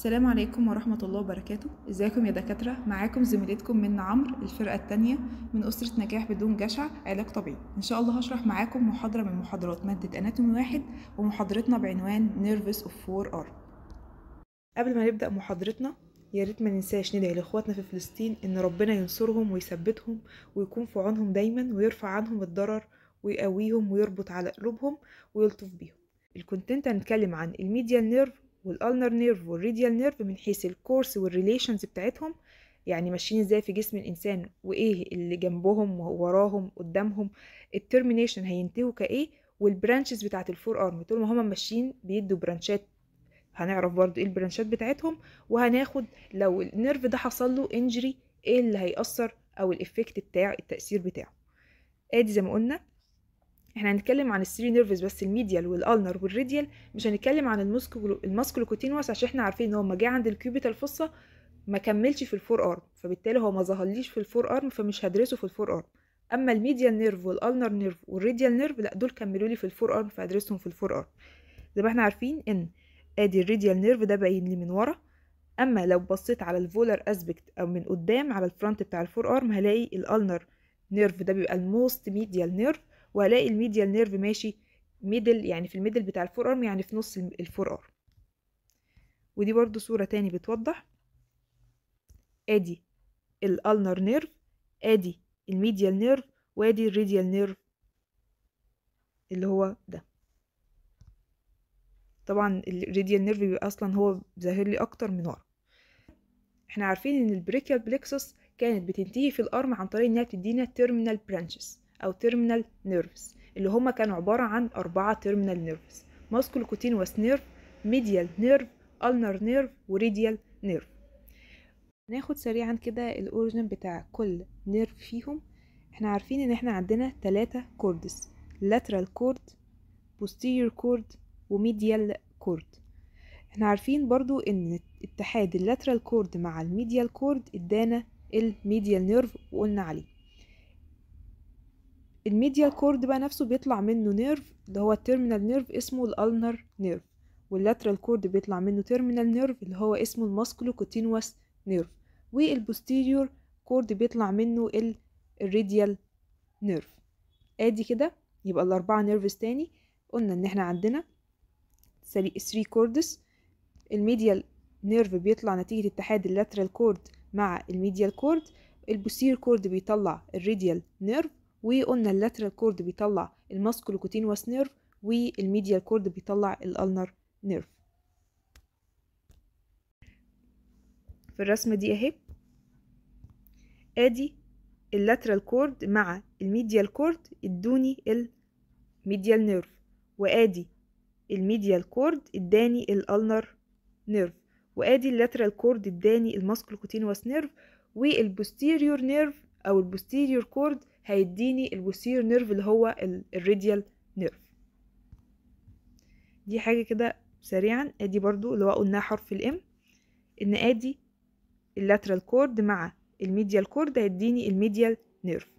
السلام عليكم ورحمة الله وبركاته ازيكم يا دكاترة معاكم زميلتكم من عمرو الفرقة التانية من أسرة نجاح بدون جشع علاج طبيعي إن شاء الله هشرح معاكم محاضرة من محاضرات مادة أناتومي واحد ومحاضرتنا بعنوان نيرفس اوف 4 ار قبل ما نبدأ محاضرتنا يا ريت ما ننساش ندعي لاخواتنا في فلسطين ان ربنا ينصرهم ويثبتهم ويكون في عونهم دايما ويرفع عنهم الضرر ويقويهم ويربط على قلوبهم ويلطف بيهم الكونتنت هنتكلم عن الميديا نيرف والالنر نيرف والريديال نيرف من حيث الكورس والريليشنز بتاعتهم يعني ماشيين ازاي في جسم الانسان وايه اللي جنبهم ووراهم قدامهم الترمينيشن هينتهوا كايه والبرانشز بتاعت الفور ارم طول ما هما ماشيين بيدوا برانشات هنعرف برضو ايه البرانشات بتاعتهم وهناخد لو النيرف ده حصل له انجري ايه اللي هيأثر او الافكت بتاع التأثير بتاعه ادي زي ما قلنا احنا هنتكلم عن السيري نيرفز بس الميديال والالنر والريديال مش هنتكلم عن المسكولو الماسكولوكوتينوس عشان احنا عارفين ان هو ما جه عند الكيوبيتال فصة ما كملش في الفور ارم فبالتالي هو ما ظهرليش في الفور ارم فمش هدرسه في الفور ارم اما الميديال نيرف والالنر نيرف والريديال نيرف لا دول كملوا لي في الفور ارم فهدرسهم في الفور ارم زي ما احنا عارفين ان ادي الريديال نيرف ده باين لي من ورا اما لو بصيت على الفولر اسبكت او من قدام على الفرونت بتاع الفور ارم هلاقي الالنر نيرف ده بيبقى الموست ميديال نيرف وهلاقي الميديال نيرف ماشي ميدل يعني في الميدل بتاع الفور ارم يعني في نص الفور ارم ودي برضو صورة تاني بتوضح ادي الالنر نيرف ادي الميديال نيرف وادي الريديال نيرف اللي هو ده طبعا الريديال نيرف بيبقى اصلا هو ظاهر لي اكتر من ورا احنا عارفين ان البريكيال بليكسس كانت بتنتهي في الارم عن طريق انها بتدينا تيرمينال برانشز أو terminal nerves اللي هما كانوا عبارة عن أربعة terminal nerves musculocutinous nerve medial nerve ulnar nerve وريديال nerve ناخد سريعا كده الأورجن بتاع كل نيرف فيهم احنا عارفين ان احنا عندنا تلاتة cords lateral cord posterior cord وميديال كورد احنا عارفين برضو ان اتحاد اللاترال كورد مع الميديال كورد ادانا الميديال نيرف وقلنا عليه الميديا كورد بقى نفسه بيطلع منه نيرف اللي هو التيرمينال نيرف اسمه الالنر نيرف واللاترال كورد بيطلع منه تيرمينال نيرف اللي هو اسمه الماسكولو كوتينوس نيرف والبوستيريور كورد بيطلع منه الريديال نيرف ادي كده يبقى الاربعه نيرفز تاني قلنا ان احنا عندنا 3 كوردس الميديال نيرف بيطلع نتيجه اتحاد اللاترال كورد مع الميديال كورد البوستيريور كورد بيطلع الريديال نيرف وقلنا اللاترال كورد بيطلع الماسكولوكوتينوس نيرف والميديال كورد بيطلع الالنر نيرف في الرسمة دي اهي ادي اللاترال كورد مع الميديال كورد ادوني الميديال نيرف وادي الميديال كورد اداني الالنر نيرف وادي اللاترال كورد اداني الماسكولوكوتينوس نيرف والبوستيريور نيرف او البوستيريور كورد هيديني الوسير نيرف اللي هو الريديال نيرف دي حاجة كده سريعا ادي برضو اللي هو قلناه حرف الام ان ادي اللاترال كورد مع الميديال كورد هيديني الميديال نيرف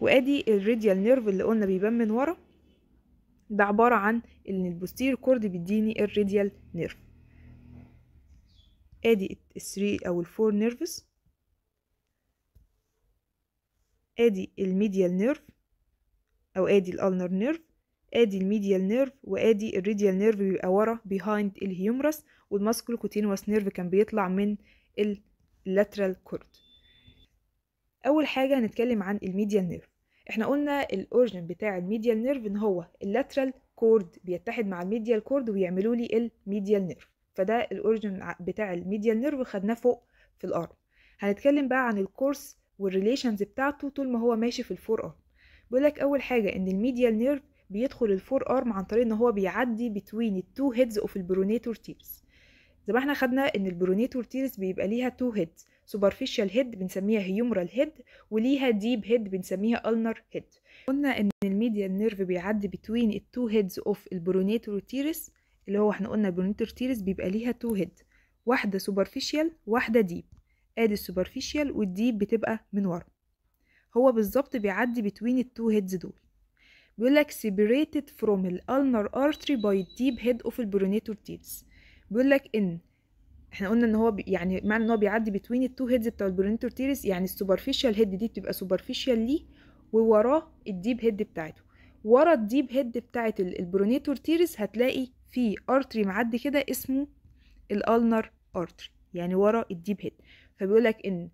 وادي الريديال نيرف اللي قلنا بيبان من ورا ده عبارة عن ان البوستير كورد بيديني الريديال نيرف ادي الثري او الفور نيرفز ادي الميديال نيرف او ادي الالنر نيرف ادي الميديال نيرف وادي الريديال نيرف بيبقى ورا بيهايند الهيومرس والماسكول كوتينوس نيرف كان بيطلع من اللاترال كورد اول حاجه هنتكلم عن الميديال نيرف احنا قلنا الاورجن بتاع الميديال نيرف ان هو اللاترال كورد بيتحد مع الميديال كورد ويعملوا لي الميديال نيرف فده الاورجن بتاع الميديال نيرف خدناه فوق في الارض هنتكلم بقى عن الكورس والريليشنز بتاعته طول ما هو ماشي في الفور ار بيقولك اول حاجه ان الميديا نيرف بيدخل الفور ارم عن طريق ان هو بيعدي بتوين التو هيدز اوف البرونيتور تيرز زي ما احنا خدنا ان البرونيتور تيرز بيبقى ليها تو هيدز سوبرفيشال هيد بنسميها هيومرال هيد وليها ديب هيد بنسميها النر هيد قلنا ان الميديا نيرف بيعدي بتوين التو هيدز اوف البرونيتور تيرز اللي هو احنا قلنا البرونيتور تيرز بيبقى ليها تو هيد واحده سوبرفيشال واحده ديب ادي السوبرفيشال والدي بتبقى من ورا هو بالظبط بيعدي بتوين التو هيدز دول بيقول لك separated from الالنر artery by deep head of البرونيتور pronator بيقول لك ان احنا قلنا ان هو بي يعني معنى ان هو بيعدي بتوين التو هيدز بتاع البرونيتور تيرس يعني السوبرفيشال هيد دي بتبقى سوبرفيشال ليه ووراه الديب هيد بتاعته ورا الديب هيد بتاعت البرونيتور تيرس هتلاقي في ارتري معدي كده اسمه الالنر ارتري يعني ورا الديب هيد فبيقول لك ان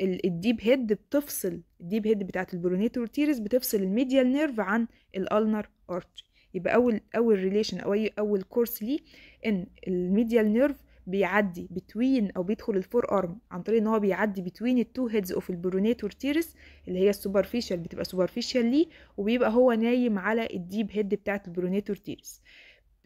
الديب هيد بتفصل الديب هيد بتاعت البرونيتور تيرس بتفصل الميديال نيرف عن الالنر ارتري يبقى اول اول ريليشن او اي اول كورس ليه ان الميديال نيرف بيعدي بتوين او بيدخل الفور ارم عن طريق ان هو بيعدي بتوين التو هيدز اوف البرونيتور تيرس اللي هي السوبرفيشال بتبقى سوبرفيشال ليه وبيبقى هو نايم على الديب هيد بتاعت البرونيتور تيرس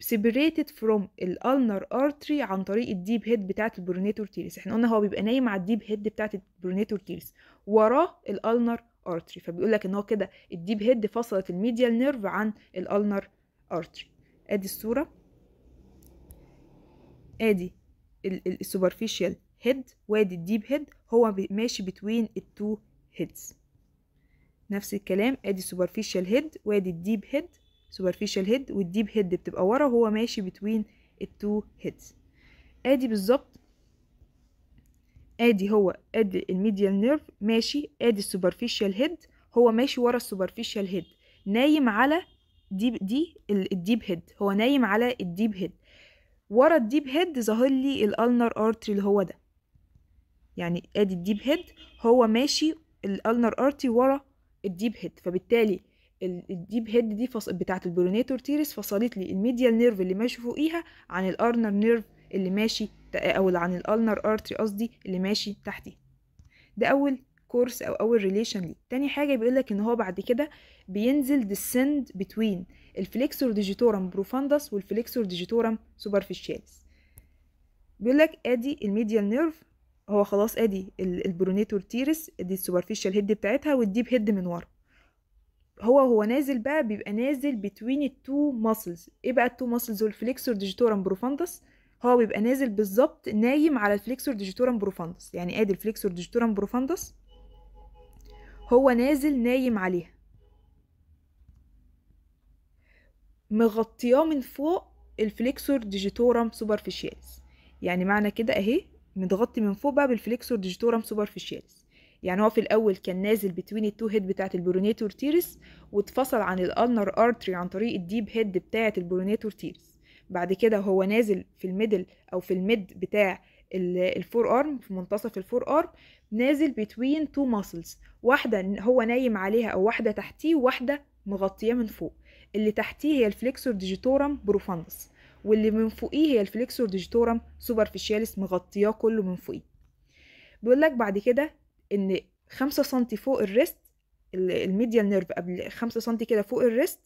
separated from الالنر ارتري عن طريق الديب هيد بتاعه البرونيتور تيريس احنا قلنا هو بيبقى نايم على الديب هيد بتاعه البرونيتور تيريس وراه الالنر ارتري فبيقول لك ان هو كده الديب هيد فصلت الميديال نيرف عن الالنر ارتري ادي الصوره ادي السوبرفيشال هيد وادي الديب هيد هو ماشي بتوين التو هيدز نفس الكلام ادي السوبرفيشال هيد وادي الديب هيد superficial head والديب هيد بتبقى ورا وهو ماشي between التو هيدز ادي بالظبط ادي هو ادي الميديال نيرف ماشي ادي السوبرفيشال هيد هو ماشي ورا السوبرفيشال هيد نايم على دي دي الديب هيد هو نايم على الديب هيد ورا الديب هيد ظاهر لي الالنر ارتري اللي هو ده يعني ادي الديب هيد هو ماشي الالنر ارتري ورا الديب هيد فبالتالي الديب هيد دي فص... بتاعه البرونيتور تيرس فصلت لي الميديال نيرف اللي ماشي فوقيها عن الارنر نيرف اللي ماشي او عن الالنر ارتري قصدي اللي ماشي تحتي ده اول كورس او اول ريليشن ليه تاني حاجه بيقول لك ان هو بعد كده بينزل ديسند بتوين الفليكسور ديجيتورم بروفاندس والفليكسور ديجيتورم سوبرفيشياليس بيقول لك ادي الميديال نيرف هو خلاص ادي البرونيتور تيرس دي السوبرفيشال هيد بتاعتها والديب هيد من ورا هو هو نازل بقى بيبقى نازل بتوين التو ماسلز ايه بقى التو ماسلز والفليكسور ديجيتورم بروفاندس هو بيبقى نازل بالظبط نايم على الفليكسور ديجيتورم بروفاندس يعني ادي الفليكسور ديجيتورم بروفاندس هو نازل نايم عليها مغطياه من فوق الفليكسور ديجيتورم سوبرفيشياليس يعني معنى كده اهي متغطي من فوق بقى بالفليكسور ديجيتورم سوبرفيشياليس يعني هو في الاول كان نازل بتوين التو هيد بتاعه البرونيتور تيرس واتفصل عن الانر ارتري عن طريق الديب هيد بتاعه البرونيتور تيرس بعد كده هو نازل في الميدل او في الميد بتاع الفور ارم في منتصف الفور ارم نازل بتوين تو ماسلز واحده هو نايم عليها او واحده تحتيه وواحده مغطياه من فوق اللي تحتيه هي الفليكسور ديجيتورم بروفاندس واللي من فوقيه هي الفليكسور ديجيتورم سوبرفيشياليس مغطياه كله من فوقيه بيقول لك بعد كده ان خمسة سنتي فوق الريست الميديا نيرف قبل خمسة سنتي كده فوق الريست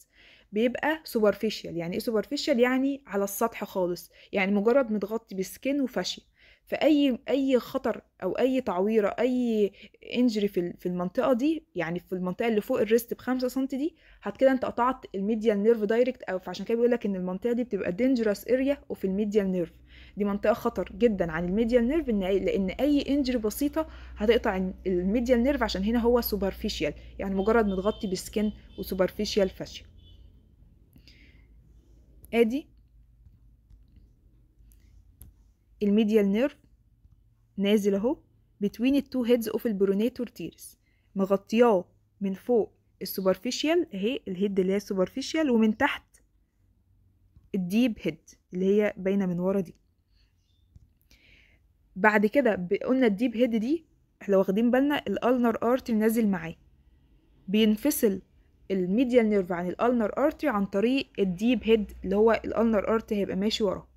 بيبقى سوبرفيشال يعني ايه سوبرفيشال يعني على السطح خالص يعني مجرد متغطي بسكين وفاشي فاي اي خطر او اي تعويره اي انجري في في المنطقه دي يعني في المنطقه اللي فوق الريست ب 5 سم دي هات كده انت قطعت الميديال نيرف دايركت او فعشان كده بيقول لك ان المنطقه دي بتبقى دينجرس اريا وفي الميديال نيرف دي منطقه خطر جدا عن الميديال نيرف لان اي انجري بسيطه هتقطع الميديال نيرف عشان هنا هو سوبرفيشال يعني مجرد متغطي بالسكن وسوبرفيشال فاشيا ادي الميديال نيرف نازل اهو between التو هيدز اوف البرونيتور تيرس مغطياه من فوق السوبرفيشال اهي الهيد اللي هي السوبرفيشال ومن تحت الديب هيد اللي هي باينه من ورا دي بعد كده قلنا الديب هيد دي احنا واخدين بالنا الالنر ارتي نازل معاه بينفصل الميديال نيرف عن الالنر ارتي عن طريق الديب هيد اللي هو الالنر ارتي هيبقى ماشي وراه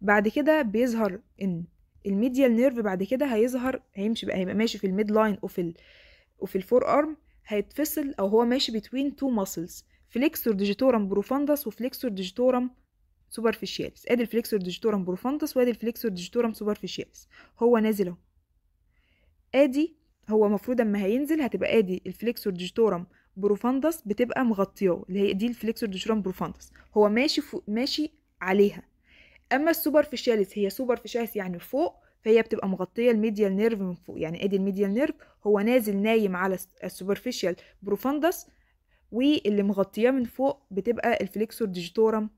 بعد كده بيظهر ان الميديال نيرف بعد كده هيظهر هيمشي بقى هيبقى ماشي في الميد لاين وفي وفي الفور ارم هيتفصل او هو ماشي بتوين تو ماسلز فليكسور ديجيتورم بروفاندس وفليكسور ديجيتورم سوبرفيشيالس ادي الفليكسور ديجيتورم بروفانتس وادي الفليكسور ديجيتورم سوبرفيشيالس هو نازل اهو ادي هو المفروض اما هينزل هتبقى ادي الفليكسور ديجيتورم بروفاندس بتبقى مغطياه اللي هي دي الفليكسور ديجيتورم بروفاندس هو ماشي فوق ماشي عليها اما السوبرفيشاليس هي سوبرفيشاليس يعني فوق فهي بتبقى مغطيه الميديال نيرف من فوق يعني ادي الميديال نيرف هو نازل نايم على السوبرفيشال بروفاندس واللي مغطياه من فوق بتبقى الفليكسور ديجيتورم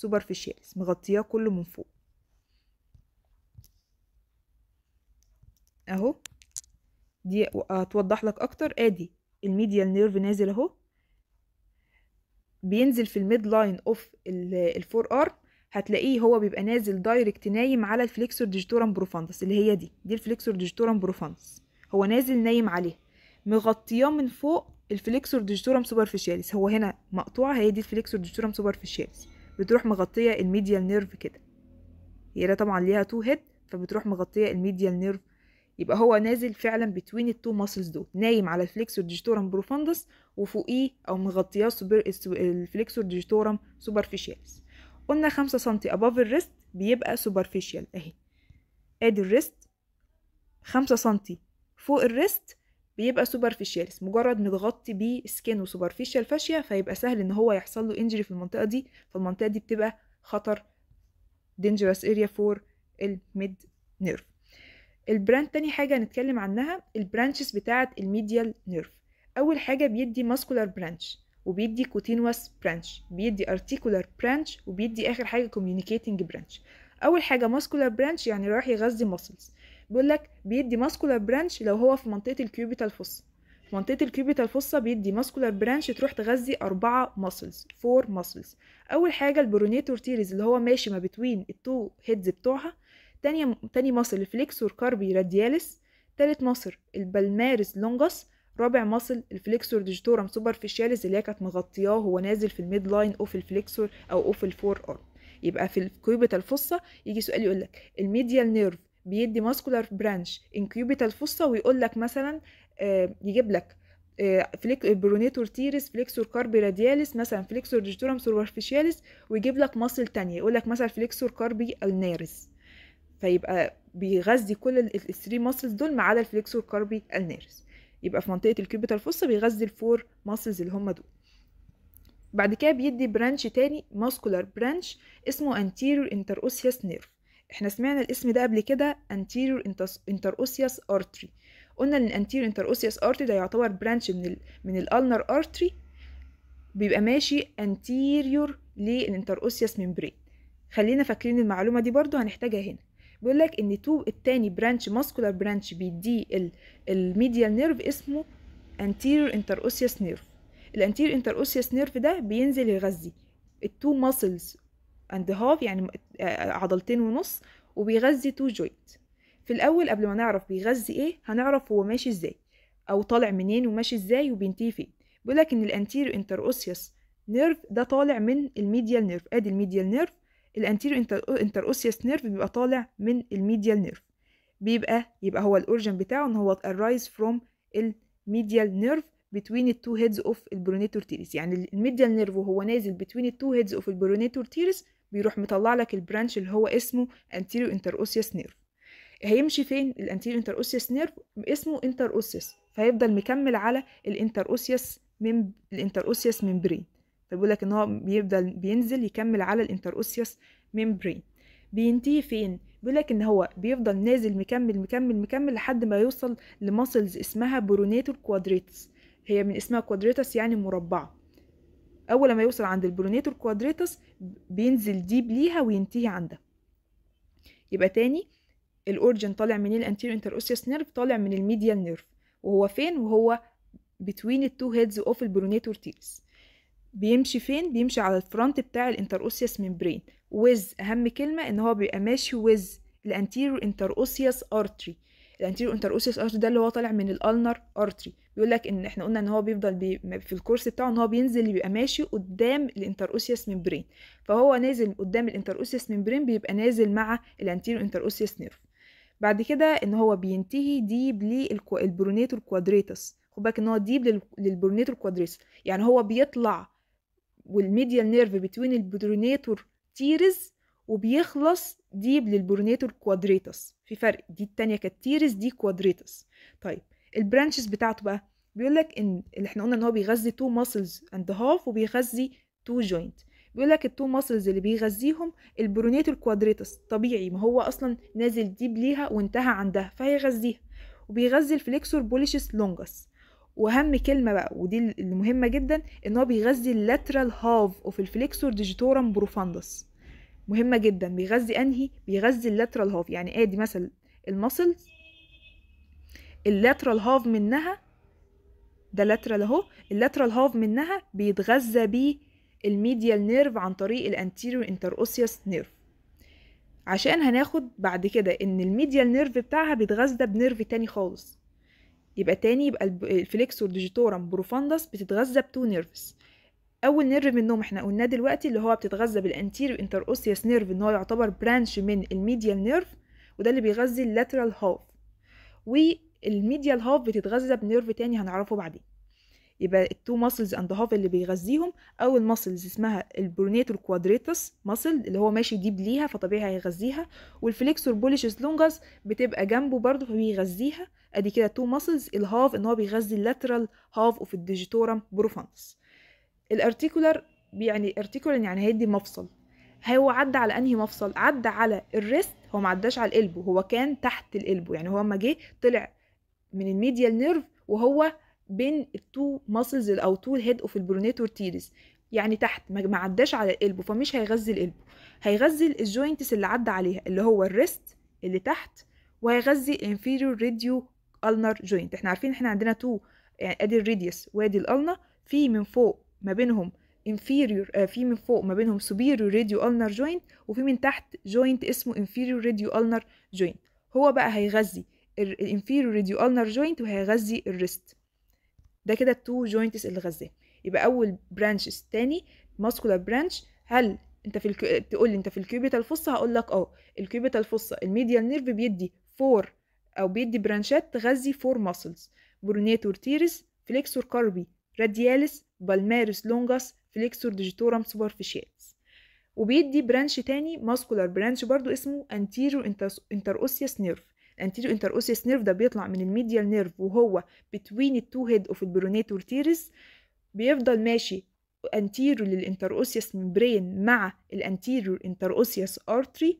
سوبرفيشياليس مغطياه كله من فوق اهو دي هتوضح لك اكتر ادي الميديال نيرف نازل اهو بينزل في الميد لاين اوف الفور ارم هتلاقيه هو بيبقى نازل دايركت نايم على الفليكسور ديجيتورم بروفاندس اللي هي دي دي الفليكسور ديجيتورم بروفاندس هو نازل نايم عليها مغطياه من فوق الفليكسور ديجيتورم سوبرفيشاليس هو هنا مقطوعه هي دي الفليكسور ديجيتورم سوبرفيشاليس بتروح مغطية الميديال نيرف كده هي ده طبعا ليها تو هيد فبتروح مغطية الميديال نيرف يبقى هو نازل فعلا بتوين التو ماسلز دول نايم على الفليكسور ديجيتورم بروفاندس وفوقيه او مغطياه سوبر الفليكسور ديجيتورم سوبرفيشيالس قلنا خمسة سنتي اباف الريست بيبقى سوبرفيشيال اهي ادي الريست خمسة سنتي فوق الريست بيبقى سوبرفيشال مجرد متغطي سكين وسوبرفيشال فاشيا فيبقى سهل ان هو يحصل له انجري في المنطقه دي فالمنطقه دي بتبقى خطر dangerous area for الميد نيرف البراند تاني حاجه هنتكلم عنها البرانشز بتاعه الميديال نيرف اول حاجه بيدي ماسكولار برانش وبيدي كوتينوس برانش بيدي ارتيكولار برانش وبيدي اخر حاجه كوميونيكيتنج برانش اول حاجه ماسكولار برانش يعني رايح يغذي ماسلز بيقول لك بيدي ماسكولار برانش لو هو في منطقه الكيوبيتال الفص في منطقه الكيوبيتال الفصه بيدي ماسكولار برانش تروح تغذي اربعه ماسلز فور ماسلز اول حاجه البرونيتور تيريز اللي هو ماشي ما بتوين التو هيدز بتوعها تاني تاني ماسل الفليكسور كاربي رادياليس تالت ماسل البلمارس لونجس رابع ماسل الفليكسور ديجيتورم سوبرفيشياليز اللي هي كانت مغطياه وهو نازل في الميد لاين اوف الفليكسور او اوف الفور ارم يبقى في الكيوبيتال فصة يجي سؤال يقول لك الميديال نيرف بيدي ماسكولار برانش انكيوبيتال فصة ويقول لك مثلا يجيب لك فليك برونيتور تيرس فليكسور كاربي رادياليس مثلا فليكسور ديجيتورم سوبرفيشياليس ويجيب لك ماسل تانية يقول لك مثلا فليكسور كاربي النيرس فيبقى بيغذي كل الثري ماسلز دول ما عدا الفليكسور كاربي النيرس يبقى في منطقه الكيوبيتال فوسا بيغذي الفور ماسلز اللي هم دول بعد كده بيدي برانش تاني ماسكولار برانش اسمه انتيريور انتر اوسياس نيرف احنا سمعنا الاسم ده قبل كده anterior interosseous artery قلنا ان anterior interosseous artery ده يعتبر برانش من ال من الالنر artery بيبقى ماشي anterior interosseous membrane خلينا فاكرين المعلومة دي برضو هنحتاجها هنا بيقول لك ان توب التاني برانش muscular برانش بيديه الميديال نيرف اسمه anterior interosseous nerve الانتير interosseous نيرف ده بينزل يغذي التو ماسلز اند هاف يعني آه، آه، عضلتين ونص وبيغذي تو جوينت في الاول قبل ما نعرف بيغذي ايه هنعرف هو ماشي ازاي او طالع منين وماشي ازاي وبينتهي فين بيقول لك ان الانتيريو انتر اوسيوس نيرف ده طالع من الميديال نيرف ادي الميديال نيرف الانتيريو انتر اوسيوس نيرف بيبقى طالع من الميديال نيرف بيبقى يبقى هو الاورجن بتاعه ان هو ارايز فروم الميديال نيرف بتوين التو هيدز اوف البرونيتور تيريس يعني الميديال نيرف وهو نازل بتوين التو هيدز اوف البرونيتور تيريس بيروح مطلع لك البرانش اللي هو اسمه anterior interosseous nerve هيمشي فين الانتيريو interosseous نيرف اسمه interosseous فيفضل مكمل على الانتروسيوس من الانتروسيوس ممبرين فبيقول لك ان هو بيفضل بينزل يكمل على الانتروسيوس ممبرين بينتهي فين بيقول لك ان هو بيفضل نازل مكمل مكمل مكمل لحد ما يوصل لمسلز اسمها برونيتور كوادريتس هي من اسمها كوادريتس يعني مربعه اول ما يوصل عند البرونيتور كوادريتس بينزل ديب ليها وينتهي عندها يبقى تاني الاورجن طالع من الانتيريور انتروسيوس نيرف طالع من الميديال نيرف وهو فين وهو between التو هيدز اوف البرونيتور تيرس بيمشي فين بيمشي على الفرونت بتاع الانتر الانتروسيوس ميمبرين ويز اهم كلمه ان هو بيبقى ماشي ويز الانتيريور انتروسيوس ارتري الانتيريور انتروسيس ارتري ده اللي هو طالع من الالنر ارتري بيقول لك ان احنا قلنا ان هو بيفضل بي في الكورس بتاعه ان هو بينزل بيبقى ماشي قدام الانتروسيس ممبرين فهو نازل قدام الانتروسيس ممبرين بيبقى نازل مع الانتيريور انتروسيس نيرف بعد كده ان هو بينتهي ديب للبرونيتور كوادريتس خد بالك ان هو ديب للبرونيتور كوادريتس يعني هو بيطلع والميديال نيرف بتوين البرونيتور تيرز وبيخلص دي للبرونيتور كوادريتس في فرق دي التانية كانت تيرس دي كوادريتس طيب البرانشز بتاعته بقى بيقول لك ان اللي احنا قلنا ان هو بيغذي تو ماسلز اند هاف وبيغذي تو جوينت بيقول لك التو ماسلز اللي بيغذيهم البرونيتور كوادريتس طبيعي ما هو اصلا نازل ديب ليها وانتهى عندها فهيغذيها وبيغذي الفليكسور بوليشس لونجس واهم كلمه بقى ودي المهمه جدا ان هو بيغذي اللاترال هاف اوف الفليكسور ديجيتورم بروفاندس مهمة جدا بيغذي انهي بيغذي اللاترال هاف يعني ادي إيه مثلا المسل اللاترال هاف منها ده لاترال اهو اللاترال هاف منها بيتغذى بيه الميديال نيرف عن طريق الانتيريور اوسيوس نيرف عشان هناخد بعد كده ان الميديال نيرف بتاعها بيتغذى بنيرف تاني خالص يبقى تاني يبقى الفليكسور ديجيتورم بروفاندس بتتغذى بتو نيرفز اول نيرف منهم احنا قلنا دلوقتي اللي هو بتتغذى انتر اوسيس نيرف ان هو يعتبر برانش من الميديال نيرف وده اللي بيغذي اللاترال هاف والميديال هاف بتتغذى بنيرف تاني هنعرفه بعدين يبقى التو ماسلز اند هاف اللي بيغذيهم اول ماسلز اسمها البرونيتور كوادريتس ماسل اللي هو ماشي ديب ليها فطبيعي هيغذيها والفليكسور بوليشس لونجاس بتبقى جنبه برضه فبيغذيها ادي كده تو ماسلز الهاف ان هو بيغذي اللاترال هاف اوف الديجيتورم بروفانس الارتيكولر يعني ارتيكولر يعني هيدي مفصل هو عدى على انهي مفصل عدى على الريست هو ما عداش على القلبه هو كان تحت القلبه يعني هو اما جه طلع من الميديال نيرف وهو بين التو ماسلز او تو هيد اوف البرونيتور تيريس يعني تحت ما عداش على القلب فمش هيغذي القلب هيغذي الجوينتس اللي عدى عليها اللي هو الريست اللي تحت وهيغذي الانفيريور ريديو النر جوينت احنا عارفين احنا عندنا تو يعني ادي الريديوس وادي الالنا في من فوق ما بينهم inferior آه في من فوق ما بينهم superior radio ulnar joint وفي من تحت joint اسمه inferior radio ulnar joint هو بقى هيغذي inferior radio ulnar joint وهيغذي الريست ده كده التو جوينتس اللي غذاه يبقى اول branches تاني ماسكولار برانش هل انت في الكو... تقول لي انت في الكيوبيتال فصة هقول لك اه الكيوبيتال فصة الميديال نيرف بيدي فور او بيدي برانشات تغذي فور ماسلز برونيتور تيرس فليكسور كاربي راديالس بالمارس لونجاس فليكسور ديجيتورم سوبرفيشيالز وبيدي برانش تاني ماسكولار برانش برضو اسمه انتيرو انتر اوسيس نيرف الانتيرو انتر اوسيس نيرف ده بيطلع من الميديال نيرف وهو بتوين التو هيد اوف البرونيتور تيرس بيفضل ماشي انتيرو للانتر اوسيس ميمبرين مع الانتيرو انتر اوسيس ارتري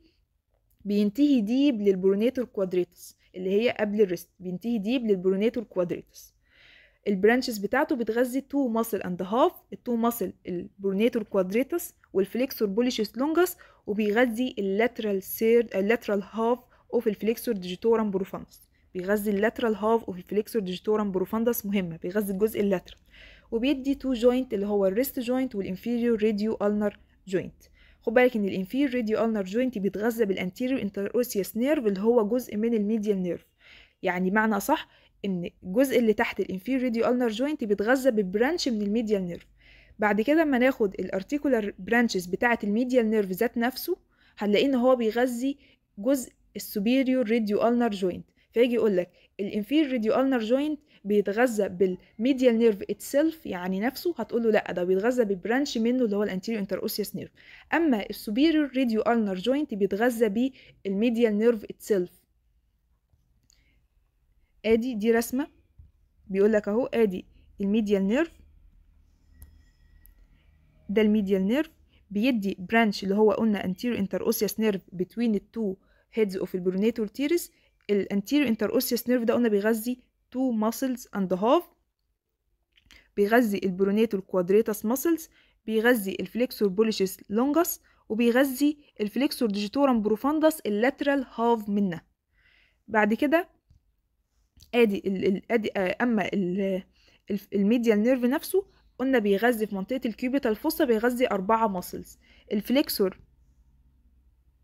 بينتهي ديب للبرونيتور كوادريتس اللي هي قبل الريست بينتهي ديب للبرونيتور كوادريتس البرانشز بتاعته بتغذي تو ماسل اند هاف التو ماسل البرونيتور كوادريتس والفليكسور بوليشيس لونجس وبيغذي اللاترال سير اللاترال هاف اوف الفليكسور ديجيتورم بروفاندس بيغذي اللاترال هاف اوف الفليكسور ديجيتورم بروفاندس مهمه بيغذي الجزء اللاترال وبيدي تو جوينت اللي هو الريست جوينت والانفيريور راديو النر جوينت خد بالك ان الانفيريور راديو النر جوينت بيتغذى بالانتيريور انتر اوسيس نيرف اللي هو جزء من الميديال نيرف يعني معنى صح ان الجزء اللي تحت ريديو النر جوينت بيتغذى ببرانش من الميديال نيرف بعد كده اما ناخد الارتيكولار برانشز بتاعه الميديال نيرف ذات نفسه هنلاقي ان هو بيغذي جزء السوبيريور ريديو النر جوينت فيجي يقول لك الانفير ريديو النر جوينت بيتغذى بالميديال نيرف اتسلف يعني نفسه هتقول له لا ده بيتغذى ببرانش منه اللي هو الانتيريو انتر انتروسيوس نيرف اما السوبيريور ريديو النر جوينت بيتغذى بالميديال نيرف اتسلف ادي دي رسمه بيقول لك اهو ادي الميديال نيرف ده الميديال نيرف بيدي برانش اللي هو قلنا انتيرو انتر اوسيس نيرف بتوين التو هيدز اوف البرونيتور تيرس الانتيرو انتر اوسيس نيرف ده قلنا بيغذي تو ماسلز اند هاف بيغذي البرونيتور كوادريتاس ماسلز بيغذي الفليكسور بوليشس لونجس وبيغذي الفليكسور ديجيتورم بروفاندس اللاترال هاف منه بعد كده ادي ادي آه، اما الميديا الميديال نيرف نفسه قلنا بيغذي في منطقه الكيوبيتال الفصة بيغذي اربعه ماسلز الفليكسور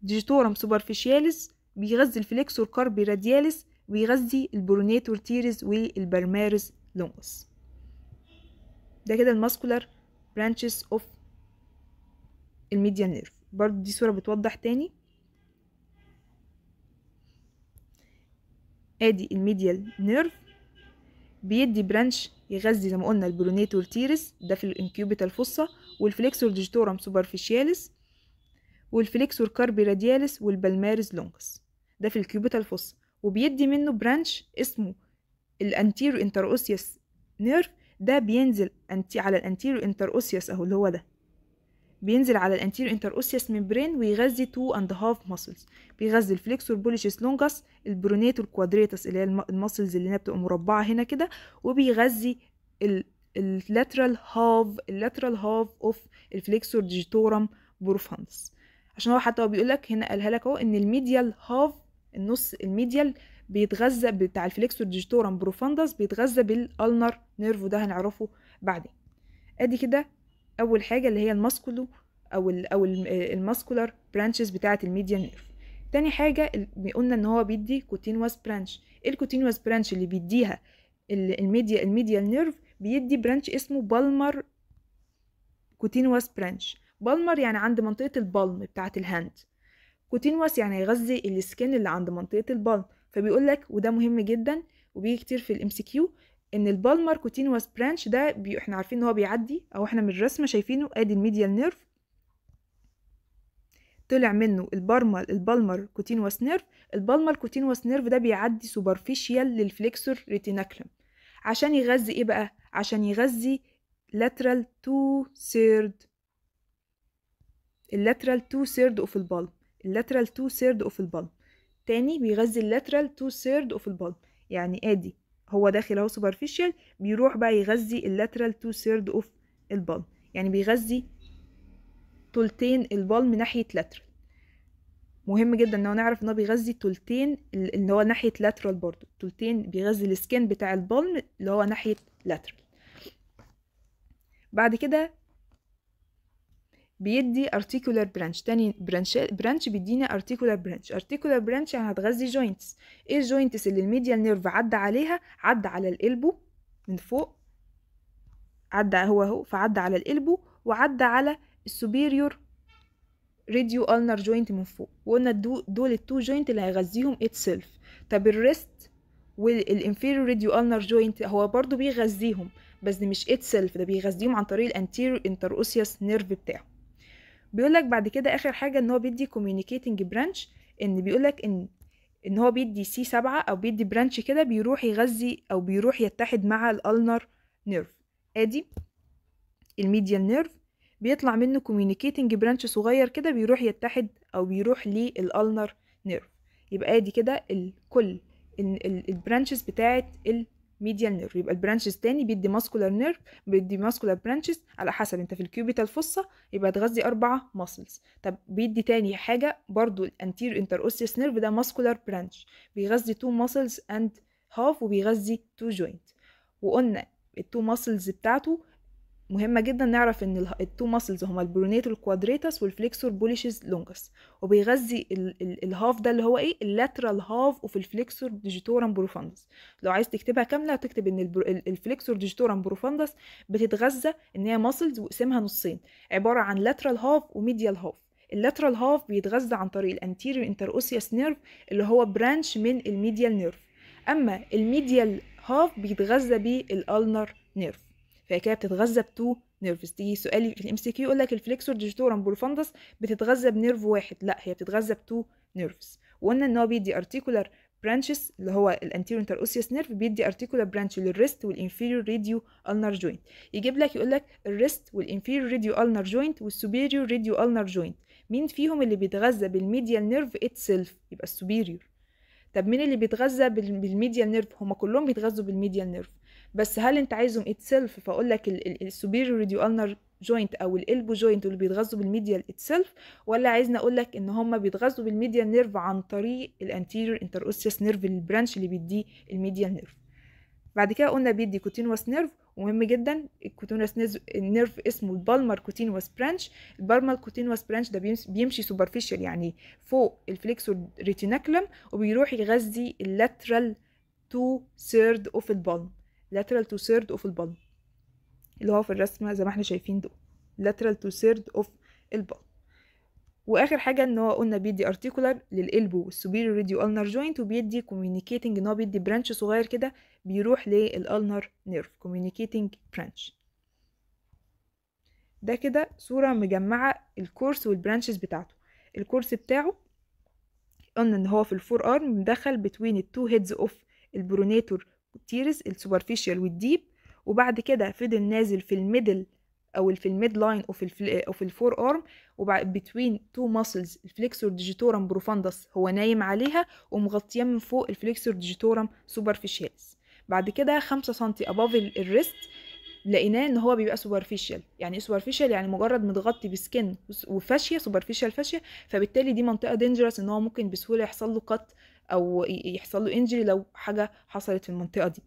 ديجيتورم سوبرفيشياليس بيغذي الفليكسور كاربي رادياليس ويغذي البرونيتور تيريز والبرماريز لونجس ده كده الماسكولار برانشز اوف الميديا نيرف برضو دي صورة بتوضح تاني ادي الميديال نيرف بيدي برانش يغذي زي ما قلنا البروناتور تيرس ده في الانكيوبيتال فصه والفليكسور ديجيتورم سوبرفيشياليس والفليكسور كاربي رادياليس والبلماريس لونجس ده في الكيوبيتال فصه وبيدي منه برانش اسمه الانتيرو اوسيس نيرف ده بينزل على الانتيرو اوسيس اهو اللي هو ده بينزل على الانتيريور انتر اوسيس ميمبرين ويغذي تو اند هاف ماسلز بيغذي الفليكسور بوليشيس لونجاس البرونيتور كوادريتس اللي هي الماسلز اللي هي بتبقى مربعه هنا كده وبيغذي اللاترال هاف اللاترال هاف اوف الفليكسور ديجيتورم بروفاندس عشان هو حتى هو بيقول لك هنا قالها لك اهو ان الميديال هاف النص الميديال بيتغذى بتاع الفليكسور ديجيتورم بروفاندس بيتغذى بالالنر نيرفو ده هنعرفه بعدين ادي كده اول حاجه اللي هي الماسكولو او الـ او آه، الماسكولار برانشز بتاعه الميديا نيرف تاني حاجه قلنا ان هو بيدي كوتينوس برانش ايه برانش اللي بيديها الميديا الميديال نيرف بيدي برانش اسمه بالمر كوتينوس برانش بالمر يعني عند منطقه البلم بتاعه الهاند كوتينوس يعني يغذي السكين اللي عند منطقه البلم فبيقول لك وده مهم جدا وبيجي كتير في الام سي كيو ان البالمر كوتينوس برانش ده بي... احنا عارفين ان هو بيعدي او احنا من الرسمه شايفينه ادي الميديال نيرف طلع منه البرمل البالمر كوتينوس نيرف البالمر كوتينوس نيرف ده بيعدي سوبرفيشيال للفليكسور ريتيناكلم عشان يغذي ايه بقى عشان يغذي lateral تو third اللاترال تو third اوف البالم اللاترال تو third اوف البالم تاني بيغذي اللاترال تو third اوف البالم يعني ادي هو داخل اهو سوبرفيشال بيروح بقى يغذي اللاترال تو ثيرد اوف البال يعني بيغذي تلتين من ناحية لاترال مهم جدا ان هو نعرف ان هو بيغذي تلتين اللي هو ناحية لاترال برضو تلتين بيغذي السكن بتاع البالم اللي هو ناحية لاترال بعد كده بيدي articular branch تاني برانش برانش بيدينا articular branch articular branch يعني هتغذي joints ايه joints اللي الميديال نيرف عدى عليها عدى على القلبه من فوق عدى هو اهو فعدى على القلبه وعدى على السوبيريور راديو النر جوينت من فوق وقلنا دول التو جوينت اللي هيغذيهم اتسلف طب الريست والانفيريور راديو النر جوينت هو برضو بيغذيهم بس مش اتسلف ده بيغذيهم عن طريق الانتير انتر اوسيوس نيرف بتاعه بيقول لك بعد كده اخر حاجه ان هو بيدي كوميونيكيتنج برانش ان بيقول لك ان ان هو بيدي سي سبعة او بيدي برانش كده بيروح يغذي او بيروح يتحد مع الالنر نيرف ادي الميديال نيرف بيطلع منه كوميونيكيتنج برانش صغير كده بيروح يتحد او بيروح للالنر نيرف يبقى ادي كده الكل البرانشز بتاعت ال ميديال نيرف يبقى البرانشز تاني بيدي ماسكولار نيرف بيدي ماسكولار برانشز على حسب انت في الكيوبيتا الفصة يبقى تغذي اربعة ماسلز طب بيدي تاني حاجة برضو الانتير انتر اوسيس نيرف ده ماسكولار برانش بيغذي تو ماسلز اند هاف وبيغذي تو جوينت وقلنا التو ماسلز بتاعته مهمة جدا نعرف ان التو ماسلز هما البرونيتال كوادريتاس والفليكسور بوليشز لونجس وبيغذي الهاف ده اللي هو ايه اللاترال هاف اوف الفليكسور ديجيتورام بروفاندس لو عايز تكتبها كاملة هتكتب ان الفليكسور ديجيتورام بروفاندس بتتغذى ان هي ماسلز وقسمها نصين عبارة عن لاترال هاف وميديال هاف اللاترال هاف بيتغذى عن طريق انتر اوسياس نيرف اللي هو برانش من الميديال نيرف اما الميديال هاف بيتغذى بالالنر نيرف فهي كده بتتغذى بتو نيرفز تيجي سؤالي في الام سي كيو يقول لك الفليكسور ديجيتورم بولفندس بتتغذى بنيرف واحد لا هي بتتغذى بتو نيرفز وقلنا ان هو بيدي ارتيكولار برانشز اللي هو الانتيرو انتر انتروسيوس نيرف بيدي ارتيكولار برانش للريست والانفيريور راديو النر جوينت يجيب لك يقول لك الريست والانفيريور راديو النر جوينت والسوبيريور راديو النر جوينت مين فيهم اللي بيتغذى بالميديال نيرف اتسلف يبقى السوبيريور طب مين اللي بيتغذى بالميديال نيرف هما كلهم بيتغذوا بالميديال نيرف بس هل انت عايزهم اتسلف فاقول لك السوبيريور النر جوينت او الالبو جوينت اللي بيتغذوا بالميديا اتسلف ولا عايزنا اقول لك ان هم بيتغذوا بالميديا نيرف عن طريق الانتيريور انتروستيس نيرف البرانش اللي بيديه الميديا نيرف بعد كده قلنا بيدي كوتينوس نيرف ومهم جدا الكوتينوس نيرف اسمه البالمر كوتينوس برانش البالمر كوتينوس برانش ده بيمشي سوبرفيشال يعني فوق الفليكسور ريتيناكلم وبيروح يغذي اللاترال تو سيرد اوف البالم lateral to third of body اللي هو في الرسمة زي ما احنا شايفين دول lateral to third of body واخر حاجه ان هو قلنا بيدي ارتيكولار للالبو superior ريديو النر جوينت وبيدي كوميونيكيتنج ان هو بيدي برانش صغير كده بيروح للالنر نيرف كوميونيكيتنج برانش ده كده صوره مجمعه الكورس والبرانشز بتاعته الكورس بتاعه قلنا ان هو في الفور ارم مدخل بتوين التو هيدز اوف البرونيتور التيرس السوبرفيشال والديب وبعد كده فضل نازل في الميدل او في الميد لاين او في او في الفور ارم وبعد بتوين تو ماسلز الفليكسور ديجيتورم بروفاندس هو نايم عليها ومغطياه من فوق الفليكسور ديجيتورم سوبرفيشالز بعد كده 5 سم اباف الريست لقيناه ان هو بيبقى سوبرفيشال يعني ايه سوبرفيشال يعني مجرد متغطي بسكن وفاشيه سوبرفيشال فاشيه فبالتالي دي منطقه دينجرس ان هو ممكن بسهوله يحصل له قط او يحصل له انجري لو حاجه حصلت في المنطقه دي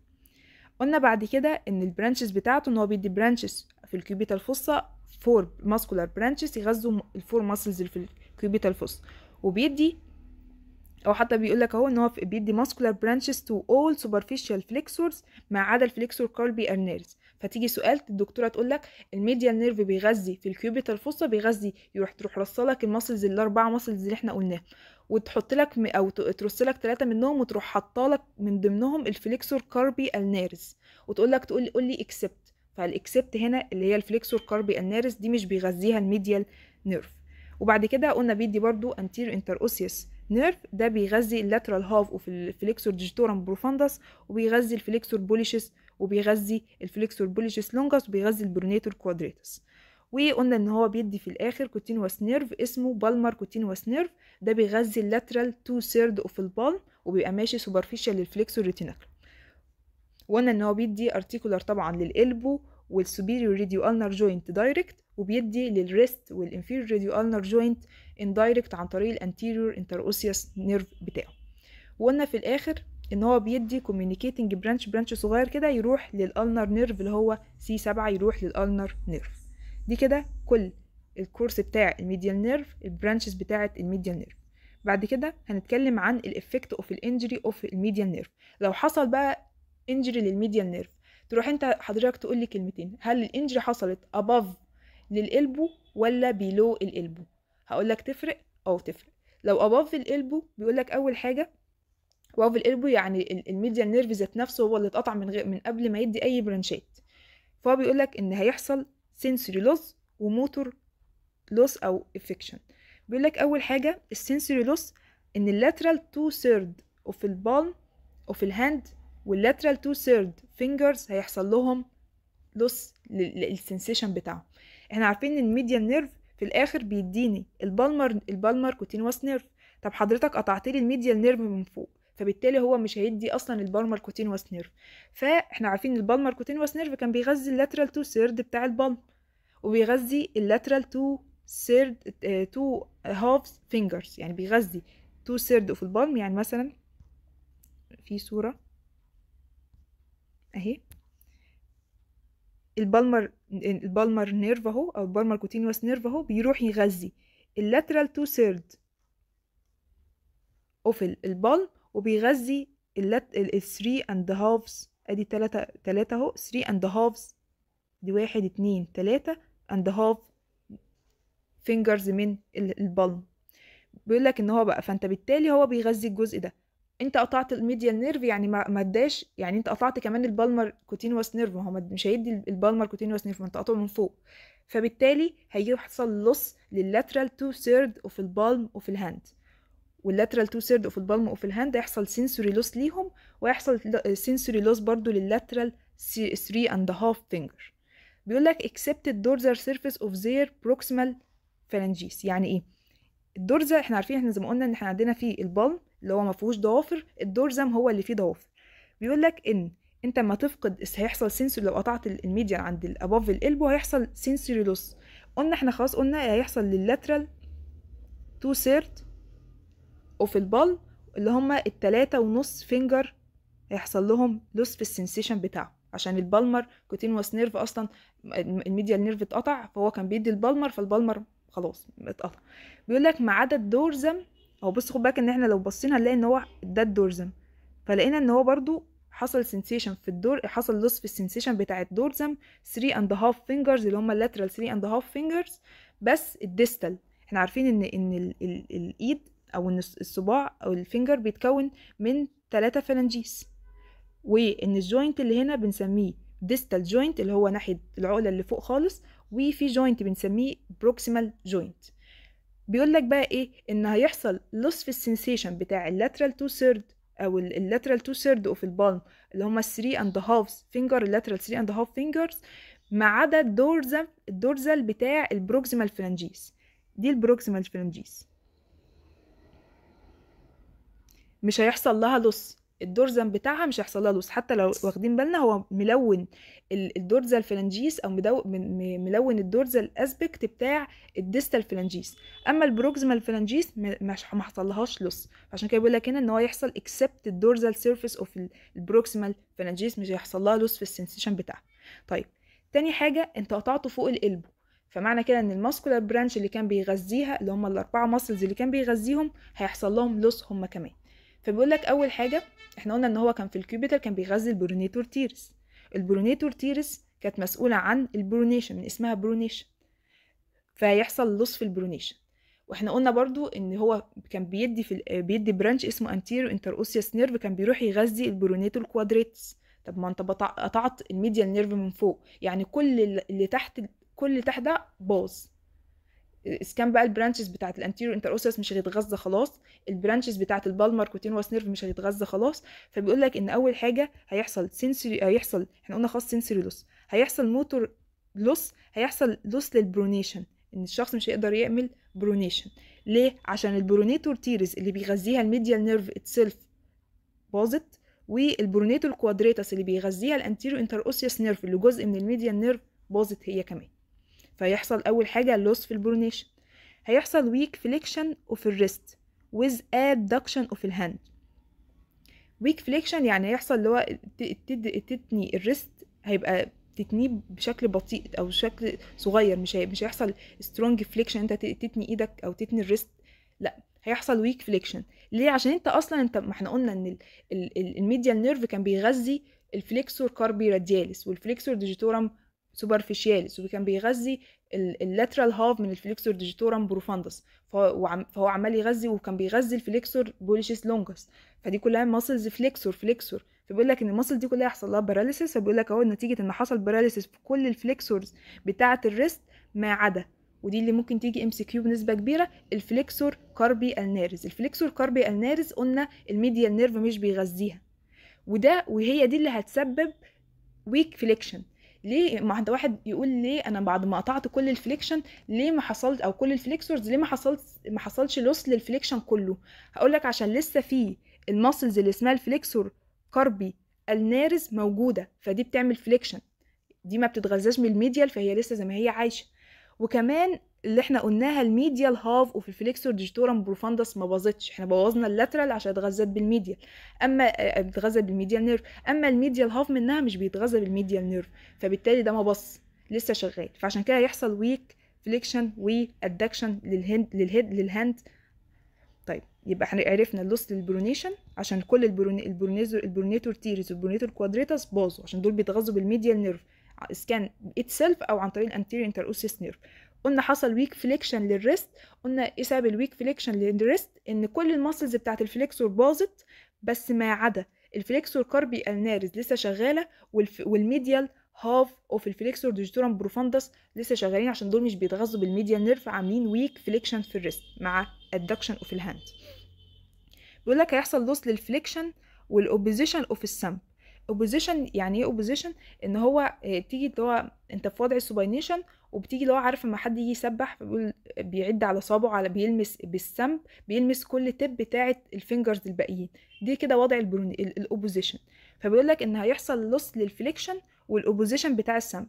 قلنا بعد كده ان البرانشز بتاعته ان هو بيدي برانشز في الكيوبيتا الفصة فور ماسكولار برانشز يغذوا الفور ماسلز اللي في الكيوبيتا الفصة وبيدي او حتى بيقول لك اهو ان هو بيدي ماسكولار برانشز تو اول سوبرفيشال فليكسورز ما عدا الفليكسور كاربي ارنيرز فتيجي سؤال الدكتوره تقول لك الميديا نيرف بيغذي في الكيوبيتال الفصه بيغذي يروح تروح رصلك الماسلز الاربعه ماسلز اللي احنا قلناه وتحط لك او ترص لك ثلاثه منهم وتروح حاطه لك من ضمنهم الفليكسور كاربي النارز وتقول لك تقول لي اكسبت فالاكسبت هنا اللي هي الفليكسور كاربي النيرز دي مش بيغذيها الميديال نيرف وبعد كده قلنا بيدي برضو انتير اوسيس نيرف ده بيغذي اللاترال هاف اوف الفليكسور ديجيتورم بروفاندس وبيغذي الفليكسور بوليشس وبيغذي الفليكسور بوليجيس لونجاس وبيغذي البرونيتور كوادريتس وقلنا ان هو بيدي في الاخر كوتينوس نيرف اسمه بالمر كوتينوس نيرف ده بيغذي اللاترال تو سيرد اوف البالم وبيبقى ماشي سوبرفيشال للفليكسور ريتيناكل وقلنا ان هو بيدي ارتيكولار طبعا للالبو والسوبيريور راديو النر جوينت دايركت وبيدي للريست والانفيريور راديو النر جوينت اندايركت عن طريق الانتيريور انتر اوسيوس نيرف بتاعه وقلنا في الاخر ان هو بيدي كوميونيكيتنج برانش برانش صغير كده يروح للالنر نيرف اللي هو سي 7 يروح للالنر نيرف دي كده كل الكورس بتاع الميديال نيرف البرانشز بتاعه الميديال نيرف بعد كده هنتكلم عن الافكت اوف الانجري اوف الميديال نيرف لو حصل بقى انجري للميديال نيرف تروح انت حضرتك تقول لي كلمتين هل الانجري حصلت اباف للالبو ولا بيلو الالبو هقول لك تفرق او تفرق لو اباف الالبو بيقول لك اول حاجه واو في القلب يعني الميديا نيرف ذات نفسه هو اللي اتقطع من غير من قبل ما يدي اي برانشات فهو بيقول لك ان هيحصل سنسوري لوس وموتور لوس او افكشن بيقول لك اول حاجه السنسوري لوس ان اللاترال تو ثيرد اوف البالم اوف الهاند واللاترال تو ثيرد فينجرز هيحصل لهم لوس للسنسيشن بتاعهم احنا عارفين ان الميديا نيرف في الاخر بيديني البالمر البالمر كوتينوس نيرف طب حضرتك قطعت لي الميديا نيرف من فوق فبالتالي هو مش هيدي اصلا البالمر كوتينوس نيرف فاحنا عارفين البالمر كوتينوس نيرف كان بيغذي اللاترال تو سيرد بتاع البالم وبيغذي اللاترال تو سيرد آه، تو هاف فينجرز يعني بيغذي تو سيرد اوف البالم يعني مثلا في صورة اهي البالمر البالمر نيرف اهو او البالمر كوتينوس نيرف اهو بيروح يغذي اللاترال تو سيرد اوف البالم وبيغذي ال 3 اند هافز ادي 3 3 اهو 3 اند هافز دي 1 2 3 اند هاف فينجرز من البلم بيقول لك ان هو بقى فانت بالتالي هو بيغذي الجزء ده انت قطعت الميديال نيرف يعني ما اداش يعني انت قطعت كمان البالمر كوتينوس نيرف ما هو مش هيدي البالمر كوتينوس نيرف ما انت قاطعه من فوق فبالتالي هيحصل لص لللاترال تو ثيرد وفي البالم وفي الهاند واللاترال تو سيرد اوف البالم اوف الهاند هيحصل سنسوري لوس ليهم وهيحصل سنسوري لوس برضو لللاترال 3 اند هاف فينجر بيقول لك اكسبت الدورزر surface of their proximal phalanges يعني ايه الدورزا احنا عارفين احنا زي ما قلنا ان احنا عندنا في البالم اللي هو ما فيهوش ضوافر الدورزم هو اللي فيه ضوافر بيقول لك ان انت ما تفقد هيحصل سنسوري لو قطعت الميديان عند الاباف القلب هيحصل سنسوري لوس قلنا احنا خلاص قلنا هيحصل لللاترال تو سيرت وفي البال اللي هما التلاتة ونص فينجر هيحصل لهم لوس في السنسيشن بتاعه عشان البالمر كوتينوس نيرف اصلا الميديا نيرف اتقطع فهو كان بيدي البالمر فالبالمر خلاص اتقطع بيقول لك ما عدا الدورزم هو بص خد بالك ان احنا لو بصينا هنلاقي ان هو ده الدورزم فلقينا ان هو برضو حصل سنسيشن في الدور حصل لوس في السنسيشن بتاع الدورزم 3 اند هاف فينجرز اللي هم اللاترال 3 اند هاف فينجرز بس الديستال احنا عارفين ان ان الايد أو إن الصباع أو الفينجر بيتكون من ثلاثة فلنجيس وإن الجوينت اللي هنا بنسميه ديستال جوينت اللي هو ناحية العقلة اللي فوق خالص وفي جوينت بنسميه بروكسيمال جوينت بيقول لك بقى ايه ان هيحصل لصف السنسيشن بتاع اللاترال تو سيرد او اللاترال تو سيرد اوف البالم اللي هما 3 اند هاف فينجر اللاترال 3 اند هاف فينجرز ما عدا الدورزل الدورزل بتاع البروكسيمال فرنجيس دي البروكسيمال فرنجيس مش هيحصل لها لص الدورزن بتاعها مش هيحصل لها لص حتى لو واخدين بالنا هو ملون الدورزا الفلنجيس او مدو... ملون الدورزا الاسبكت بتاع الديستال فلنجيس اما البروكسيمال الفلنجيس مش ما حصلهاش لص عشان كده بيقول لك هنا ان هو يحصل اكسبت الدورزال سيرفيس اوف البروكسيمال الفلنجيس مش هيحصل لها لص في السنسيشن بتاعها طيب تاني حاجه انت قطعته فوق القلب فمعنى كده ان الماسكولار برانش اللي كان بيغذيها اللي هم الاربعه ماسلز اللي كان بيغذيهم هيحصل لهم لص هم كمان فبيقول لك اول حاجه احنا قلنا ان هو كان في الكيوبيتر كان بيغذي البرونيتور تيرس البرونيتور تيرس كانت مسؤوله عن البرونيشن من اسمها برونيشن فيحصل لص في البرونيشن واحنا قلنا برضو ان هو كان بيدي في بيدي برانش اسمه انتيرو اوسيس نيرف كان بيروح يغذي البرونيتور كوادريتس طب ما انت قطعت الميديال نيرف من فوق يعني كل اللي تحت كل اللي تحت ده باظ اذا بقى البرانشز بتاعه الانتيريور اوسس مش هتتغذى خلاص البرانشز بتاعت البالمر كوتينوس نيرف مش هتتغذى خلاص فبيقول لك ان اول حاجه هيحصل سنسوري هيحصل احنا قلنا خاص سنسوري لوس هيحصل موتور لوس هيحصل لوس للبرونيشن ان الشخص مش هيقدر يعمل برونيشن ليه عشان البرونيتور تيرز اللي بيغذيها الميديال نيرف اتسلف باظت والبرونيتور كوادريتاس اللي بيغذيها الانتيريور اوسيس نيرف اللي جزء من الميديال نيرف باظت هي كمان فيحصل أول حاجة لوس في البرونيشن هيحصل ويك فليكشن اوف الريست ويز ادكشن اوف الهاند ويك فليكشن يعني هيحصل اللي هو تتني الريست هيبقى تتنيه بشكل بطيء او بشكل صغير مش هي... مش هيحصل سترونج فليكشن انت تتني ايدك او تتني الريست لا هيحصل ويك فليكشن ليه عشان انت اصلا انت ما احنا قلنا ان الميديال نيرف كان بيغذي الفليكسور كاربي رادياليس والفليكسور ديجيتورم سوبرفيشياليس وكان بيغذي اللاترال هاف من الفليكسور ديجيتورم بروفاندس فهو عمال يغذي وكان بيغذي الفليكسور بوليشيس لونجس فدي كلها ماسلز فليكسور فليكسور فبيقول لك ان الماسل دي كلها يحصل لها باراليسيس فبيقول لك اهو نتيجه ان حصل باراليسيس في كل الفليكسورز بتاعه الريست ما عدا ودي اللي ممكن تيجي ام سي كيو بنسبه كبيره الفليكسور كاربي النارز الفليكسور كاربي النارز قلنا الميديال نيرف مش بيغذيها وده وهي دي اللي هتسبب ويك فليكشن ليه ما حد واحد يقول ليه انا بعد ما قطعت كل الفليكشن ليه ما حصلت او كل الفليكسورز ليه ما حصلت ما حصلش لوس للفليكشن كله هقول لك عشان لسه في الماسلز اللي اسمها الفليكسور كاربي النارز موجوده فدي بتعمل فليكشن دي ما بتتغذاش من الميديال فهي لسه زي ما هي عايشه وكمان اللي احنا قلناها الميديال هاف وفي الفليكسور ديجيتورم بروفاندس ما باظتش احنا بوظنا اللاترال عشان اتغذت بالميديال اما اتغذى آه، آه، بالميديال نيرف اما الميديال هاف منها مش بيتغذى بالميديال نيرف فبالتالي ده ما بص لسه شغال فعشان كده هيحصل ويك فليكشن وادكشن للهند للهيد للهاند طيب يبقى احنا عرفنا اللوس للبرونيشن عشان كل البروني البرونيزور البرونيتور تيريز والبرونيتور كوادريتاس باظوا عشان دول بيتغذوا بالميديال نيرف سكان آه، اتسلف او عن طريق الانتيريور انتر اوسيس نيرف قلنا حصل ويك فليكشن للريست قلنا ايه سبب الويك فليكشن للريست ان كل الماسلز بتاعه الفليكسور باظت بس ما عدا الفليكسور كاربي النارز لسه شغاله والف... والميديال هاف اوف الفليكسور ديجيتورم بروفاندس لسه شغالين عشان دول مش بيتغذوا بالميديال نيرف عاملين ويك فليكشن في الريست مع ادكشن اوف الهاند بيقول لك هيحصل لوس للفليكشن والاوبوزيشن اوف السم اوبوزيشن يعني ايه اوبوزيشن ان هو آه، تيجي اللي هو انت في وضع السوبينيشن وبتيجي لو عارف لما حد يجي يسبح بيعد على صابعه على بيلمس بالسمب بيلمس كل تب بتاعه الفينجرز الباقيين دي كده وضع البرون الاوبوزيشن فبيقول لك ان هيحصل لص للفليكشن والاوبوزيشن بتاع السمب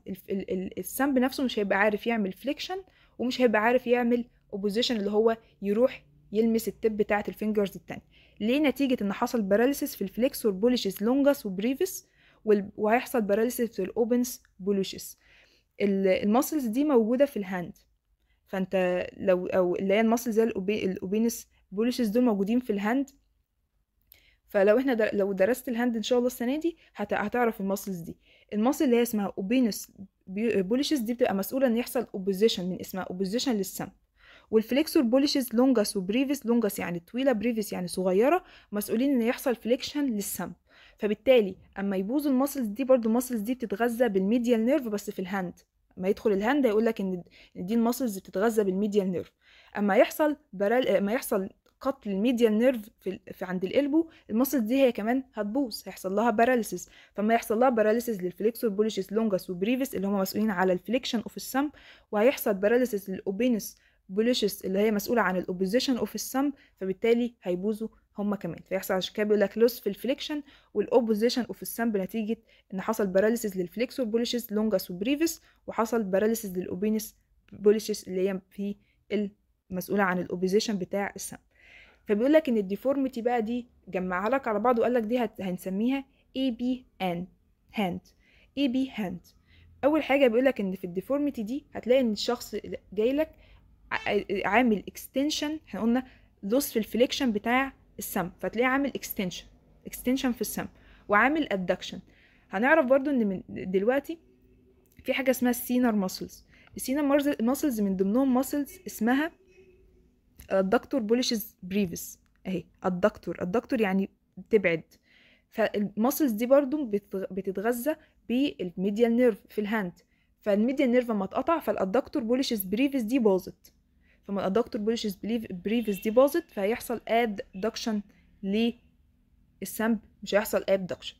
السمب نفسه مش هيبقى عارف يعمل فليكشن ومش هيبقى عارف يعمل اوبوزيشن اللي هو يروح يلمس التب بتاعه الفينجرز التانية ليه نتيجه ان حصل باراليسيس في الفليكسور بوليشس لونجس وبريفس وهيحصل باراليسيس في الاوبنس بوليشز الماسلز دي موجوده في الهاند فانت لو او اللي هي الماسلز زي الاوبينس بولشز دول موجودين في الهاند فلو احنا در... لو درست الهاند ان شاء الله السنه دي هت... هتعرف الماسلز دي الماسل اللي هي اسمها اوبينس بولشز دي بتبقى مسؤوله ان يحصل اوبوزيشن من اسمها اوبوزيشن للسم والفليكسور بولشز لونجاس وبريفيس لونجاس يعني طويله بريفيس يعني صغيره مسؤولين ان يحصل فليكشن للسم فبالتالي اما يبوظ الماسلز دي برضو الماسلز دي بتتغذى بالميديال نيرف بس في الهاند اما يدخل الهاند هيقول لك ان دي الماسلز بتتغذى بالميديال نيرف اما يحصل برال اما يحصل قتل الميديال نيرف في, في عند الالبو الماسلز دي هي كمان هتبوظ هيحصل لها باراليسيس فما يحصل لها باراليسيس للفليكسور بوليشيس لونجاس وبريفيس اللي هم مسؤولين على الفليكشن اوف السم وهيحصل باراليسيس للاوبينس بوليشيس اللي هي مسؤوله عن الاوبوزيشن اوف السم فبالتالي هيبوظوا هما كمان فيحصل عشان كده بيقول لك لوس في الفليكشن والاوبوزيشن اوف السامبل نتيجه ان حصل باراليسيس للفليكسور بوليشز لونجاس وبريفس وحصل باراليسيس للاوبينس بوليشز اللي هي في المسؤوله عن الاوبوزيشن بتاع السامبل فبيقول لك ان الديفورميتي بقى دي جمعها لك على بعض وقال لك دي هنسميها اي بي ان هاند اي بي هاند اول حاجه بيقول لك ان في الديفورميتي دي هتلاقي ان الشخص جاي لك عامل اكستنشن احنا قلنا لوس في الفليكشن بتاع السم فتلاقيه عامل اكستنشن اكستنشن في السم وعامل ادكشن هنعرف برضو ان من دلوقتي في حاجه اسمها السينر ماسلز السينر ماسلز من ضمنهم ماسلز اسمها آه، الدكتور بوليشز بريفس اهي الدكتور الدكتور يعني تبعد فالماسلز دي برضو بتتغذى بالميديال نيرف في الهاند فالميديال نيرف اما اتقطع فالادكتور بوليشز بريفس دي باظت لما الدكتور بولشز بريفيس ديبوزيت فهيحصل ادكشن للسمب مش هيحصل ادكشن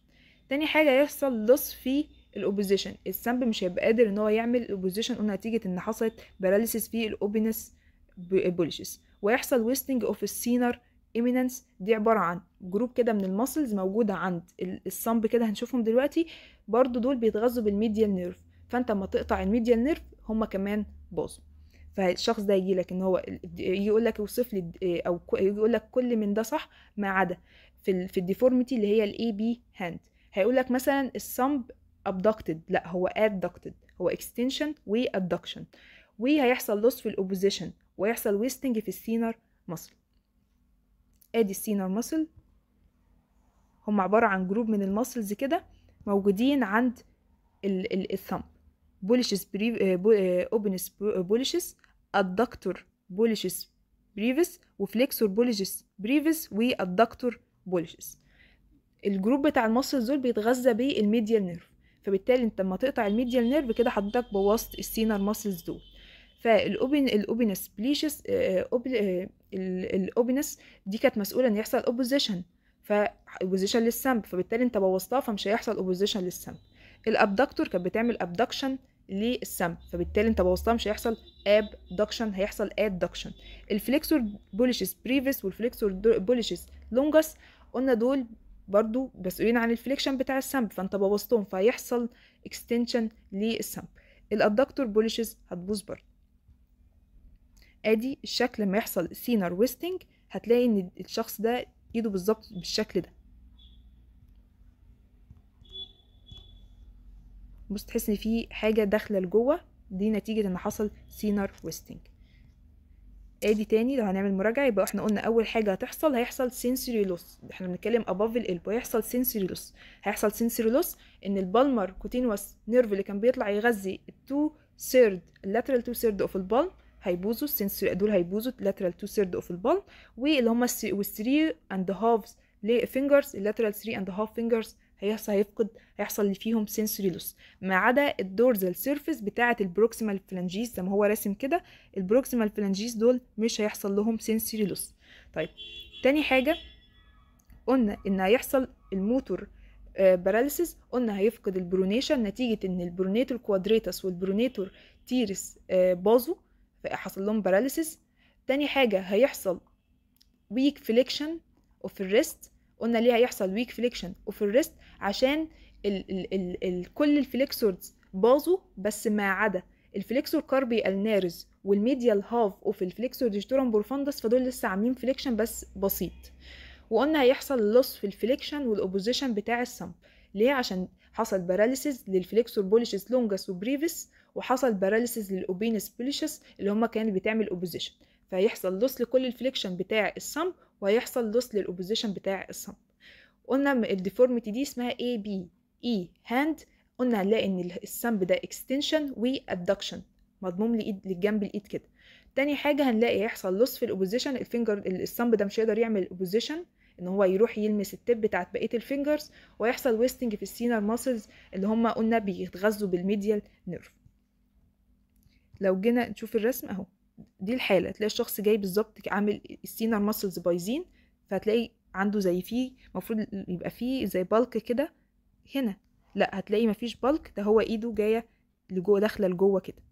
تاني حاجة هيحصل لص في الاوبوزيشن السمب مش هيبقى قادر ان هو يعمل الاوبوزيشن نتيجة ان حصلت باراليسيس في الاوبينس بوليشز ويحصل ويستنج اوف السينر ايميننس دي عبارة عن جروب كده من المسلز موجودة عند السامب كده هنشوفهم دلوقتي برضو دول بيتغذوا بالميديال نيرف فانت اما تقطع الميديال نيرف هما كمان باظوا فالشخص ده يجي لك ان هو يقول لك اوصف لي إيه، او يقول لك كل من ده صح ما عدا في في الديفورميتي اللي هي الاي بي هاند هيقول لك مثلا الصمب ابدكتد لا هو ادكتد هو اكستنشن و وهيحصل لوس في الاوبوزيشن ويحصل ويستنج في السينر muscle ادي السينر muscle هم عبارة عن جروب من المسلز كده موجودين عند الثمب بوليشس بريف اوبنس بوليشس الدكتور بوليشس بريفس وفليكسور بوليشس بريفس والدكتور بوليشس الجروب بتاع المصل دول بيتغذى بالميديال نيرف فبالتالي انت لما تقطع الميديال نيرف كده حضرتك بوظت السينر ماسلز دول فالاوبن الاوبنس بليشس الاوبنس دي كانت مسؤوله ان يحصل اوبوزيشن فاوبوزيشن للسمب فبالتالي انت بوظتها فمش هيحصل اوبوزيشن للسمب الابدكتور كانت بتعمل ابدكشن للسم فبالتالي انت بوظتها مش هيحصل ابدكشن هيحصل ادكشن الفليكسور بوليشس بريفس والفليكسور بوليشس لونجس قلنا دول برضو مسؤولين عن الفليكشن بتاع السمب فانت بوظتهم فهيحصل اكستنشن للسمب الادكتور بوليشس هتبوظ برضو ادي الشكل لما يحصل سينر ويستنج هتلاقي ان الشخص ده ايده بالظبط بالشكل ده بص تحس ان في حاجه داخله لجوه دي نتيجه ان حصل سينر ويستنج ادي تاني لو هنعمل مراجعه يبقى احنا قلنا اول حاجه هتحصل هيحصل سنسوري لوس احنا بنتكلم اباف القلب هيحصل سنسوري لوس هيحصل سنسوري لوس ان البالمر كوتينوس نيرف اللي كان بيطلع يغذي التو سيرد اللاترال تو سيرد اوف البالم هيبوظوا السنسوري دول هيبوظوا اللاترال تو سيرد اوف البالم واللي هم والثري اند هاف فينجرز اللاترال ثري اند هاف فينجرز هيحصل هيفقد هيحصل فيهم سنسوري لوس ما عدا الدورزال سيرفيس بتاعه البروكسيمال فلانجيز زي ما هو راسم كده البروكسيمال فلانجيز دول مش هيحصل لهم سنسوري لوس طيب تاني حاجه قلنا ان هيحصل الموتور باراليسيس آه، قلنا هيفقد البرونيشن نتيجة ان البرونيتور كوادريتاس والبرونيتور تيرس آه، باظوا فحصل لهم باراليسيس تاني حاجة هيحصل ويك فليكشن اوف الريست قلنا ليه هيحصل ويك فليكشن وفي الريست عشان ال ال ال ال كل الفليكسورز باظوا بس ما عدا الفليكسور كاربي النارز والميديال هاف وفي الفليكسور ديجيتورم بورفاندس فدول لسه عاملين فليكشن بس بسيط وقلنا هيحصل لص في الفليكشن والاوبوزيشن بتاع السمب ليه عشان حصل باراليسيز للفليكسور بوليشس لونجس وبريفس وحصل باراليسيز للاوبينس بوليشس اللي هما كانت بتعمل اوبوزيشن فهيحصل لص لكل الفليكشن بتاع السمب وهيحصل لوس للأوبوزيشن بتاع الصمت قلنا الديفورميتي دي اسمها اي بي اي هاند قلنا هنلاقي ان السمب ده اكستنشن وادكشن مضموم لإيد للجنب الايد كده تاني حاجه هنلاقي هيحصل لص في الاوبوزيشن الفينجر السمب ده مش هيقدر يعمل اوبوزيشن ان هو يروح يلمس التب بتاعت بقيه الفينجرز ويحصل ويستنج في السينر ماسلز اللي هم قلنا بيتغذوا بالميديال نيرف لو جينا نشوف الرسم اهو دي الحاله تلاقي الشخص جاي بالظبط عامل السينر ماسلز بايظين فهتلاقي عنده زي فيه المفروض يبقى فيه زي بالك كده هنا لا هتلاقي مفيش بالك ده هو ايده جايه لجوه داخله لجوه كده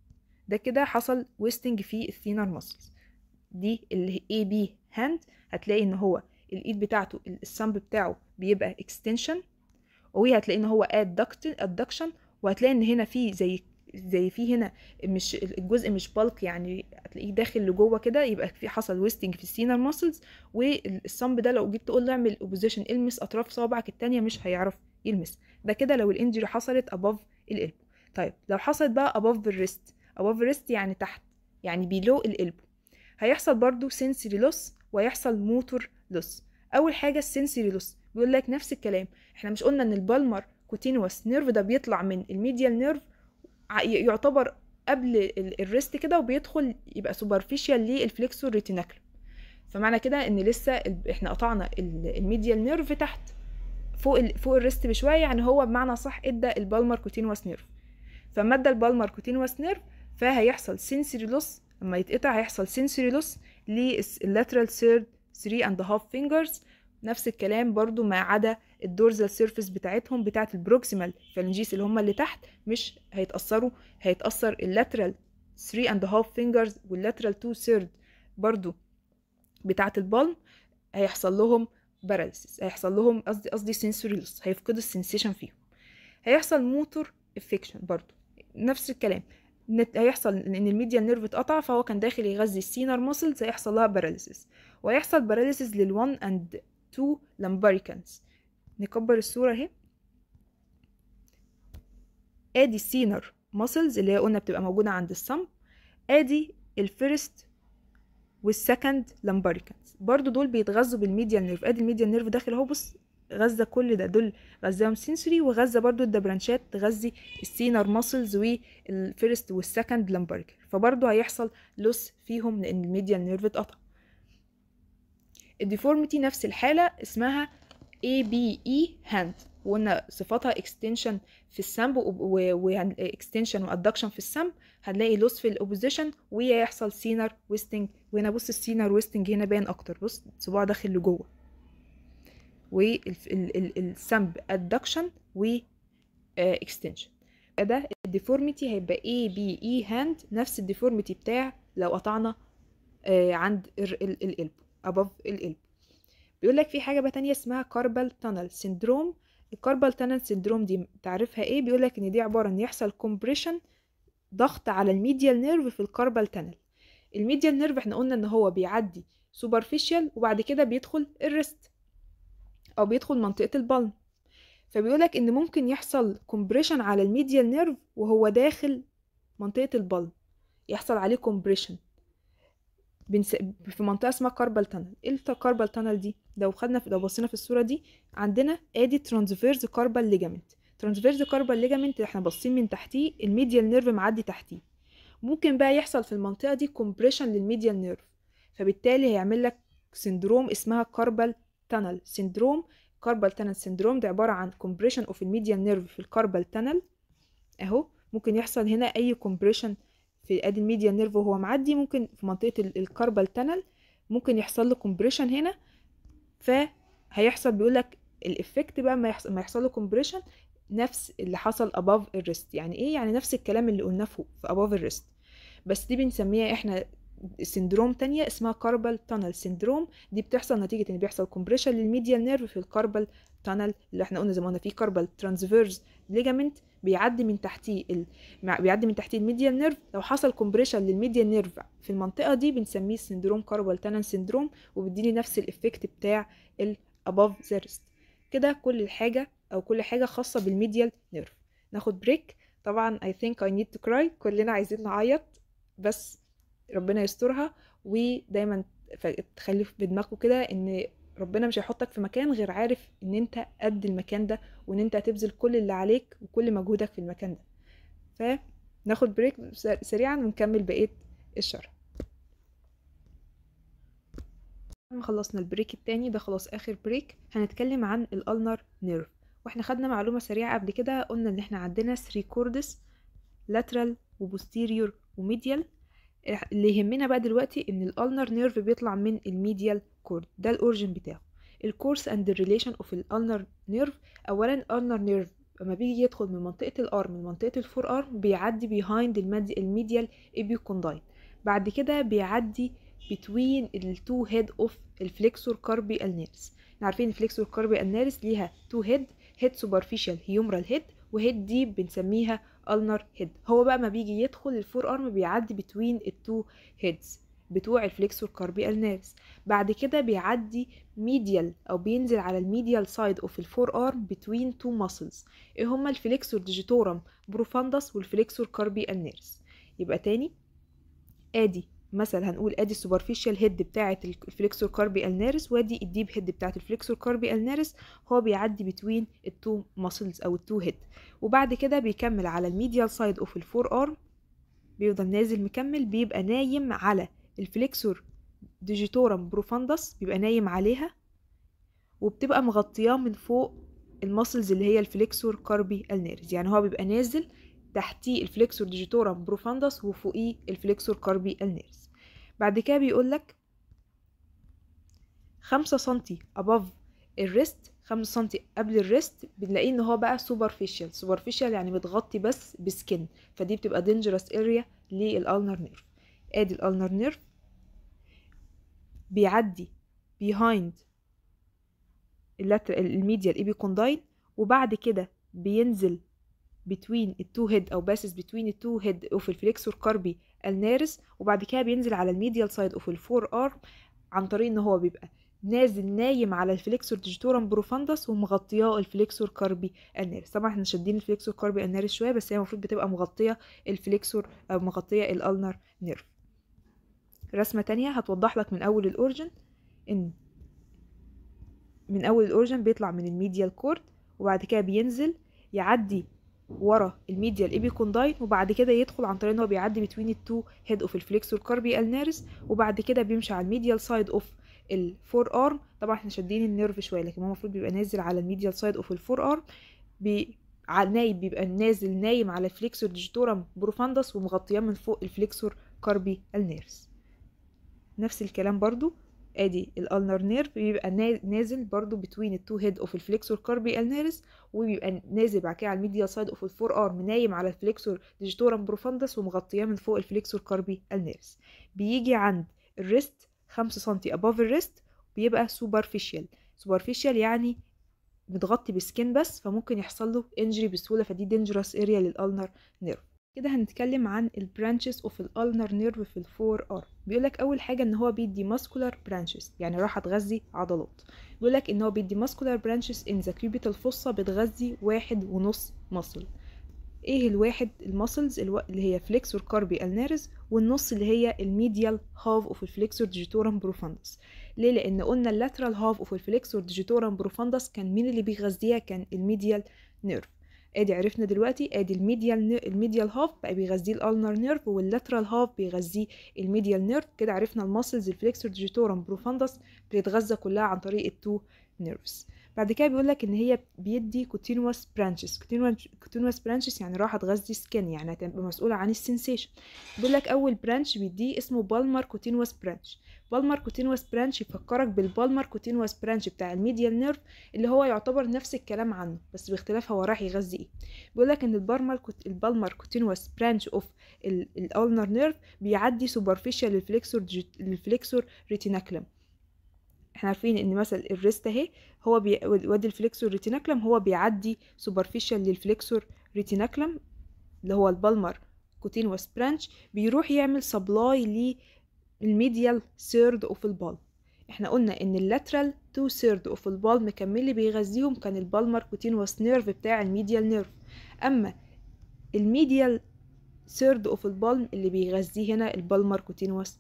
ده كده حصل ويستنج في الثينر ماسلز دي ال AB hand هتلاقي ان هو الايد بتاعته السامب بتاعه بيبقى extension وهتلاقي ان هو adduction وهتلاقي ان هنا في زي زي في هنا مش الجزء مش بالك يعني هتلاقيه داخل لجوه كده يبقى في حصل ويستنج في السينر ماسلز والصنب ده لو جيت تقول له اعمل اوبوزيشن المس اطراف صوابعك التانية مش هيعرف يلمس ده كده لو الانجري حصلت اباف القلب طيب لو حصلت بقى اباف الريست اباف الريست يعني تحت يعني بيلو القلب هيحصل برضو سنسري لوس ويحصل موتور لوس اول حاجه السنسري لوس بيقول لك نفس الكلام احنا مش قلنا ان البالمر كوتينوس نيرف ده بيطلع من الميديال نيرف يعتبر قبل الريست كده وبيدخل يبقى سوبرفيشال للفليكسور ريتيناكلوم فمعنى كده ان لسه احنا قطعنا الميديال نيرف تحت فوق ال فوق الريست بشويه يعني هو بمعنى صح ادى البالمر كوتينوس نيرف فما ادى البالمر كوتينوس نيرف فهيحصل سنسري لوس لما يتقطع هيحصل سنسري لوس للاترال ثيرد 3 اند هاف فينجرز نفس الكلام برضو ما عدا الدورزال سيرفيس بتاعتهم بتاعه البروكسيمال فالنجيس اللي هم اللي تحت مش هيتاثروا هيتاثر اللاترال 3 اند هاف فينجرز واللاترال 2 ثيرد برضو بتاعه البالم هيحصل لهم باراليسيس هيحصل لهم قصدي قصدي سنسوري لوس هيفقدوا السنسيشن فيهم هيحصل موتور افكشن برضو نفس الكلام هيحصل ان الميديا نيرف اتقطع فهو كان داخل يغذي السينر موسلز هيحصل لها باراليسيس وهيحصل باراليسيس لل1 اند 2 لامباريكانز نكبر الصورة اهي ادي السينر ماسلز اللي هي قلنا بتبقى موجودة عند الصمت ادي الفيرست والسكند لامباريكانز برضو دول بيتغذوا بالميديا نيرف ادي الميديا نيرف داخل اهو بص غذى كل ده دول غذاهم سنسوري وغذى برضو الدبرانشات تغذي السينر ماسلز والفيرست والسكند لامباريكال فبرضو هيحصل لوس فيهم لان الميديا نيرف اتقطع الديفورميتي نفس الحالة اسمها A B E hand وقلنا صفاتها extension في السمب و وادكشن في السمب هنلاقي لوس في الاوبوزيشن ويحصل سينر ويستنج وهنا بص السينر ويستنج هنا باين اكتر بص صباع داخل لجوه والسمب ادكشن و آه، extension ده الديفورميتي هيبقى A B E هاند نفس الديفورميتي بتاع لو قطعنا آه، عند القلب above القلب بيقول لك في حاجه بقى تانية اسمها كاربال تانل سيندروم الكاربال تانل سيندروم دي تعرفها ايه بيقول لك ان دي عباره ان يحصل كومبريشن ضغط على الميديال نيرف في الكاربال تانل الميديال نيرف احنا قلنا ان هو بيعدي سوبرفيشال وبعد كده بيدخل الريست او بيدخل منطقه البلن فبيقولك ان ممكن يحصل كومبريشن على الميديال نيرف وهو داخل منطقه البلن يحصل عليه كومبريشن بنس... في منطقه اسمها كاربال تانل ايه الكاربال تانل دي لو خدنا في... لو بصينا في الصوره دي عندنا ادي ترانسفيرز كاربال ليجامنت ترانسفيرز كاربال ليجامنت احنا باصين من تحتيه الميديال نيرف معدي تحتيه ممكن بقى يحصل في المنطقه دي كومبريشن للميديال نيرف فبالتالي هيعمل لك سندروم اسمها كاربال تانل سندروم كاربال تانل سندروم ده عباره عن كومبريشن اوف الميديال نيرف في الكاربال تانل اهو ممكن يحصل هنا اي كومبريشن في ادي الميديا نيرف وهو معدي ممكن في منطقه الكاربال تانل ممكن يحصل له كومبريشن هنا فهيحصل بيقول لك الافكت بقى ما يحصل ما يحصل له كومبريشن نفس اللي حصل اباف الريست يعني ايه يعني نفس الكلام اللي قلناه فوق في اباف الريست بس دي بنسميها احنا سندروم تانية اسمها كاربال تانل سندروم دي بتحصل نتيجة ان بيحصل كومبريشن للميديال نيرف في الكاربال تانل اللي احنا قلنا زي ما قلنا فيه كاربال ترانسفيرز ليجامنت بيعدي من تحتيه ال... بيعدي من تحتيه الميديا نيرف لو حصل كومبريشن للميديا نيرف في المنطقه دي بنسميه سندروم كاربال تانن سندروم وبيديني نفس الافكت بتاع الاباف ذا كده كل الحاجه او كل حاجه خاصه بالميديال نيرف ناخد بريك طبعا اي ثينك اي نيد تو كراي كلنا عايزين نعيط بس ربنا يسترها ودايما تخلي في دماغكم كده ان ربنا مش هيحطك في مكان غير عارف ان انت قد المكان ده وان انت هتبذل كل اللي عليك وكل مجهودك في المكان ده فناخد بريك سريعا ونكمل بقيه الشرح ما خلصنا البريك التاني ده خلاص اخر بريك هنتكلم عن الالنر نيرف واحنا خدنا معلومه سريعه قبل كده قلنا ان احنا عندنا 3 كوردس لاترال وبوستيريور وميديال اللي يهمنا بقى دلوقتي ان الالنر نيرف بيطلع من الميديال كورد ده الاورجن بتاعه الكورس اند ريليشن اوف الالنر نيرف اولا الالنر نيرف لما بيجي يدخل من منطقه الارم من منطقه الفور ارم بيعدي بيهايند الميديال ابيوكونداين بعد كده بيعدي بتوين التو هيد اوف الفليكسور كاربي النيرس احنا عارفين الفليكسور كاربي النيرس ليها تو هيد هيد سوبرفيشال هيومرال هيد وهيد ديب بنسميها الالنر هيد هو بقى ما بيجي يدخل الفور ارم بيعدي بتوين التو هيدز بتوع الفليكسور كاربي النيرس بعد كده بيعدي ميديال او بينزل على الميديال سايد اوف الفور ارم بتوين تو ماسلز ايه هما الفليكسور ديجيتورم بروفاندس والفليكسور كاربي النيرس يبقى تاني ادي مثلا هنقول ادي السوبرفيشال هيد بتاعه الفليكسور كاربي النيرس وادي الديب هيد بتاعه الفليكسور كاربي النيرس هو بيعدي بتوين التو ماسلز او التو هيد وبعد كده بيكمل على الميديال سايد اوف الفور ارم بيفضل نازل مكمل بيبقى نايم على الفليكسور ديجيتورم بروفاندس بيبقى نايم عليها وبتبقى مغطياه من فوق الماسلز اللي هي الفليكسور كاربي النيرس يعني هو بيبقى نازل تحتيه الفليكسور ديجيتورم بروفاندس وفوقيه الفليكسور كاربي النيرس بعد كده بيقولك خمسة سنتي above الريست خمسة سنتي قبل الريست بنلاقيه ان هو بقى superficial superficial يعني متغطي بس بسكن فدي بتبقى dangerous area للالنر نيرف ادي الالنر نيرف بيعدي behind الميديا الابيكوندايل وبعد كده بينزل between التو هيد او باسس between التو هيد اوف الفليكسور كاربي النارس وبعد كده بينزل على الميديال سايد اوف الفور ار عن طريق ان هو بيبقى نازل نايم على الفليكسور ديجيتورم بروفاندس ومغطياه الفليكسور كاربي النارس طبعا احنا شادين الفليكسور كاربي النارس شويه بس هي المفروض بتبقى مغطيه الفليكسور او مغطيه الالنر نيرف رسمه تانية هتوضح لك من اول الاورجن ان من اول الاورجن بيطلع من الميديال كورد وبعد كده بينزل يعدي ورا الميديا ايبيكونداين وبعد كده يدخل عن طريق ان هو بيعدي بتوين التو هيد اوف الفليكسور كاربي النارس وبعد كده بيمشي على الميديال سايد اوف الفور ارم طبعا احنا شادين النيرف شويه لكن هو المفروض بيبقى نازل على الميديال سايد اوف الفور ارم بي... على نايم بيبقى نازل نايم على فليكسور ديجيتورم بروفاندس ومغطياه من فوق الفليكسور كاربي النيرس نفس الكلام برضو ادي الالنر نيرف بيبقى نازل برضو بتوين التو هيد اوف الفليكسور كاربي النيرس وبيبقى نازل بعد كده على الميديا سايد اوف الفور ارم نايم على الفليكسور ديجيتورم بروفاندس ومغطياه من فوق الفليكسور كاربي النيرس بيجي عند الريست 5 سنتي اباف الريست بيبقى سوبرفيشال سوبرفيشال يعني متغطي بسكين بس فممكن يحصل له انجري بسهوله فدي دينجرس اريا للالنر نيرف كده هنتكلم عن البرانشز اوف الالنر نيرف في الفور ار بيقول لك اول حاجه ان هو بيدي ماسكولار برانشز يعني راح تغذي عضلات بيقول لك ان هو بيدي ماسكولار برانشز ان ذا كيوبيتال فصه بتغذي واحد ونص مصل ايه الواحد المسلز اللي هي فليكسور كاربي النارز والنص اللي هي الميديال هاف اوف الفليكسور ديجيتورم بروفاندس ليه لان قلنا اللاترال هاف اوف الفليكسور ديجيتورم بروفاندس كان مين اللي بيغذيها كان الميديال نيرف ادي عرفنا دلوقتي ادي الميديال الميديال هاف بقى بيغذيه الالنر نيرف واللاترال هاف بيغذيه الميديال نيرف كده عرفنا الماسلز الفليكسور ديجيتورم بروفاندس بتتغذى كلها عن طريق التو نيرفز بعد كده بيقول لك ان هي بيدي continuous branches continuous branches يعني راح تغذي سكن يعني هتبقى مسؤوله عن السنسيشن بيقول لك اول برانش بيديه اسمه بالمر continuous برانش بالمر continuous برانش يفكرك بالبالمر continuous برانش بتاع الميديال نيرف اللي هو يعتبر نفس الكلام عنه بس باختلاف هو راح يغذي ايه بيقول لك ان البالمر البالمر continuous برانش اوف الاولنر نيرف بيعدي سوبرفيشال الفليكسور الفليكسور ريتيناكلم احنا عارفين ان مثلا الريست اهي هو بيودي الفليكسور ريتيناكلم هو بيعدي سوبرفيشال للفليكسور ريتيناكلم اللي هو البالمر كوتين وسبرانش بيروح يعمل سبلاي للميديال سيرد اوف البال احنا قلنا ان اللاترال تو سيرد اوف البال مكمل اللي بيغذيهم كان البالمر كوتين نيرف بتاع الميديال نيرف اما الميديال سيرد اوف البالم اللي بيغذيه هنا البالمر كوتينوس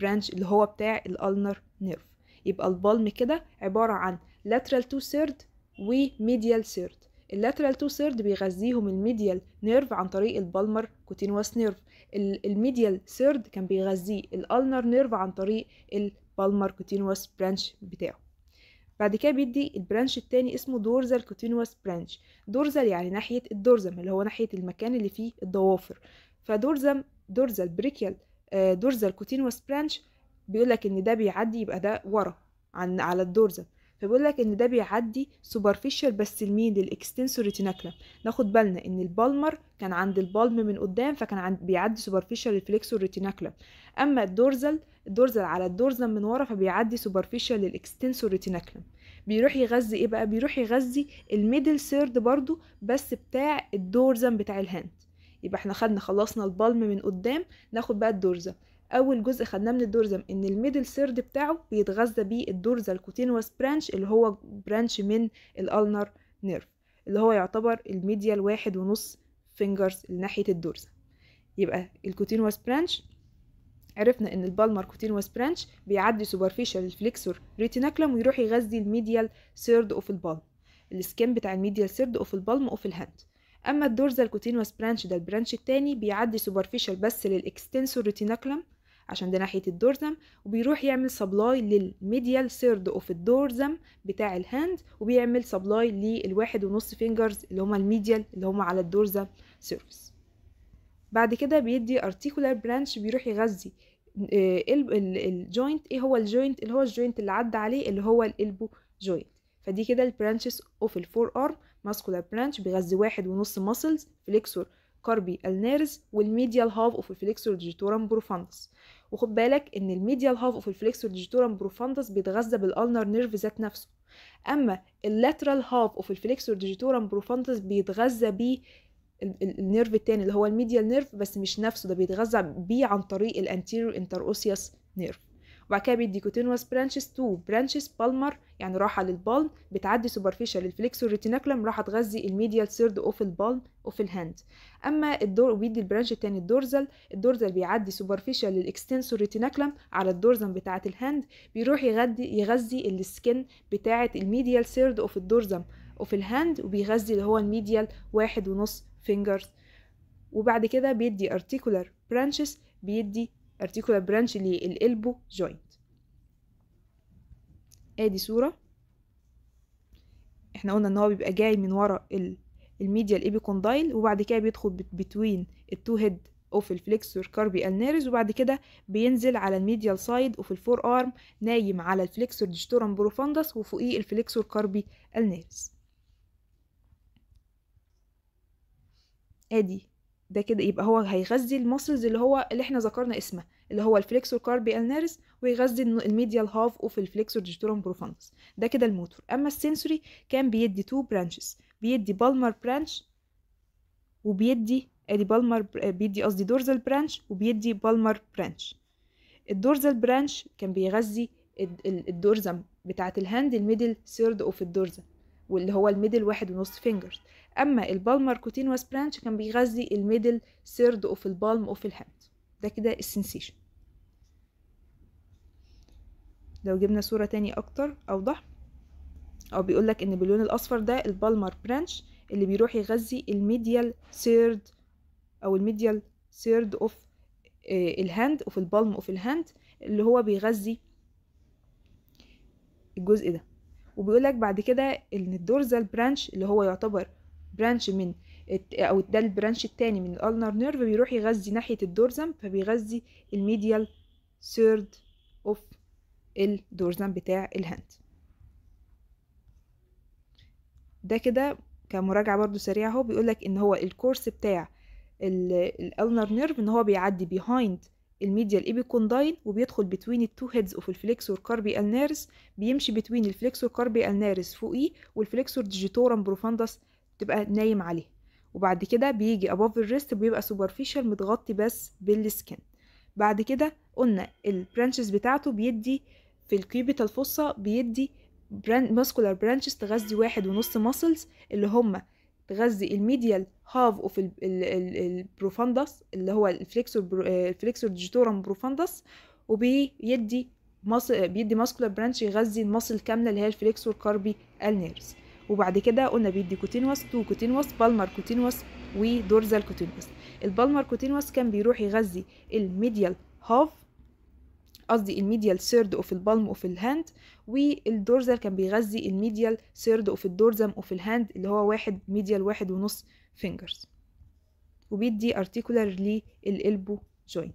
برانش اللي هو بتاع الالنر نيرف يبقى البالم كده عبارة عن lateral two third و medial third اللاترال تو سيرد بيغذيهم الميديال نيرف عن طريق البالمر كوتينوس نيرف الميديال سيرد كان بيغذيه الالنر نيرف عن طريق البالمر كوتينوس برانش بتاعه بعد كده بيدي البرانش التاني اسمه دورزال كوتينوس برانش دورزال يعني ناحية الدورزم اللي هو ناحية المكان اللي فيه الضوافر فدورزم دورزال بريكيال دورزال كوتينوس برانش بيقول لك ان ده بيعدي يبقى ده ورا عن على الدورزا فبيقول لك ان ده بيعدي سوبرفيشال بس لمين للاكستنسور ريتيناكلا ناخد بالنا ان البالمر كان عند البالم من قدام فكان عند بيعدي سوبرفيشال الفليكسور ريتيناكلا اما الدورزل الدورزل على الدورزل من ورا فبيعدي سوبرفيشال للاكستنسور ريتيناكلا بيروح يغذي ايه بقى بيروح يغذي الميدل سيرد برضو بس بتاع الدورزم بتاع الهاند يبقى احنا خدنا خلصنا البالم من قدام ناخد بقى الدورزه اول جزء خدناه من الدورزم ان الميدل سيرد بتاعه بيتغذى بيه الدورزا الكوتينوس برانش اللي هو برانش من الالنر نيرف اللي هو يعتبر الميديا الواحد ونص فينجرز لناحية الدورزا يبقى الكوتينوس برانش عرفنا ان البالمر كوتينوس برانش بيعدي سوبرفيشال الفليكسور ريتيناكلم ويروح يغذي الميديال سيرد اوف البالم السكين بتاع الميديال سيرد اوف البالم اوف الهاند اما الدورزا الكوتينوس برانش ده البرانش التاني بيعدي سوبرفيشال بس للاكستنسور ريتيناكلم عشان ده ناحية الدورزم وبيروح يعمل سبلاي للميديال سيرد اوف الدورزم بتاع الهاند وبيعمل سبلاي للواحد ونص فينجرز اللي هما الميديال اللي هما على الدورزم سيرفس بعد كده بيدي ارتيكولار برانش بيروح يغذي آه، الجوينت ايه هو الجوينت اللي هو الجوينت اللي عدى عليه اللي هو الالبو جوينت فدي كده البرانشز اوف الفور ارم ماسكولار برانش بيغذي واحد ونص ماسلز فليكسور كاربي النيرز والميديال هاف اوف الفليكسور جيتورم بروفاندس وخد بالك ان الميديال هاف اوف الفليكسور ديجيتورم بروفاندس بيتغذى بالالنر نيرف ذات نفسه اما اللاترال هاف اوف الفليكسور ديجيتورم بروفاندس بيتغذى بيه النيرف التاني اللي هو الميديال نيرف بس مش نفسه ده بيتغذى بيه عن طريق الانتيريور انتر اوسيوس نيرف وبعد كده بيدي كوتينوس برانشز تو برانشز بالمر يعني راحه للبالم بتعدي سوبرفيشال الفليكسور ريتيناكلم راحه تغذي الميديال سيرد اوف البالم اوف الهاند اما الدور وبيدي البرانش الثاني الدورزل الدورزل بيعدي سوبرفيشال للاكستنسور ريتيناكلم على الدورزم بتاعه الهاند بيروح يغذي يغذي السكن بتاعه الميديال سيرد اوف الدورزم اوف الهاند وبيغذي اللي هو الميديال واحد ونص فينجرز وبعد كده بيدي ارتيكولار برانشز بيدي articular branch للإلبو جوينت ادي صورة احنا قلنا ان هو بيبقى جاي من ورا الميديا الابيكوندايل وبعد كده بيدخل بتوين التو هيد اوف الفليكسور كاربي النيرز وبعد كده بينزل على الميديال سايد اوف الفور ارم نايم على الفليكسور ديشتورم بروفاندس وفوقيه الفليكسور كاربي النيرز ادي ده كده يبقى هو هيغذي المسلز اللي هو اللي احنا ذكرنا اسمها اللي هو الفليكسور كاربي النيرس ويغذي الميديال هاف اوف الفليكسور ديجيتورم بروفاندس ده كده الموتور اما السنسوري كان بيدي تو برانشز بيدي بالمر برانش وبيدي ادي بالمر آه، بيدي قصدي دورزال برانش وبيدي بالمر برانش الدورزال برانش كان بيغذي الدورزم بتاعه الهاند الميدل سيرد اوف الدورزم واللي هو الميدل واحد ونص فينجرز اما البالمر كوتينوس برانش كان بيغذي الميدل سيرد اوف البالم اوف الهاند ده كده السنسيشن لو جبنا صورة تاني أكتر أوضح أو بيقولك إن باللون الأصفر ده البالمر برانش اللي بيروح يغذي الميديال سيرد أو الميديال سيرد أوف آه، الهاند أوف البالم أوف الهاند اللي هو بيغذي الجزء ده وبيقولك بعد كده إن الدورزال برانش اللي هو يعتبر برانش من او ده البرانش التاني من الالنر نيرف بيروح يغذي ناحيه الدورزم فبيغذي الميديال ثيرد اوف الدورزم بتاع الهاند ده كده كمراجعه برضو سريعه اهو بيقولك ان هو الكورس بتاع الالنر نيرف ان هو بيعدي بيهايند الميديال ايبيكونداين وبيدخل بتوين التو هيدز اوف الفليكسور كاربي النيرس بيمشي بتوين الفليكسور كاربي النيرس فوقيه والفليكسور ديجيتورم بروفاندس تبقى نايم عليه وبعد كده بيجي above الريست بيبقى superficial متغطي بس بالسكن بعد كده قلنا البرانشز بتاعته بيدي في الكيوبيتال فصة بيدي muscular برانشز تغذي واحد ونص ماسلز اللي هما تغذي الميديال هاف اوف البروفاندس اللي هو الفليكسور الفليكسور ديجيتورم بروفاندس وبيدي مص... بيدي ماسكولار برانش يغذي المصل كامله اللي هي الفليكسور كاربي النيرس وبعد كده قلنا بيدي كوتينوس تو كوتينوس بالمر كوتينوس ودورزال كوتينوس البالمر كوتينوس كان بيروح يغذي الميديال هاف قصدي الميديال سيرد اوف البالم اوف الهاند والدورزال كان بيغذي الميديال سيرد اوف الدورزم اوف الهاند اللي هو واحد ميديال واحد ونص فينجرز وبيدي ارتيكولار للالبو جوينت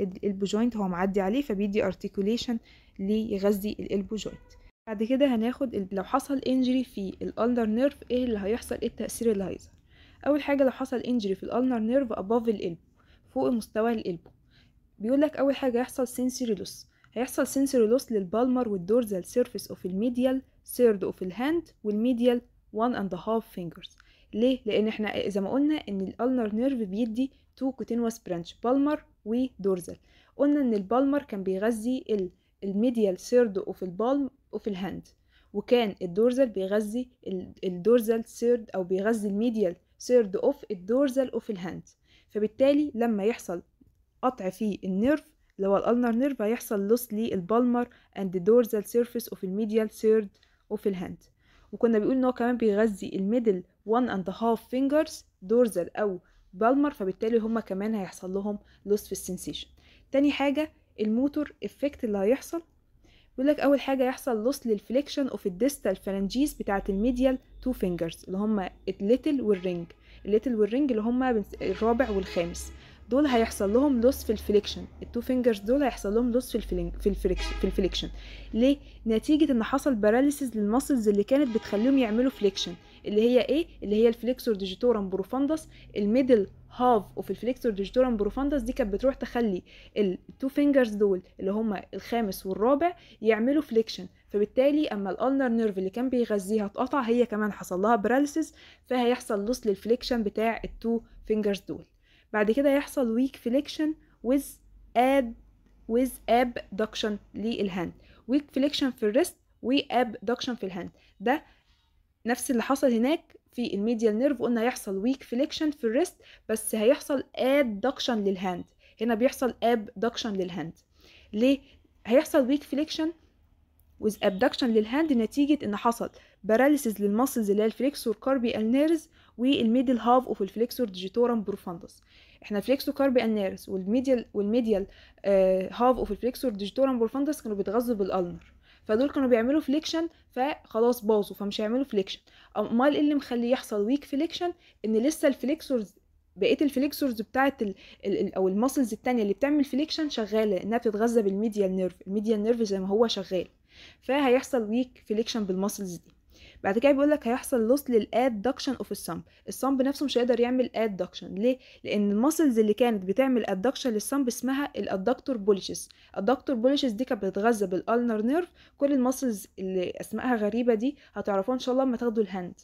الالبو جوينت هو معدي عليه فبيدي ارتيكوليشن ليغذي الالبو جوينت بعد كده هناخد لو حصل انجري في الالنر نيرف ايه اللي هيحصل ايه التاثير اللي هيظهر اول حاجه لو حصل انجري في الالنر نيرف اباف القلب فوق مستوى القلب بيقول لك اول حاجه هيحصل سنسوري لوس هيحصل سنسوري لوس للبالمر والدورزال سيرفيس اوف الميديال سيرد اوف الهاند والميديال 1 اند هاف فينجرز ليه لان احنا زي ما قلنا ان الالنر نيرف بيدي تو كوتينوس برانش بالمر ودورزال قلنا ان البالمر كان بيغذي الميديال سيرد اوف البالم وفي الهاند وكان الدورزال بيغذي الدورزال سيرد او بيغذي الميديال سيرد اوف الدورزال اوف الهاند فبالتالي لما يحصل قطع في النيرف اللي هو الالنر نيرف هيحصل لوس للبالمر اند دورزال سيرفيس اوف الميديال سيرد اوف الهاند وكنا بيقول ان هو كمان بيغذي الميدل وان اند هاف فينجرز دورزال او بالمر فبالتالي هما كمان هيحصل لهم لوس في السنسيشن تاني حاجه الموتور افكت اللي هيحصل يقول لك اول حاجه يحصل لوس للفليكشن اوف الديستال فالانجيز بتاعه الميديال تو فينجرز اللي هما الليتل والرينج الليتل والرينج اللي هما الرابع والخامس دول هيحصل لهم لوس في الفليكشن التو فينجرز دول هيحصل لهم لوس في في الفليكشن في الفليكشن ليه نتيجه ان حصل باراليسيس للمسلز اللي كانت بتخليهم يعملوا فليكشن اللي هي ايه اللي هي الفليكسور ديجيتورم بروفاندس الميدل هاف وفي الفليكسور ديجيتورم بروفاندس دي كانت بتروح تخلي التو فينجرز دول اللي هما الخامس والرابع يعملوا فليكشن فبالتالي اما الالنر نيرف اللي كان بيغذيها اتقطع هي كمان حصل لها براليسيس فهيحصل لوس للفليكشن بتاع التو فينجرز دول بعد كده يحصل ويك فليكشن ويز اد ويز دكشن للهاند ويك فليكشن في الريست وابدكشن في الهاند ده نفس اللي حصل هناك في الميديال نيرف قلنا هيحصل ويك فليكشن في الريست بس هيحصل ادكشن للهاند هنا بيحصل ابدكشن للهاند ليه هيحصل ويك فليكشن with abduction للهاند نتيجة إن حصل باراليسيز للمسلز اللي هي الفليكسور كاربي النيرز والميدل هاف اوف الفليكسور ديجيتورم بروفاندس احنا الفليكسور كاربي النيرز والميديال والميديال هاف اوف الفليكسور ديجيتورم بروفاندس كانوا بيتغذوا بالالنر فدول كانوا بيعملوا فليكشن فخلاص باظوا فمش هيعملوا فليكشن امال ايه اللي مخليه يحصل ويك فليكشن ان لسه الفليكسورز بقيه الفليكسورز بتاعه ال او الماسلز التانية اللي بتعمل فليكشن شغاله انها بتتغذى بالميديال نيرف الميديال نيرف زي ما هو شغال فهيحصل ويك فليكشن بالماسلز دي بعد كده بيقول لك هيحصل لوس للادكشن اوف الصمب الصمب نفسه مش هيقدر يعمل ادكشن ليه لان المسلز اللي كانت بتعمل ادكشن للصمب اسمها الادكتور بوليشز الادكتور بوليشز دي كانت بتتغذى بالالنر نيرف كل المسلز اللي اسمائها غريبه دي هتعرفوها ان شاء الله لما تاخدوا الهاند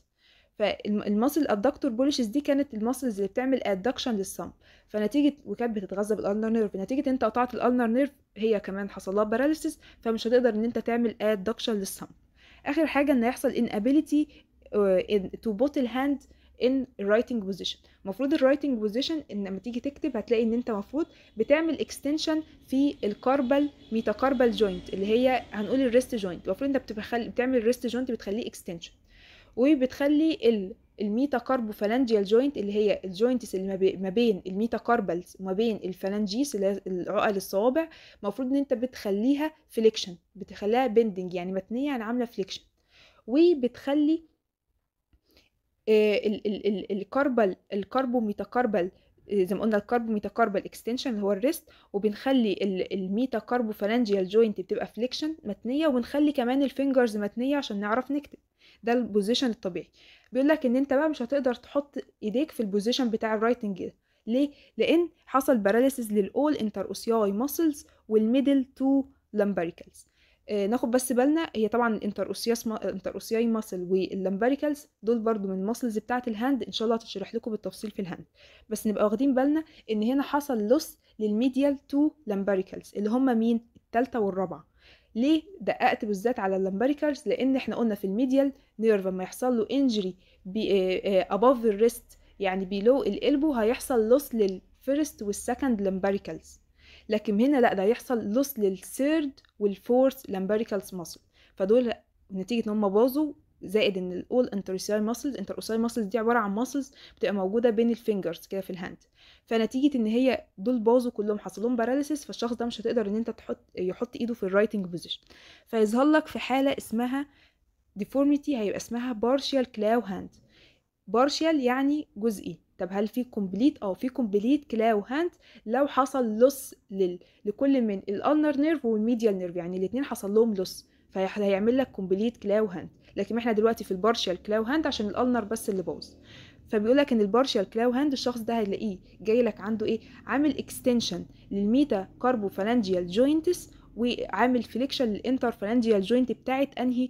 فالماسل الادكتور بوليشز دي كانت الماسلز اللي بتعمل ادكشن للصمب فنتيجه وكانت بتتغذى بالالنر نيرف نتيجه انت قطعت الالنر نيرف هي كمان حصلها لها باراليسيس فمش هتقدر ان انت تعمل ادكشن للصمب اخر حاجه ان يحصل inability آه، to bottle hand in writing position المفروض الرايتنج بوزيشن ان لما تيجي تكتب هتلاقي ان انت المفروض بتعمل اكستنشن في الكاربال ميتاكاربال جوينت اللي هي هنقول الريست جوينت المفروض انت بتخلي بتعمل الريست جوينت بتخليه اكستنشن وبتخلي الميتا جوينت اللي هي الجوينتس اللي ما بين الميتا وما بين الفالانجيس اللي عقل الصوابع المفروض ان انت بتخليها فليكشن بتخليها بندنج يعني متنيه يعني عامله فليكشن وبتخلي آه، الكاربل الكاربو ميتاكاربل آه، زي ما قلنا الكاربو ميتاكاربل اكستنشن اللي هو الريست وبنخلي الميتا كاربو فالانجيال جوينت بتبقى فليكشن متنيه وبنخلي كمان الفينجرز متنيه عشان نعرف نكتب ده البوزيشن الطبيعي بيقول لك ان انت بقى مش هتقدر تحط ايديك في البوزيشن بتاع الرايتنج ليه لان حصل باراليسيس للاول انتر اوسياي ماسلز والميدل تو لامباريكالز آه ناخد بس بالنا هي طبعا الانتر اوسياس انتر اوسياي ماسل واللامباريكالز دول برضو من الماسلز بتاعه الهاند ان شاء الله هتشرح لكم بالتفصيل في الهاند بس نبقى واخدين بالنا ان هنا حصل لوس للميديال تو لامباريكالز اللي هم مين الثالثه والرابعة ليه دققت بالذات على اللمباريكالز لان احنا قلنا في الميديال نيرف لما يحصل له انجري اباف الريست يعني بيلو القلبو هيحصل لوس للفيرست والسكند لمباريكالز لكن هنا لا ده هيحصل لوس للثيرد والفورث لمباريكالز ماسل فدول نتيجه ان هم باظوا زائد ان الاول انترسال ماسلز انترسال ماسلز دي عباره عن ماسلز بتبقى موجوده بين الفينجرز كده في الهاند فنتيجه ان هي دول باظوا كلهم حصل لهم باراليسيس فالشخص ده مش هتقدر ان انت تحط يحط ايده في الرايتنج بوزيشن فيظهر لك في حاله اسمها ديفورميتي هيبقى اسمها بارشال كلاو هاند بارشال يعني جزئي طب هل في كومبليت اه في كومبليت كلاو هاند لو حصل لص لكل من الالنر نيرف والميديال نيرف يعني الاثنين حصل لهم لص فهيعمل لك كومبليت كلاو هاند لكن احنا دلوقتي في البارشال كلاو هاند عشان الالنر بس اللي باظ فبيقول لك ان البارشال كلاو هاند الشخص ده هيلاقيه جاي لك عنده ايه عامل اكستنشن للميتا كاربو فالانجيال جوينتس وعامل فليكشن للانتر فالانجيال جوينت بتاعت انهي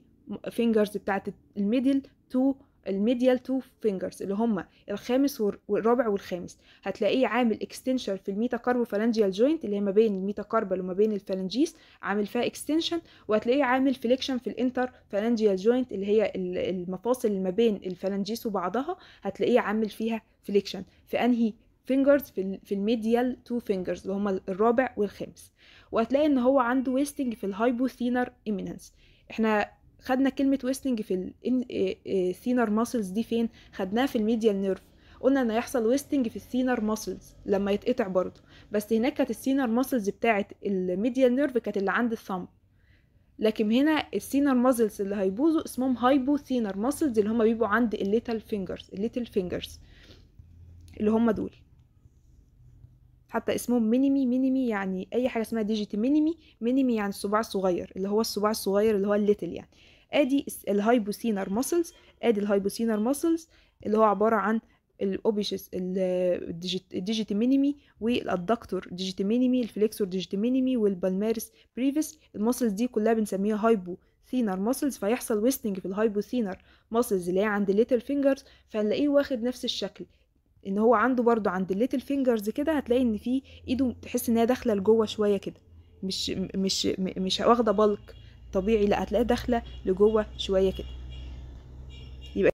فينجرز بتاعت الميدل تو الميديال تو فينجرز اللي هما الخامس والرابع والخامس هتلاقيه عامل اكستنشن في الميتاكاربو فالانجيال جوينت اللي هي ما بين الميتاكاربال وما بين الفالنجيس عامل فيها اكستنشن وهتلاقيه عامل فليكشن في الانتر فالانجيال جوينت اللي هي المفاصل اللي ما بين الفالنجيس وبعضها هتلاقيه عامل فيها فليكشن في انهي فينجرز في, في الميديال تو فينجرز اللي هما الرابع والخامس وهتلاقي ان هو عنده ويستنج في الهايبوثينر ايميننس احنا خدنا كلمه ويستنج في السينر إيه، ماسلز إيه، دي فين خدناها في الميديال نيرف قلنا ان هيحصل ويستنج في الثينر ماسلز لما يتقطع برضه بس هناك كانت الثينر ماسلز بتاعه الميديال نيرف كانت اللي عند الثمب لكن هنا الثينر مازلز اللي هيبوظوا اسمهم هايبو ثينر ماسلز اللي هما بيبقوا عند الليتل فينجرز الليتل فينجرز اللي هما دول حتى اسمهم مينيمي مينيمي يعني اي حاجه اسمها ديجيت مينيمي مينيمي يعني الصباع الصغير اللي هو الصباع الصغير اللي هو الليتل يعني ادي الهايبوسينر ماسلز ادي الهايبوسينر ماسلز اللي هو عباره عن الاوبيشس مينيمي والادكتور مينيمي الفليكسور مينيمي والبالمارس بريفس الماسلز دي كلها بنسميها هايبو ثينر ماسلز فيحصل ويستنج في ثينر ماسلز اللي هي عند الليتل فينجرز فنلاقيه واخد نفس الشكل ان هو عنده برضو عند الليتل فينجرز كده هتلاقي ان في ايده تحس ان هي داخله لجوه شويه كده مش مش مش واخده بالك طبيعي لا هتلاقيها داخله لجوه شويه كده يبقى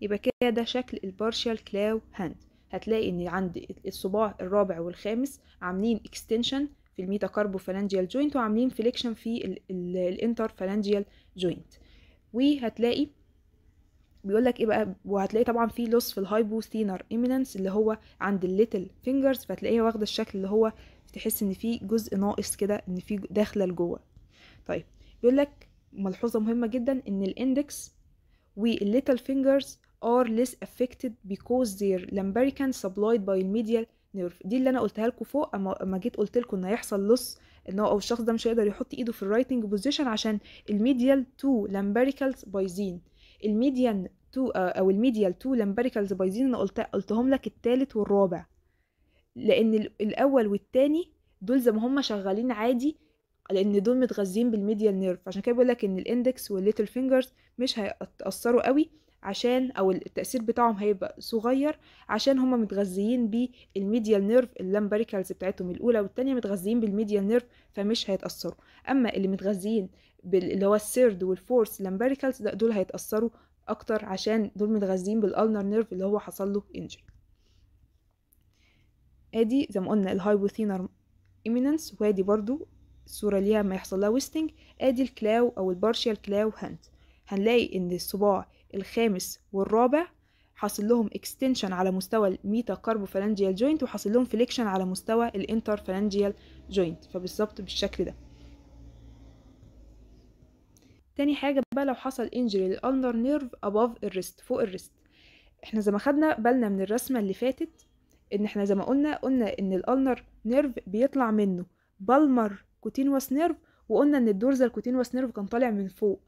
يبقى كده ده شكل البارشال كلاو هاند هتلاقي ان عند الصباع الرابع والخامس عاملين اكستنشن في الميتاكاربو فالانجيال جوينت وعاملين فليكشن في الانتر فالانجيال جوينت وهتلاقي بيقول لك ايه بقى وهتلاقي طبعا في لوس في الهايبوستينر ايميننس اللي هو عند الليتل فينجرز فهتلاقيها واخده الشكل اللي هو تحس ان في جزء ناقص كده ان في داخله لجوه طيب بيقول لك ملحوظه مهمه جدا ان الاندكس والليتل فينجرز are less affected because their lambarican supplied by medial nerve دي اللي انا قلتها لكم فوق اما جيت قلت لكم ان هيحصل لص ان هو او الشخص ده مش هيقدر يحط ايده في الرايتنج بوزيشن عشان الميديال تو لامباريكالز بايزين الميديان تو او الميديال تو لامباريكالز بايزين انا قلت قلتهم لك التالت والرابع لان الاول والتاني دول زي ما هم شغالين عادي لان دول متغذين بالميديال نيرف عشان كده بقول لك ان الاندكس والليتل فينجرز مش هيتاثروا قوي عشان او التاثير بتاعهم هيبقى صغير عشان هما متغذيين بالميديال نيرف اللامباريكالز بتاعتهم الاولى والثانيه متغذيين بالميديال نيرف فمش هيتاثروا اما اللي متغذيين اللي هو السيرد والفورس لامباريكالز لا دول هيتاثروا اكتر عشان دول متغذيين بالالنر نيرف اللي هو حصل له انجري ادي زي ما قلنا الهايبوثينر ايميننس وادي برضو الصورة ليها ما يحصل لها ويستنج ادي الكلاو او البارشيال كلاو هاند هنلاقي ان الصباع الخامس والرابع حاصل لهم اكستنشن على مستوى الميتا كاربو فالانجيال جوينت وحاصل لهم فليكشن على مستوى الانتر فالانجيال جوينت فبالظبط بالشكل ده تاني حاجة بقى لو حصل انجري للألنر نيرف أباف الريست فوق الريست احنا زي ما خدنا بالنا من الرسمة اللي فاتت ان احنا زي ما قلنا قلنا ان الألنر نيرف بيطلع منه بالمر كوتينوس نيرف وقلنا ان الدورزال الكوتينوس نيرف كان طالع من فوق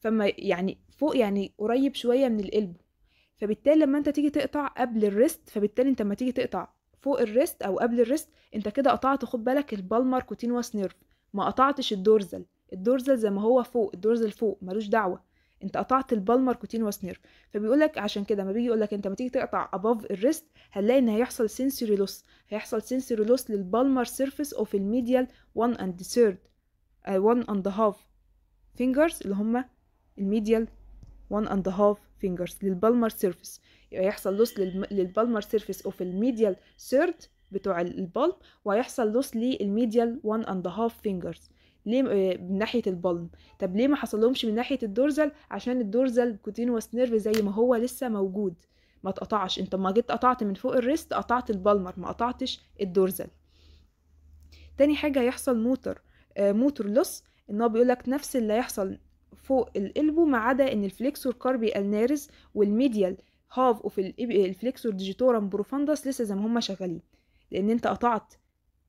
فما يعني فوق يعني قريب شويه من القلب فبالتالي لما انت تيجي تقطع قبل الريست فبالتالي انت لما تيجي تقطع فوق الريست او قبل الريست انت كده قطعت خد بالك البالمر كوتينوس نيرف ما قطعتش الدورزل الدورزل زي ما هو فوق الدورزل فوق ملوش دعوه انت قطعت البالمر كوتينوس نيرف فبيقول لك عشان كده ما بيجي يقول لك انت ما تيجي تقطع اباف الريست هنلاقي ان هيحصل سنسوري لوس هيحصل سنسوري لوس للبالمر سيرفيس اوف الميديال 1 اند ثيرد 1 اند هاف فينجرز اللي هما الميديال 1 اند هاف فينجرز للبالمر سيرفيس يبقى يحصل لوس للبالمر سيرفيس اوف الميديال ثيرد بتوع البالب وهيحصل لوس للميديال 1 اند هاف فينجرز ليه آه، من ناحيه البلم طب ليه ما حصلهمش من ناحيه الدورزل عشان الدورزل كوتينوس نيرف زي ما هو لسه موجود ما تقطعش انت ما جيت قطعت من فوق الريست قطعت البلمر ما قطعتش الدورزل تاني حاجه هيحصل موتر آه موتور لوس ان هو بيقولك نفس اللي هيحصل فوق القلبو ما عدا ان الفليكسور كاربي النارز والميديال هاف اوف إيه، الفليكسور ديجيتورم بروفاندس لسه زي ما هما شغالين لان انت قطعت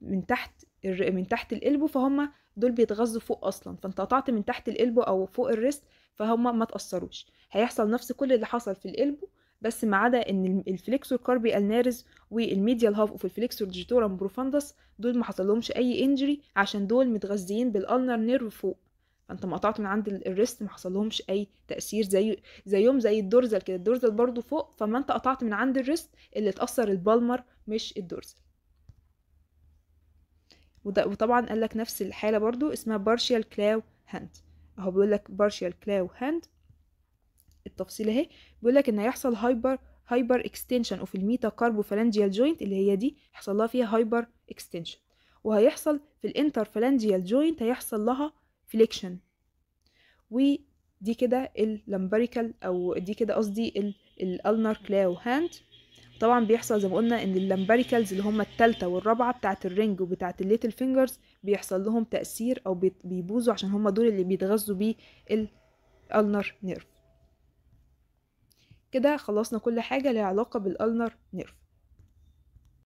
من تحت من تحت القلب فهم دول بيتغذوا فوق اصلا فانت قطعت من تحت القلب او فوق الريست فهم ما تاثروش هيحصل نفس كل اللي حصل في القلب بس ما عدا ان الفليكسور كاربي النارز والميديال هاف اوف الفليكسور ديجيتورم بروفاندس دول ما حصلهمش اي انجري عشان دول متغذيين بالالنر نيرف فوق فانت ما قطعت من عند الريست ما حصلهمش اي تاثير زي زيهم زي الدورزل كده الدورزل برضو فوق فما انت قطعت من عند الريست اللي اتاثر البالمر مش الدورزل وطبعا قال لك نفس الحالة برضو اسمها بارشال كلاو هاند اهو بيقول لك بارشال كلاو هاند التفصيل اهي بيقول لك ان هيحصل هايبر هايبر اكستنشن اوف الميتا كاربوفالانجيال جوينت اللي هي دي حصل لها فيها هايبر اكستنشن وهيحصل في الانترفالانجيال جوينت هيحصل لها فليكشن ودي كده اللمبريكال او دي كده قصدي الالنر كلاو هاند طبعا بيحصل زي ما قلنا ان اللمباريكالز اللي هما التالتة والرابعة بتاعة الرينج وبتاعة الليتل فينجرز بيحصل لهم تأثير او بيبوظوا عشان هما دول اللي بيتغذوا بيه الالنر نيرف كده خلصنا كل حاجة ليها علاقة بالالنر نيرف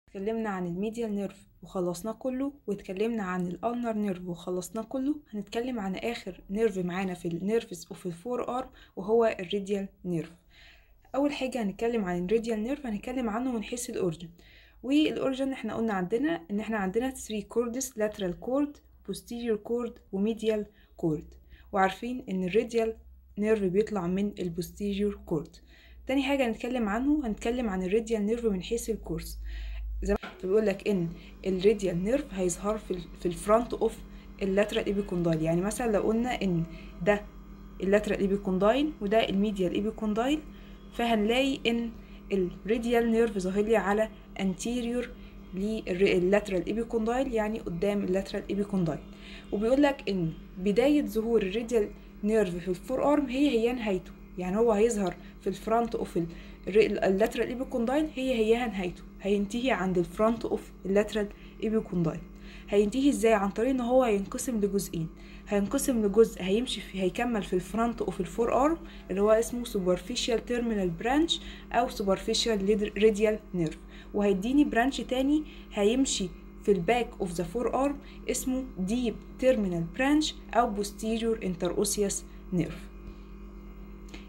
اتكلمنا عن الميديال نيرف وخلصنا كله واتكلمنا عن الالنر نيرف وخلصنا كله هنتكلم عن اخر نيرف معانا في النيرفز وفي الفور ار وهو الريديال نيرف اول حاجه هنتكلم عن الريديال نيرف هنتكلم عنه من حيث الاورجن والاورجن احنا قلنا عندنا ان احنا عندنا 3 كوردس لاترال كورد posterior كورد وميديال كورد وعارفين ان الريديال نيرف بيطلع من البوستيريور كورد تاني حاجه هنتكلم عنه هنتكلم عن الريديال نيرف من حيث الكورس زي ما بيقول لك ان الريديال نيرف هيظهر في في الفرونت اوف اللاترال ايبيكوندايل يعني مثلا لو قلنا ان ده اللاترال ايبيكوندايل وده الميديال ايبيكوندايل فهنلاقي ان الريديال نيرف ظاهر لي على انتيريور للاترال ايبيكوندايل يعني قدام اللاترال ايبيكوندايل وبيقول لك ان بدايه ظهور الريديال نيرف في الفور ارم هي هي نهايته يعني هو هيظهر في الفرونت اوف اللاترال ايبيكوندايل هي هي نهايته هينتهي عند الفرونت اوف اللاترال ايبيكوندايل هينتهي ازاي عن طريق ان هو هينقسم لجزئين هينقسم لجزء هيمشي في هيكمل في الفرونت وفي الفور ارم اللي هو اسمه سوبرفيشال تيرمينال برانش او سوبرفيشال ريديال نيرف وهيديني برانش تاني هيمشي في الباك اوف ذا فور ارم اسمه ديب تيرمينال برانش او بوستيريور انتروسيوس نيرف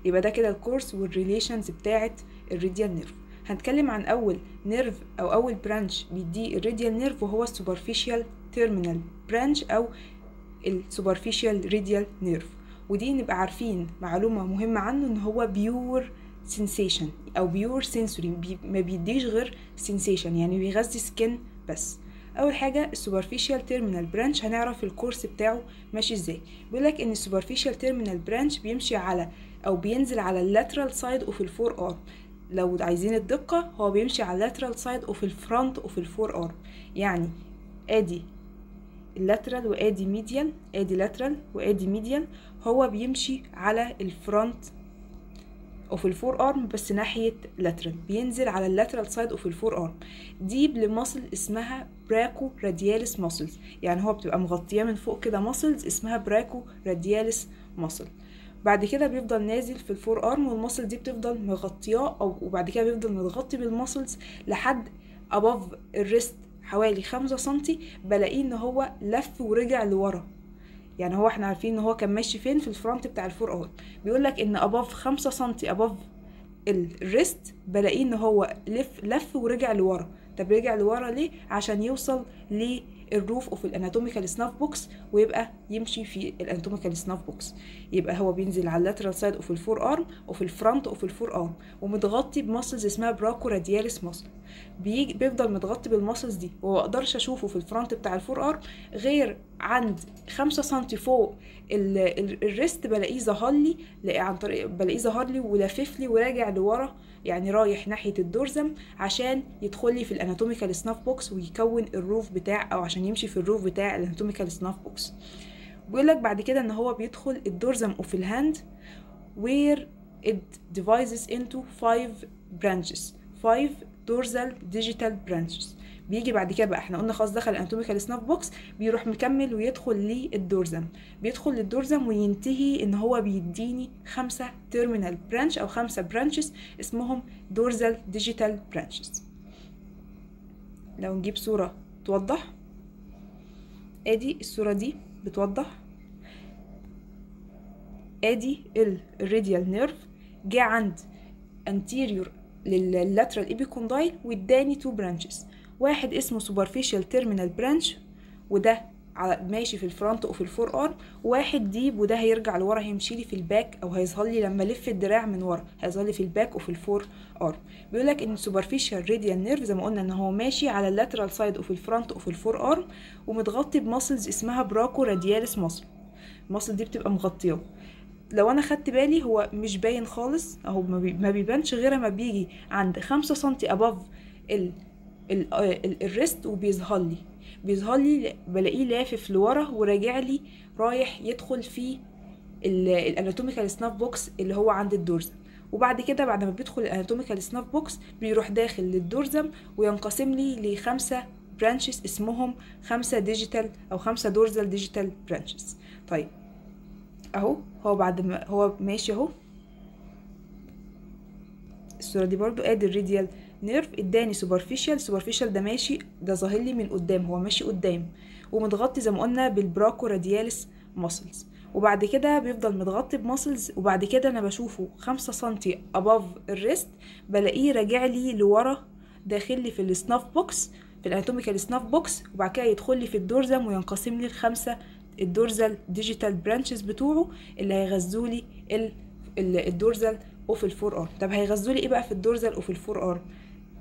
يبقى ده كده الكورس والريليشنز بتاعه الريديال نيرف هنتكلم عن اول نيرف او اول برانش بيديه الريديال نيرف وهو السوبرفيشال تيرمينال برانش او السوبرفيشال ريديال نيرف ودي نبقى عارفين معلومة مهمة عنه ان هو بيور سنسيشن او بيور سنسوري بي ما بيديش غير سنسيشن يعني بيغذي سكن بس اول حاجه السوبرفيشال تيرمينال برانش هنعرف الكورس بتاعه ماشي ازاي بيقول لك ان السوبرفيشال تيرمينال برانش بيمشي على او بينزل على اللاترال سايد اوف الفور ارم لو عايزين الدقه هو بيمشي على اللاترال سايد اوف الفرونت اوف الفور ارم يعني ادي اللاترال وادي ميديان ادي لاترال وادي ميديان هو بيمشي على الفرونت اوف الفور ارم بس ناحيه لاترال بينزل على اللاترال سايد اوف الفور ارم دي لمصل اسمها براكو رادياليس ماسلز يعني هو بتبقى مغطياه من فوق كده ماسلز اسمها براكو رادياليس ماسل بعد كده بيفضل نازل في الفور ارم والماسل دي بتفضل مغطياه او وبعد كده بيفضل متغطي بالماسلز لحد above الريست حوالي خمسة سنتي بلاقيه ان هو لف ورجع لورا يعني هو احنا عارفين ان هو كان ماشي فين في الفرونت بتاع الفور اول بيقول لك ان اباف خمسة سنتي اباف الريست بلاقيه ان هو لف لف ورجع لورا طب رجع لورا ليه عشان يوصل ليه الروف اوف الاناتوميكال سناف بوكس ويبقى يمشي في الاناتوميكال سناف بوكس يبقى هو بينزل على اللاترال سايد اوف الفور ارم اوف الفرونت اوف الفور ارم ومتغطي بمسلز اسمها براكو رادياليس ماسل بيجي بيفضل متغطي بالمسلز دي وما اقدرش اشوفه في الفرونت بتاع الفور ارم غير عند 5 سم فوق الريست بلاقيه ظهر لي عن طريق بلاقيه ظهر لي ولافف لي وراجع لورا يعني رايح ناحيه الدورزم عشان يدخل لي في الاناتوميكال سناف بوكس ويكون الروف بتاع او عشان يمشي في الروف بتاع الاناتوميكال سناف بوكس بيقول لك بعد كده ان هو بيدخل الدورزم اوف الهاند where it divides into five branches five dorsal digital branches بيجي بعد كده بقى احنا قلنا خلاص دخل الاناتوميكال سناف بوكس بيروح مكمل ويدخل للدورزم بيدخل للدورزم وينتهي ان هو بيديني خمسة تيرمينال برانش او خمسة برانشز اسمهم دورزال ديجيتال برانشز لو نجيب صورة توضح ادي الصورة دي بتوضح ادي الراديال نيرف جه عند anterior لللاترال ايبيكوندايل واداني تو برانشز واحد اسمه سوبرفيشال تيرمينال برانش وده على ماشي في الفرونت وفي الفور ارم واحد ديب وده هيرجع لورا هيمشي لي في الباك او هيظهر لي لما الف الدراع من ورا هيظهر لي في الباك وفي الفور ارم بيقول لك ان السوبرفيشال راديال نيرف زي ما قلنا ان هو ماشي على اللاترال سايد وفي الفرونت وفي الفور ارم ومتغطي بماسلز اسمها براكو راديالس ماسل الماسل دي بتبقى مغطياه لو انا خدت بالي هو مش باين خالص اهو ما بيبانش غير ما بيجي عند خمسة سم اباف ال الريست آه، وبيظهر لي بيظهر لي بلاقيه لافف لورا وراجع لي رايح يدخل في الاناتوميكال سناب بوكس اللي هو عند الدورزم وبعد كده بعد ما بيدخل الاناتوميكال سناب بوكس بيروح داخل للدورزم وينقسم لي لخمسه برانشز اسمهم خمسه ديجيتال او خمسه دورزال ديجيتال برانشز طيب اهو هو بعد ما هو ماشي اهو الصوره دي برضو ادي آه، الريديال نيرف اداني سوبرفيشال سوبرفيشال ده ماشي ده ظاهر لي من قدام هو ماشي قدام ومتغطي زي ما قلنا بالبراكو رادياليس ماسلز وبعد كده بيفضل متغطي بماسلز وبعد كده انا بشوفه خمسة سنتي اباف الريست بلاقيه راجع لي لورا داخل لي في السناف بوكس في الاناتوميكال سناف بوكس وبعد كده يدخل لي في الدورزم وينقسم لي الخمسه الدورزال ديجيتال برانشز بتوعه اللي هيغذوا لي الدورزال وفي الفور ارم طب هيغذوا لي ايه بقى في الدورزال وفي الفور ارم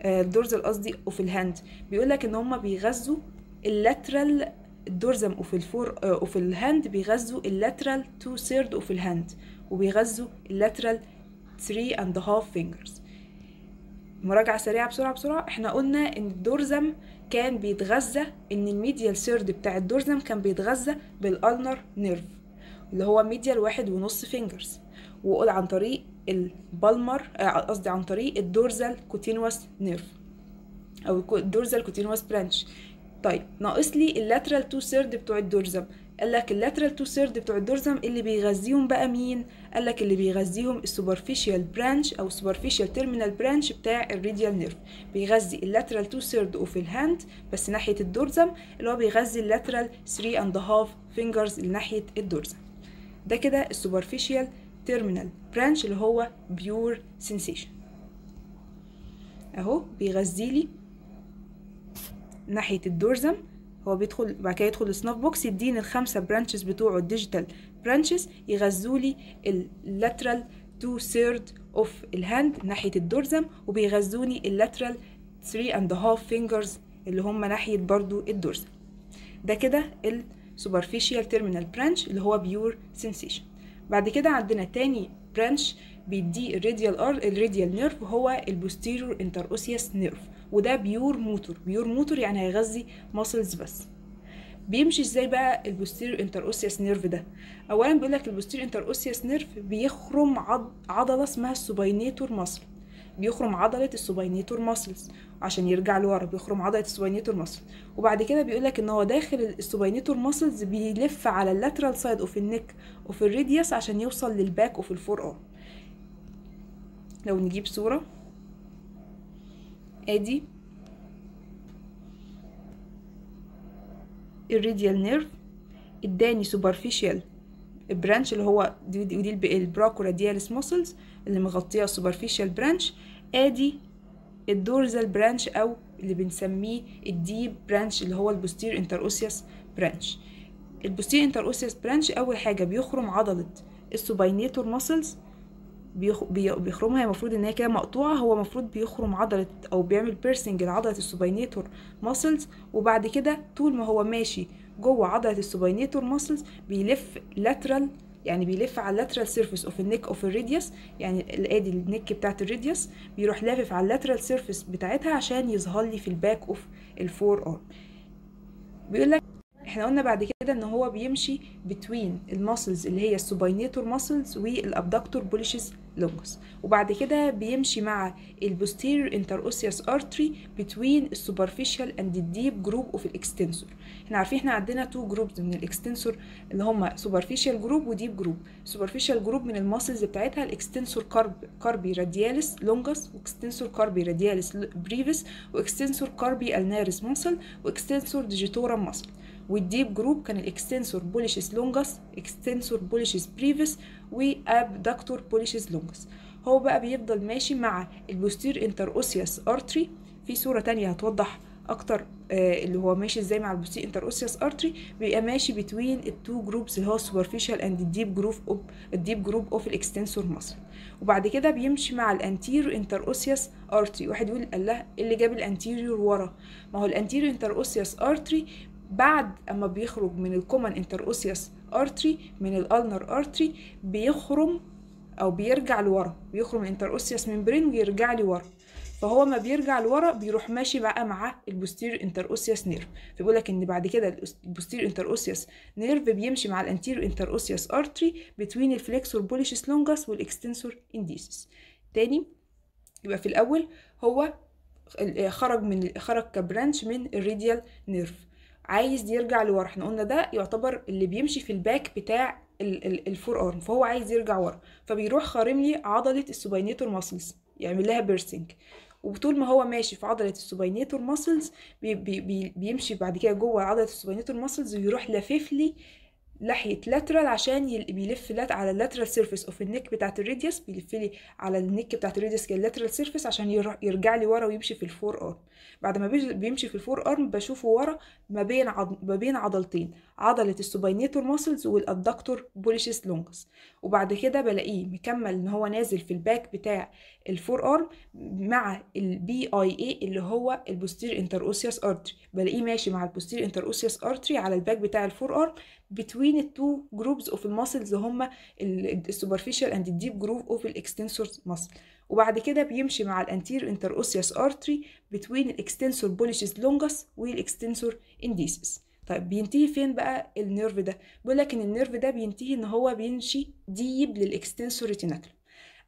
آه، الدورز القصدي اوف الهاند بيقول لك ان هم بيغذوا اللاترال الدورزم اوف الفور اوف الهاند بيغذوا اللاترال تو ثيرد اوف الهاند وبيغذوا اللاترال 3 اند هاف فينجرز مراجعة سريعة بسرعة بسرعة احنا قلنا ان الدورزم كان بيتغذى ان الميديال ثيرد بتاع الدورزم كان بيتغذى بالالنر نيرف اللي هو ميديال واحد ونص فينجرز وقول عن طريق البالمر آه، قصدي عن طريق الدورزال كوتينوس نيرف او الدورزال كوتينوس برانش طيب ناقص لي اللاترال تو سيرد بتوع الدورزم قال لك اللاترال تو سيرد بتوع الدورزم اللي بيغذيهم بقى مين قال لك اللي بيغذيهم السوبرفيشال برانش او السوبرفيشال تيرمينال برانش بتاع الريديال نيرف بيغذي اللاترال تو سيرد اوف الهاند بس ناحيه الدورزم اللي هو بيغذي اللاترال 3 اند هاف فينجرز ناحيه الدورزم ده كده السوبرفيشال التيرمينال برانش اللي هو بيور سنسيشن اهو بيغذي لي ناحيه الدورزم هو بيدخل بعد كده يدخل السناف بوكس يديني الخمسه برانشز بتوعه الديجيتال برانشز يغذوا لي اللاترال تو ثيرد اوف الهاند ناحيه الدورزم وبيغذوني اللاترال 3 اند هاف فينجرز اللي هم ناحيه برضو الدورزم ده كده السوبرفيشال تيرمينال برانش اللي هو بيور سنسيشن بعد كده عندنا تاني برانش بيدي الراديال ار الراديال نيرف هو البوستيرور انتر انتروسيوس نيرف وده بيور موتور بيور موتور يعني هيغذي ماسلز بس بيمشي ازاي بقى البوستيرور انتر انتروسيوس نيرف ده اولا بيقول لك البوستيرور انتر انتروسيوس نيرف بيخرم عض... عضله اسمها السوباينيتور ماسل بيخرم عضله السوبينيتور ماسلز عشان يرجع لورا بيخرم عضله السوبينيتور ماسلز وبعد كده بيقول لك ان هو داخل السوبينيتور ماسلز بيلف على اللاترال سايد اوف النك اوف الريدياس عشان يوصل للباك اوف الفور ار لو نجيب صوره ادي الريديال نيرف اداني سوبرفيشال البرانش اللي هو دي, دي, دي موسلز اللي مغطيه السوبرفيشال برانش ادي الدورزال برانش او اللي بنسميه الديب برانش اللي هو البوستير انتر انتروسيوس برانش البوستير انتر انتروسيوس برانش اول حاجه بيخرم عضله السوباينيتور ماسلز بيخرمها المفروض ان هي كده مقطوعه هو المفروض بيخرم عضله او بيعمل بيرسنج لعضله السوباينيتور ماسلز وبعد كده طول ما هو ماشي جوه عضله السوباينيتور ماسلز بيلف لاترال يعني بيلف على اللاترال سيرفيس اوف النيك اوف الريديوس يعني الادي النيك بتاعت الريديوس بيروح لافف على اللاترال سيرفيس بتاعتها عشان يظهر لي في الباك اوف الفور ارم بيقول لك احنا قلنا بعد كده ان هو بيمشي بتوين الماسلز اللي هي السوباينيتور ماسلز والابدكتور بوليشز لونجس وبعد كده بيمشي مع البوستيرير انتر اوسيوس ارتري بتوين السوبرفيشال اند الديب جروب اوف الاكستنسور احنا عارفين احنا عندنا تو جروبز من الاكستنسور اللي هم سوبرفيشال جروب وديب جروب سوبرفيشال جروب من الماسلز بتاعتها الاكستنسور كارب كاربي رادياليس لونجس واكستنسور كاربي رادياليس بريفس واكستنسور كاربي النارس ماسل واكستنسور ديجيتورا ماسل والديب جروب كان الاكستنسور بوليشيس لونجس اكستنسور بوليشيس بريفس واب دكتور بوليشيس لونجس هو بقى بيفضل ماشي مع البوستير انتر اوسياس ارتري في صورة تانية هتوضح اكتر آه، اللي هو ماشي ازاي مع البوسي انتر اوسيوس ارتري بيبقى ماشي بتوين التو جروبس اللي هو السوبرفيشال اند الديب جروب اوف الديب جروب اوف الاكستنسور مصر وبعد كده بيمشي مع الانتيريور انتر اوسيوس ارتري واحد يقول قال له إيه اللي جاب الانتيريور ورا ما هو الانتيريور انتر اوسيوس ارتري بعد اما بيخرج من الكومن انتر اوسيوس ارتري من الالنر ارتري بيخرم او بيرجع لورا بيخرم الانتر اوسيوس ميمبرين ويرجع لورا فهو ما بيرجع لورا بيروح ماشي بقى مع البوستير انتروسيوس نيرف فبيقول لك ان بعد كده البوستير انتروسيوس نيرف بيمشي مع الانتير انتروسيوس ارتري بتوين الفليكسور بوليشس لونجاس والاكستنسور انديسس تاني يبقى في الاول هو آه، خرج من خرج كبرانش من الريديال نيرف عايز يرجع لورا احنا قلنا ده يعتبر اللي بيمشي في الباك بتاع الفور ارم فهو عايز يرجع ورا فبيروح خارم لي عضله السوبينيتور ماسلز يعمل لها بيرسينج وطول ما هو ماشي في عضله السوبينيتور ماسلز بي بي بيمشي بعد كده جوه عضله السوبينيتور ماسلز ويروح لافف ناحيه لاترال عشان بيلف على اللاترال سيرفيس اوف النك بتاعت الريديوس بيلف لي على النك بتاعت الراديوس كاللاترال سيرفيس عشان يرجع لي ورا ويمشي في الفور ارم بعد ما بيمشي في الفور ارم بشوفه ورا ما بين ما بين عضلتين عضله السوبينيتور ماسلز والادكتور بوليشس لونجس وبعد كده بلاقيه مكمل ان هو نازل في الباك بتاع الفور ارم مع البي اي اي اللي هو البوستير انتر اوسيوس ارتري بلاقيه ماشي مع البوستير انتر اوسيوس ارتري على الباك بتاع الفور ارم between the two groups of muscles هما superficial and deep group of the extensor muscle وبعد كده بيمشي مع الانتير interosseous artery between الاكستنسور بوليشز لونجس والاكستنسور انديسس طيب بينتهي فين بقى النيرف ده بيقول لك ان النيرف ده بينتهي ان هو بيمشي ديب للاكستنسور ريتيناكل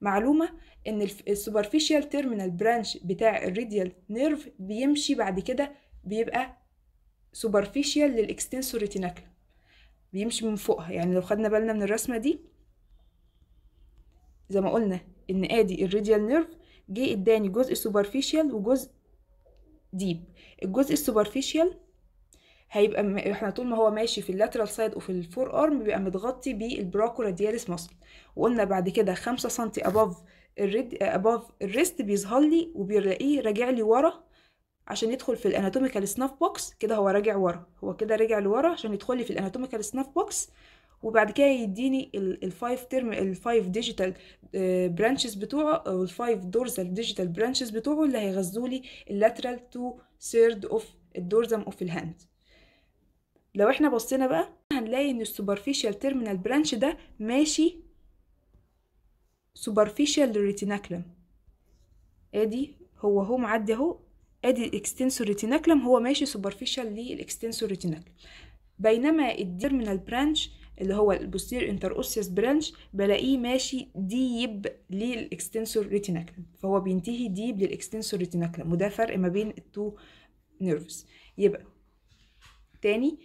معلومه ان السوبرفيشال تيرمينال برانش بتاع الريديال نيرف بيمشي بعد كده بيبقى سوبرفيشال للاكستنسور ريتيناكل بيمشي من فوقها يعني لو خدنا بالنا من الرسمة دي زي ما قلنا ان ادي الريديال نيرف جه اداني جزء سوبرفيشال وجزء ديب الجزء السوبرفيشال هيبقى احنا طول ما هو ماشي في اللاترال سايد وفي الفور ارم بيبقى متغطي بالبراكو رادياليس ماسل وقلنا بعد كده خمسة سنتي اباف الريد اباف الريست بيظهر لي وبيلاقيه راجع لي ورا عشان يدخل في الاناتوميكال سناف بوكس كده هو راجع ورا هو كده رجع لورا عشان يدخل لي في الاناتوميكال سناف بوكس وبعد كده يديني الفايف تيرم الفايف ديجيتال برانشز بتوعه او الفايف دورزال ديجيتال برانشز بتوعه اللي هيغذوا لي اللاترال تو ثيرد اوف الدورزم اوف الهاند لو احنا بصينا بقى هنلاقي ان السوبرفيشال تيرمينال برانش ده ماشي سوبرفيشال للريتيناكلم ادي هو هو معدي اهو ادي الاكستنسور ريتيناكلم هو ماشي سوبرفيشال للاكستنسور ريتيناكلم بينما الديرمينال برانش اللي هو البوستير انتر اوسيس برانش بلاقيه ماشي ديب للاكستنسور ريتيناكلم فهو بينتهي ديب للاكستنسور ريتيناكلم وده فرق ما بين التو نيرفز يبقى تاني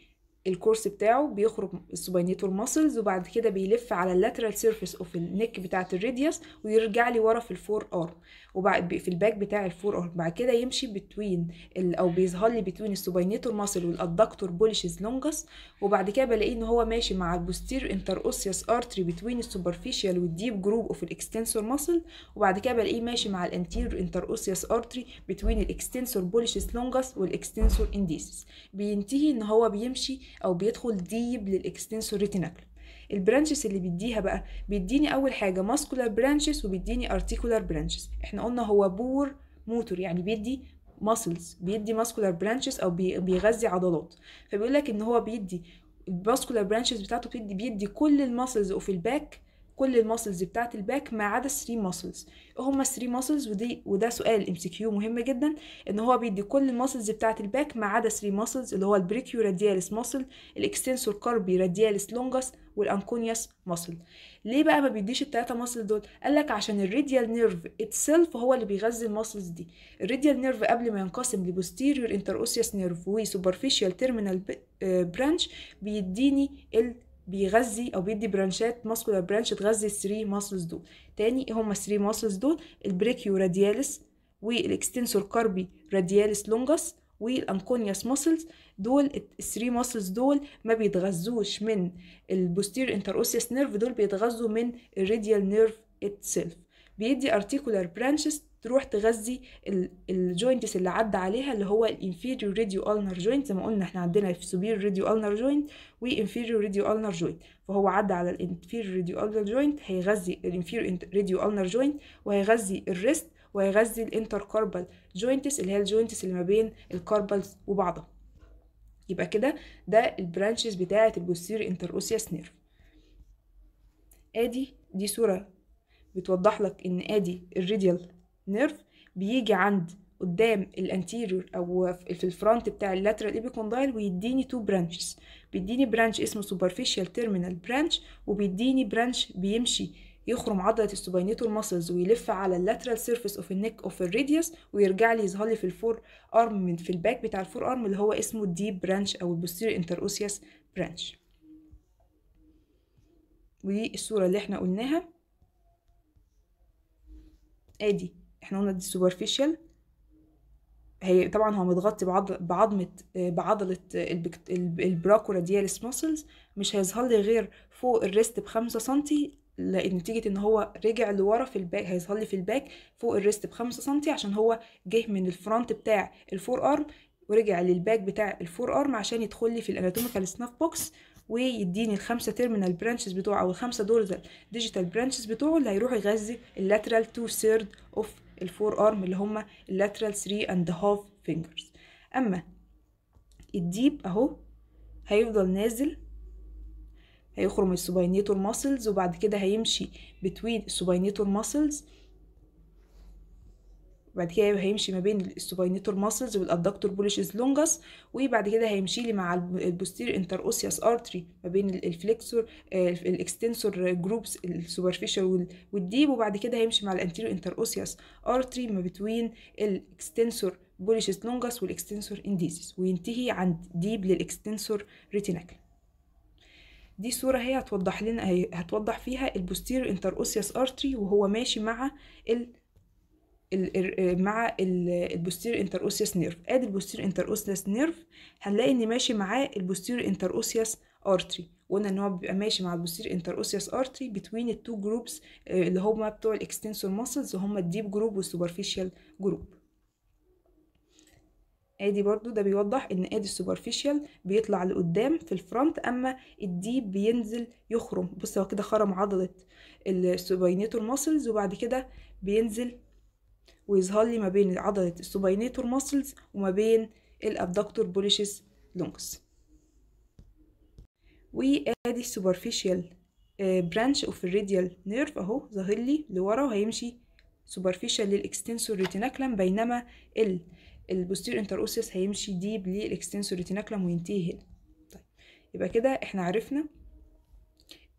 الكورس بتاعه بيخرج السوبينيتور ماسلز وبعد كده بيلف على اللاترال سيرفيس اوف النك بتاعه الريدياس ويرجع لي ورا في الفور ار وبعد في الباك بتاع الفور ار بعد كده يمشي بتوين او بيظهر لي بتوين السوبينيتور ماسل والادكتور بوليشز لونجس وبعد كده بلاقي ان هو ماشي مع البوستير انتر اوسيوس ارتري بتوين السوبرفيشال والديب جروب اوف الاكستنسور ماسل وبعد كده بلاقيه ماشي مع الانتير انتر اوسيوس ارتري بتوين الاكستنسور بوليشز لونجس والاكستنسور انديسس بينتهي ان هو بيمشي او بيدخل ديب للاكستنسور ريتيناكل البرانشز اللي بيديها بقى بيديني اول حاجه ماسكولار برانشز وبيديني ارتيكولار برانشز احنا قلنا هو بور موتور يعني بيدي ماسلز بيدي ماسكولار برانشز او بيغذي عضلات فبيقول لك ان هو بيدي الباسكولار برانشز بتاعته بيدي بيدي كل الماسلز اوف الباك كل الماسلز بتاعت الباك ما عدا 3 ماسلز هما 3 ماسلز ودي وده سؤال ام سي كيو مهم جدا ان هو بيدي كل الماسلز بتاعت الباك ما عدا 3 ماسلز اللي هو البريكيو رادياليس ماسل الاكستنسور كاربي رادياليس لونجاس والانكونياس ماسل ليه بقى ما بيديش التلاته ماسل دول قال لك عشان الراديال نيرف اتسيلف هو اللي بيغذي الماسلز دي الراديال نيرف قبل ما ينقسم لبوستيريور انتر اوسيوس نيرف وسوبرفيشال تيرمينال برانش بيديني ال بيغذي او بيدي برانشات ماسكولار برانش تغذي الثري ماسلز دول تاني ايه هما الثري ماسلز دول البريكيو رادياليس والاكستنسور كاربي رادياليس لونجس والانكونياس ماسلز دول الثري ماسلز دول ما بيتغذوش من البوستير انتروسيس نيرف دول بيتغذوا من الراديال نيرف اتسيلف بيدي ارتيكولار برانشز تروح تغذي الجوينتس اللي عدى عليها اللي هو الانفيريور ريديو النر جوينت زي ما قلنا احنا عندنا في سوبير ريديو النر جوينت وانفيريور ريديو النر جوينت فهو عدى على الانفيريور ريديو النر جوينت هيغذي الانفيريور ريديو النر جوينت وهيغذي الريست وهيغذي الانتر كاربال جوينتس اللي هي الجوينتس اللي ما بين الكاربالز وبعضها يبقى كده ده البرانشز بتاعه البوستير اوسياس نيرف ادي دي صوره بتوضح لك ان ادي الريديال نيرف بيجي عند قدام الانتيريور او في الفرونت بتاع اللاترال ايبيكوندايل ويديني تو برانشز بيديني برانش اسمه سوبرفيشال تيرمينال برانش وبيديني برانش بيمشي يخرم عضله السوبينيتور ماسلز ويلف على اللاترال سيرفيس اوف النيك اوف الريديوس ويرجع لي يظهر لي في الفور ارم من في الباك بتاع الفور ارم اللي هو اسمه الديب برانش او البوستيريور اوسياس برانش ودي الصوره اللي احنا قلناها ادي احنا قلنا دي سوبرفيشال هي طبعا هو متغطي بعضمة آه، بعضلة البراكورا دياليس ماسلز مش هيظهر لي غير فوق الريست بخمسة سنتي نتيجة ان هو رجع لورا في الباك هيظهر لي في الباك فوق الريست بخمسة سنتي عشان هو جه من الفرونت بتاع الفور ارم ورجع للباك بتاع الفور ارم عشان يدخل لي في الاناتوميكال سناف بوكس ويديني الخمسه تيرمينال برانشز بتوعه او الخمسه دول ديجيتال برانشز بتوعه اللي هيروح يغذي اللاترال تو سيرد اوف الفور ارم اللي هما اللاترال 3 اند هاف فينجرز اما الديب اهو هيفضل نازل هيخرم السوباينيتور ماسلز وبعد كده هيمشي بتوين السوباينيتور ماسلز وبعد كده هيمشي ما بين السوباينيتور ماسلز والادكتور بولشز لونجس وبعد كده هيمشي لي مع البوستير انتر اوسياس ارتري ما بين الفليكسور الاكستنسور جروبس السوبرفيشال والديب وبعد كده هيمشي مع الانتيرو انتر اوسياس ارتري ما بين الاكستنسور بولشز لونجس والاكستنسور انديزيس وينتهي عند ديب للاكستنسور ريتيناكل دي صورة هي هتوضح لنا هتوضح فيها البوستير انتر اوسياس ارتري وهو ماشي مع ال آه، مع البوستير انتر اوسيس نيرف ادي البوستير انتر اوسيس نيرف هنلاقي ان ماشي معاه البوستير انتر اوسيس ارتري وقلنا ان هو بيبقى ماشي مع البوستير انتر اوسيس ارتري بتوين التو آه، جروبس اللي هما بتوع الاكستنسور ماسلز هما الديب جروب والسوبرفيشال جروب ادي برضو ده بيوضح ان ادي السوبرفيشال بيطلع لقدام في الفرونت اما الديب بينزل يخرم بص هو كده خرم عضله السوبينيتور ماسلز وبعد كده بينزل ويظهر لي ما بين عضلة السوبيناتور ماسلز وما بين الابدكتور بوليشس لونجز وادي السوبرفيشيال برانش اوف الراديال نيرف اهو ظاهر لي لورا وهيمشي سوبرفيشيال للاكستنسور ريتيناكلم بينما ال البوستير انتروسيس هيمشي ديب للاكستنسور ريتيناكلم وينتهي هنا طيب يبقى كده احنا عرفنا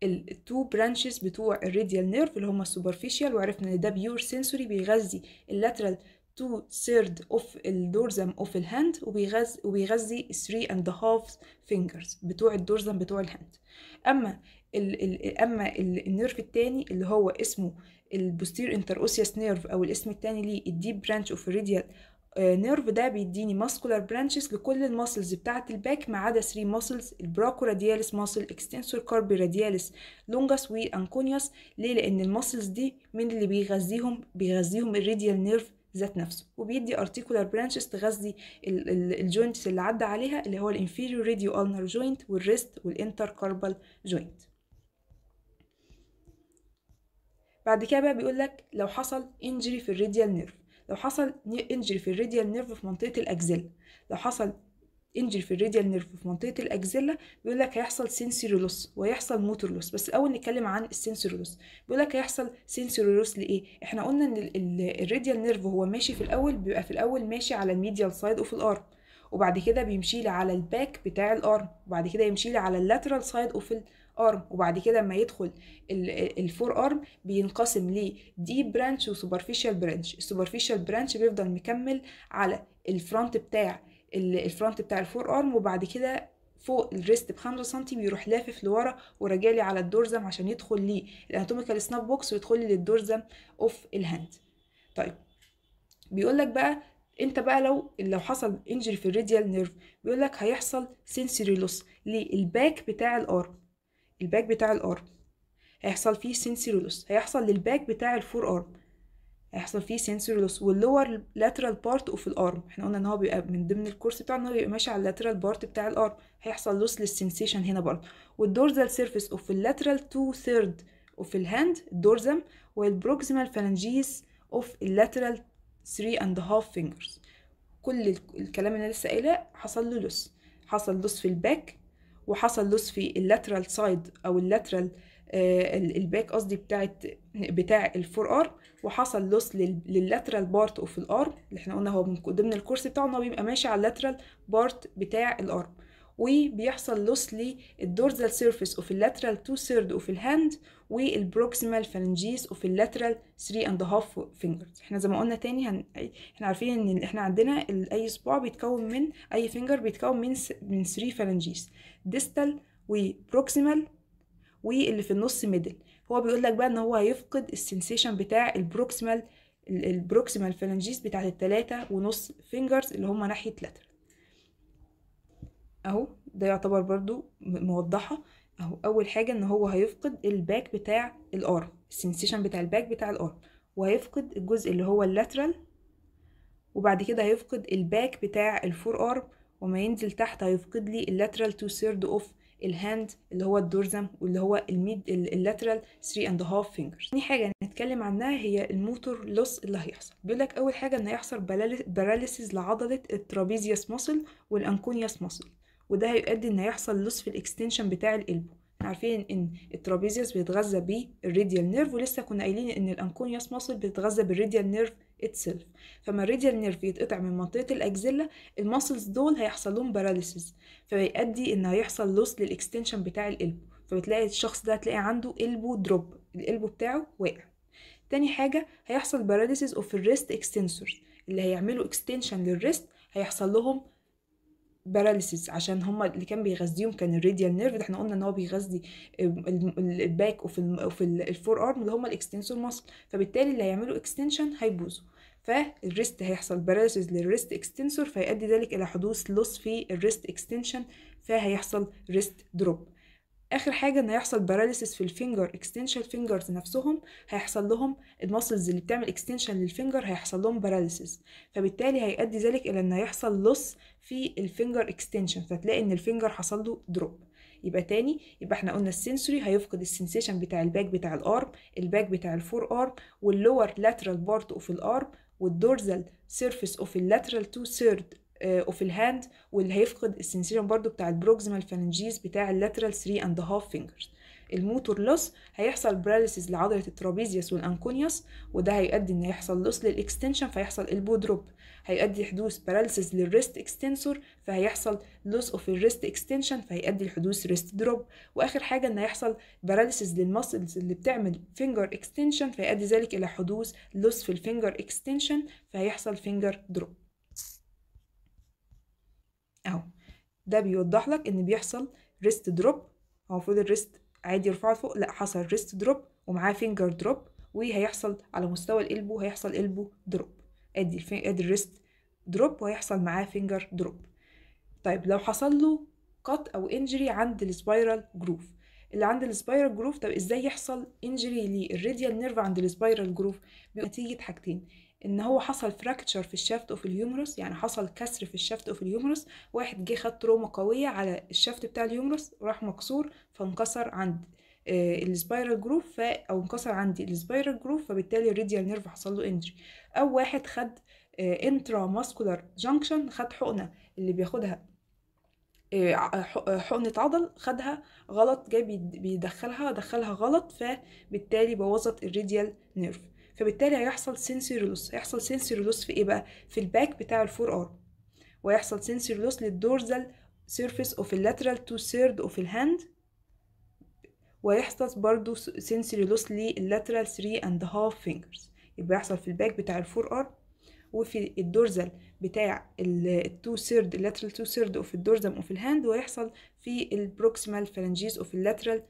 التو برانشز بتوع الراديال نيرف اللي هما السوبرفيشال وعرفنا ان ده بيور سنسوري بيغذي اللاترال تو ثيرد اوف الدورزم اوف الهاند وبيغذي وبيغذي 3 اند هاف فينجرز بتوع الدورزم بتوع الهاند اما الـ الـ اما النيرف الثاني اللي هو اسمه البوستير انتر اوسياس نيرف او الاسم الثاني ليه الديب برانش اوف الراديال نيرف ده بيديني ماسكولار برانشز لكل الماسلز بتاعه الباك ما عدا 3 ماسلز البراكو رادياليس ماسل اكستنسور كاربي رادياليس لونجاس وانكونياس ليه لان الماسلز دي من اللي بيغذيهم بيغذيهم الريديال نيرف ذات نفسه وبيدي ارتيكولار برانشز تغذي الجوينتس اللي عدى عليها اللي هو الانفيريور راديو النر جوينت والريست والانتر كاربال جوينت بعد كده بقى بيقول لك لو حصل انجري في الريديال نيرف لو حصل انجري في الراديال نيرف في منطقه الاجزله لو حصل انجري في الراديال نيرف في منطقه الاجزله بيقول لك هيحصل سنسوري لوس وهيحصل موتور لوس بس الاول نتكلم عن السنسوري لوس بيقول لك هيحصل سنسوري لوس لايه احنا قلنا ان الراديال نيرف هو ماشي في الاول بيبقى في الاول ماشي على الميديال سايد اوف الارم وبعد كده بيمشي لي على الباك بتاع الارم وبعد كده يمشي لي على اللاترال سايد اوف ارم وبعد كده لما يدخل الفور ارم بينقسم ل دي برانش وسوبرفيشال برانش السوبرفيشال برانش بيفضل مكمل على الفرونت بتاع الفرونت بتاع الفور ارم وبعد كده فوق الريست بخمسة سنتي بيروح لافف لورا وراجع لي على الدورزم عشان يدخل لي الاناتوميكال سناب بوكس ويدخل لي للدورزم اوف الهاند طيب بيقول لك بقى انت بقى لو لو حصل انجري في الراديال نيرف بيقول لك هيحصل سنسوري لوس للباك بتاع الارم الباك بتاع الارم هيحصل فيه سنسيرولوس هيحصل للباك بتاع الفور ارم هيحصل فيه سنسيرولوس واللوور لاترال بارت اوف الارم احنا قلنا ان هو بيبقى من ضمن الكورس بتاعنا ان هو بيبقى ماشي على اللاترال بارت بتاع الارم هيحصل لوس للسنسيشن هنا برضه والدورزال سيرفيس اوف اللاترال تو ثيرد اوف الهاند الدورزم والبروكسيمال فالانجيز اوف اللاترال 3 اند هاف فينجرز كل الكلام اللي انا لسه قايله حصل له لوس حصل لوس في الباك وحصل لوس في اللاترال سايد او اللاترال آه، الباك قصدي بتاعت بتاع الفور ار وحصل لوس لللاترال بارت اوف الار اللي احنا قلنا هو من ضمن الكورس بتاعه ان بيبقى ماشي على اللاترال بارت بتاع الار وبيحصل لوس للدورزال سيرفيس اوف اللاترال 2 ثيرد اوف الهاند والبروكسيمال فالنجيس اوف اللاترال 3 اند هاف فينجرز احنا زي ما قلنا تاني هن... احنا عارفين ان احنا عندنا اي صباع بيتكون من اي فينجر بيتكون من س... من 3 فالنجيس ديستال وبروكسيمال واللي في النص ميدل هو بيقول لك بقى ان هو هيفقد السنسيشن بتاع البروكسيمال البروكسيمال فالنجيس بتاعت الثلاثه ونص فينجرز اللي هم ناحية لاترال اهو ده يعتبر برضو موضحة اهو اول حاجة ان هو هيفقد الباك بتاع الار السنسيشن بتاع الباك بتاع الار وهيفقد الجزء اللي هو اللاترال وبعد كده هيفقد الباك بتاع الفور ارم وما ينزل تحت هيفقد لي اللاترال تو سيرد اوف الهاند اللي هو الدورزم واللي هو الميد اللاترال 3 اند هاف فينجرز تاني حاجه هنتكلم عنها هي الموتور لوس اللي هيحصل بيقول لك اول حاجه ان هيحصل باراليسيز لعضله الترابيزيوس موسل والانكونياس موسل وده هيؤدي ان هيحصل لوس في الاكستنشن بتاع القلبه عارفين ان الترابيزيوس بيتغذى بالراديال نيرف ولسه كنا قايلين ان الانكونيوس ماسل بيتغذى بالراديال نيرف اتسلف فما الراديال نيرف يتقطع من منطقه الاكزيلا الماسلز دول هيحصل لهم باراليسيس فيؤدي ان هيحصل لوس للاكستنشن بتاع القلب فبتلاقي الشخص ده هتلاقي عنده قلبه دروب القلب بتاعه واقع تاني حاجه هيحصل باراليسيس اوف الريست اكستنسورز اللي هيعملوا اكستنشن للريست هيحصل لهم باراليسيس عشان هما اللي كان بيغذيهم كان الراديال نيرف ده احنا قلنا ان هو بيغذي الباك وفي وفي الفور ارم اللي هما الاكستنسور ماسل فبالتالي اللي هيعملوا اكستنشن هيبوظوا فالريست هيحصل باراليسيس للريست اكستنسور فيؤدي ذلك الى حدوث لوس في الريست اكستنشن فهيحصل ريست دروب اخر حاجه ان هيحصل باراليسيس في الفينجر اكستنشن فينجرز نفسهم هيحصل لهم الماسلز اللي بتعمل اكستنشن للفينجر هيحصل لهم باراليسيس فبالتالي هيؤدي ذلك الى ان هيحصل لص في الفينجر اكستنشن فتلاقي ان الفينجر حصل له دروب يبقى تاني يبقى احنا قلنا السنسوري هيفقد السنسيشن بتاع الباك بتاع الارم الباك بتاع الفور ارم واللور لاترال بارت اوف الارم والدورزال سيرفيس اوف اللاترال تو ثيرد اوف آه، الهاند واللي هيفقد السنسيشن برضو بتاع البروكسيمال فالنجيز بتاع اللاترال 3 اند هاف فينجرز الموتور لوس هيحصل براليسيز لعضله الترابيزيوس والانكونيوس وده هيؤدي ان يحصل لوس للاكستنشن فيحصل البو دروب هيؤدي حدوث باراليسيس للريست اكستنسور فهيحصل لوس اوف الريست اكستنشن فهيؤدي لحدوث ريست دروب واخر حاجه ان هيحصل باراليسيس للمسلز اللي بتعمل فينجر اكستنشن فيؤدي ذلك الى حدوث لوس في الفينجر اكستنشن فهيحصل فينجر دروب اهو ده بيوضح لك ان بيحصل ريست دروب هو المفروض الريست عادي يرفعه فوق لا حصل ريست دروب ومعاه فينجر دروب وهيحصل على مستوى القلبو هيحصل قلبو دروب ادي الفي... ادي الريست دروب وهيحصل معاه فينجر دروب طيب لو حصل له قط او انجري عند السبايرال جروف اللي عند السبايرال جروف طب ازاي يحصل انجري للراديال نيرف عند السبايرال جروف نتيجه حاجتين ان هو حصل فراكتشر في الشافت اوف اليومرس يعني حصل كسر في الشافت اوف اليومرس واحد جه خد تروما قويه على الشافت بتاع اليومرس راح مكسور فانكسر عند السبايرال آه، جروف ف او انكسر عندي السبايرال جروف فبالتالي الريديال نيرف حصل له انجري او واحد خد انترا ماسكولار جانكشن خد حقنه اللي بياخدها آه، آه، حقنة عضل خدها غلط جاي بيدخلها دخلها غلط فبالتالي بوظت الريديال نيرف فبالتالي هيحصل سنسوري لوس هيحصل سنسوري لوس في ايه بقى في الباك بتاع الفور ار ويحصل سنسوري لوس للدورزال سيرفيس اوف اللاترال تو ثيرد اوف الهاند ويحصل برضو سنسوري لوس للاترال 3 اند هاف فينجرز يبقى يحصل في الباك بتاع الفور ار وفي الدورزال بتاع التو ثيرد اللاترال تو ثيرد اوف الدورزم اوف الهاند ويحصل في البروكسيمال فالنجيز اوف اللاترال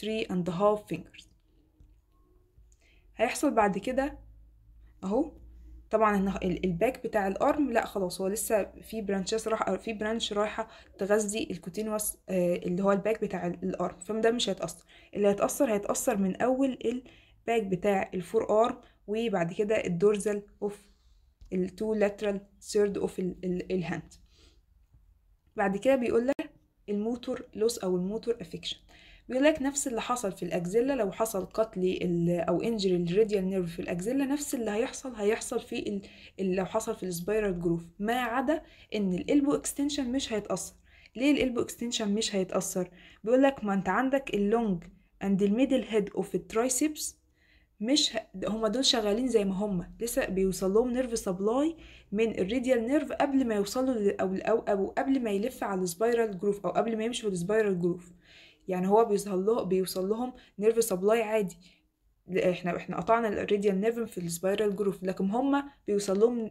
3 اند هاف فينجرز هيحصل بعد كده اهو طبعا الباك بتاع الارم لا خلاص هو لسه في برانشز راح في برانش رايحه تغذي الكوتينوس آه، اللي هو الباك بتاع الارم فده مش هيتاثر اللي هيتاثر هيتاثر من اول الباك بتاع الفور ارم وبعد كده الدورزال اوف التو لاترال ثيرد اوف الهاند بعد كده بيقول لك الموتور لوس او الموتور افكشن بيقول لك نفس اللي حصل في الاكزيلا لو حصل قتل او انجري الريديال نيرف في الاكزيلا نفس اللي هيحصل هيحصل في لو حصل في السبايرال جروف ما عدا ان الالبو اكستنشن مش هيتاثر ليه الالبو اكستنشن مش هيتاثر بيقول لك ما انت عندك اللونج اند الميدل هيد اوف الترايسبس مش ه... هما دول شغالين زي ما هما لسه بيوصل لهم نيرف سبلاي من الريديال نيرف قبل ما يوصلوا او او او قبل ما يلف على السبايرال جروف او قبل ما يمشي في السبايرال جروف يعني هو بيظهر له بيوصل لهم نيرف سبلاي عادي احنا احنا قطعنا الريديال نيرف في السبايرال جروف لكن هما بيوصل لهم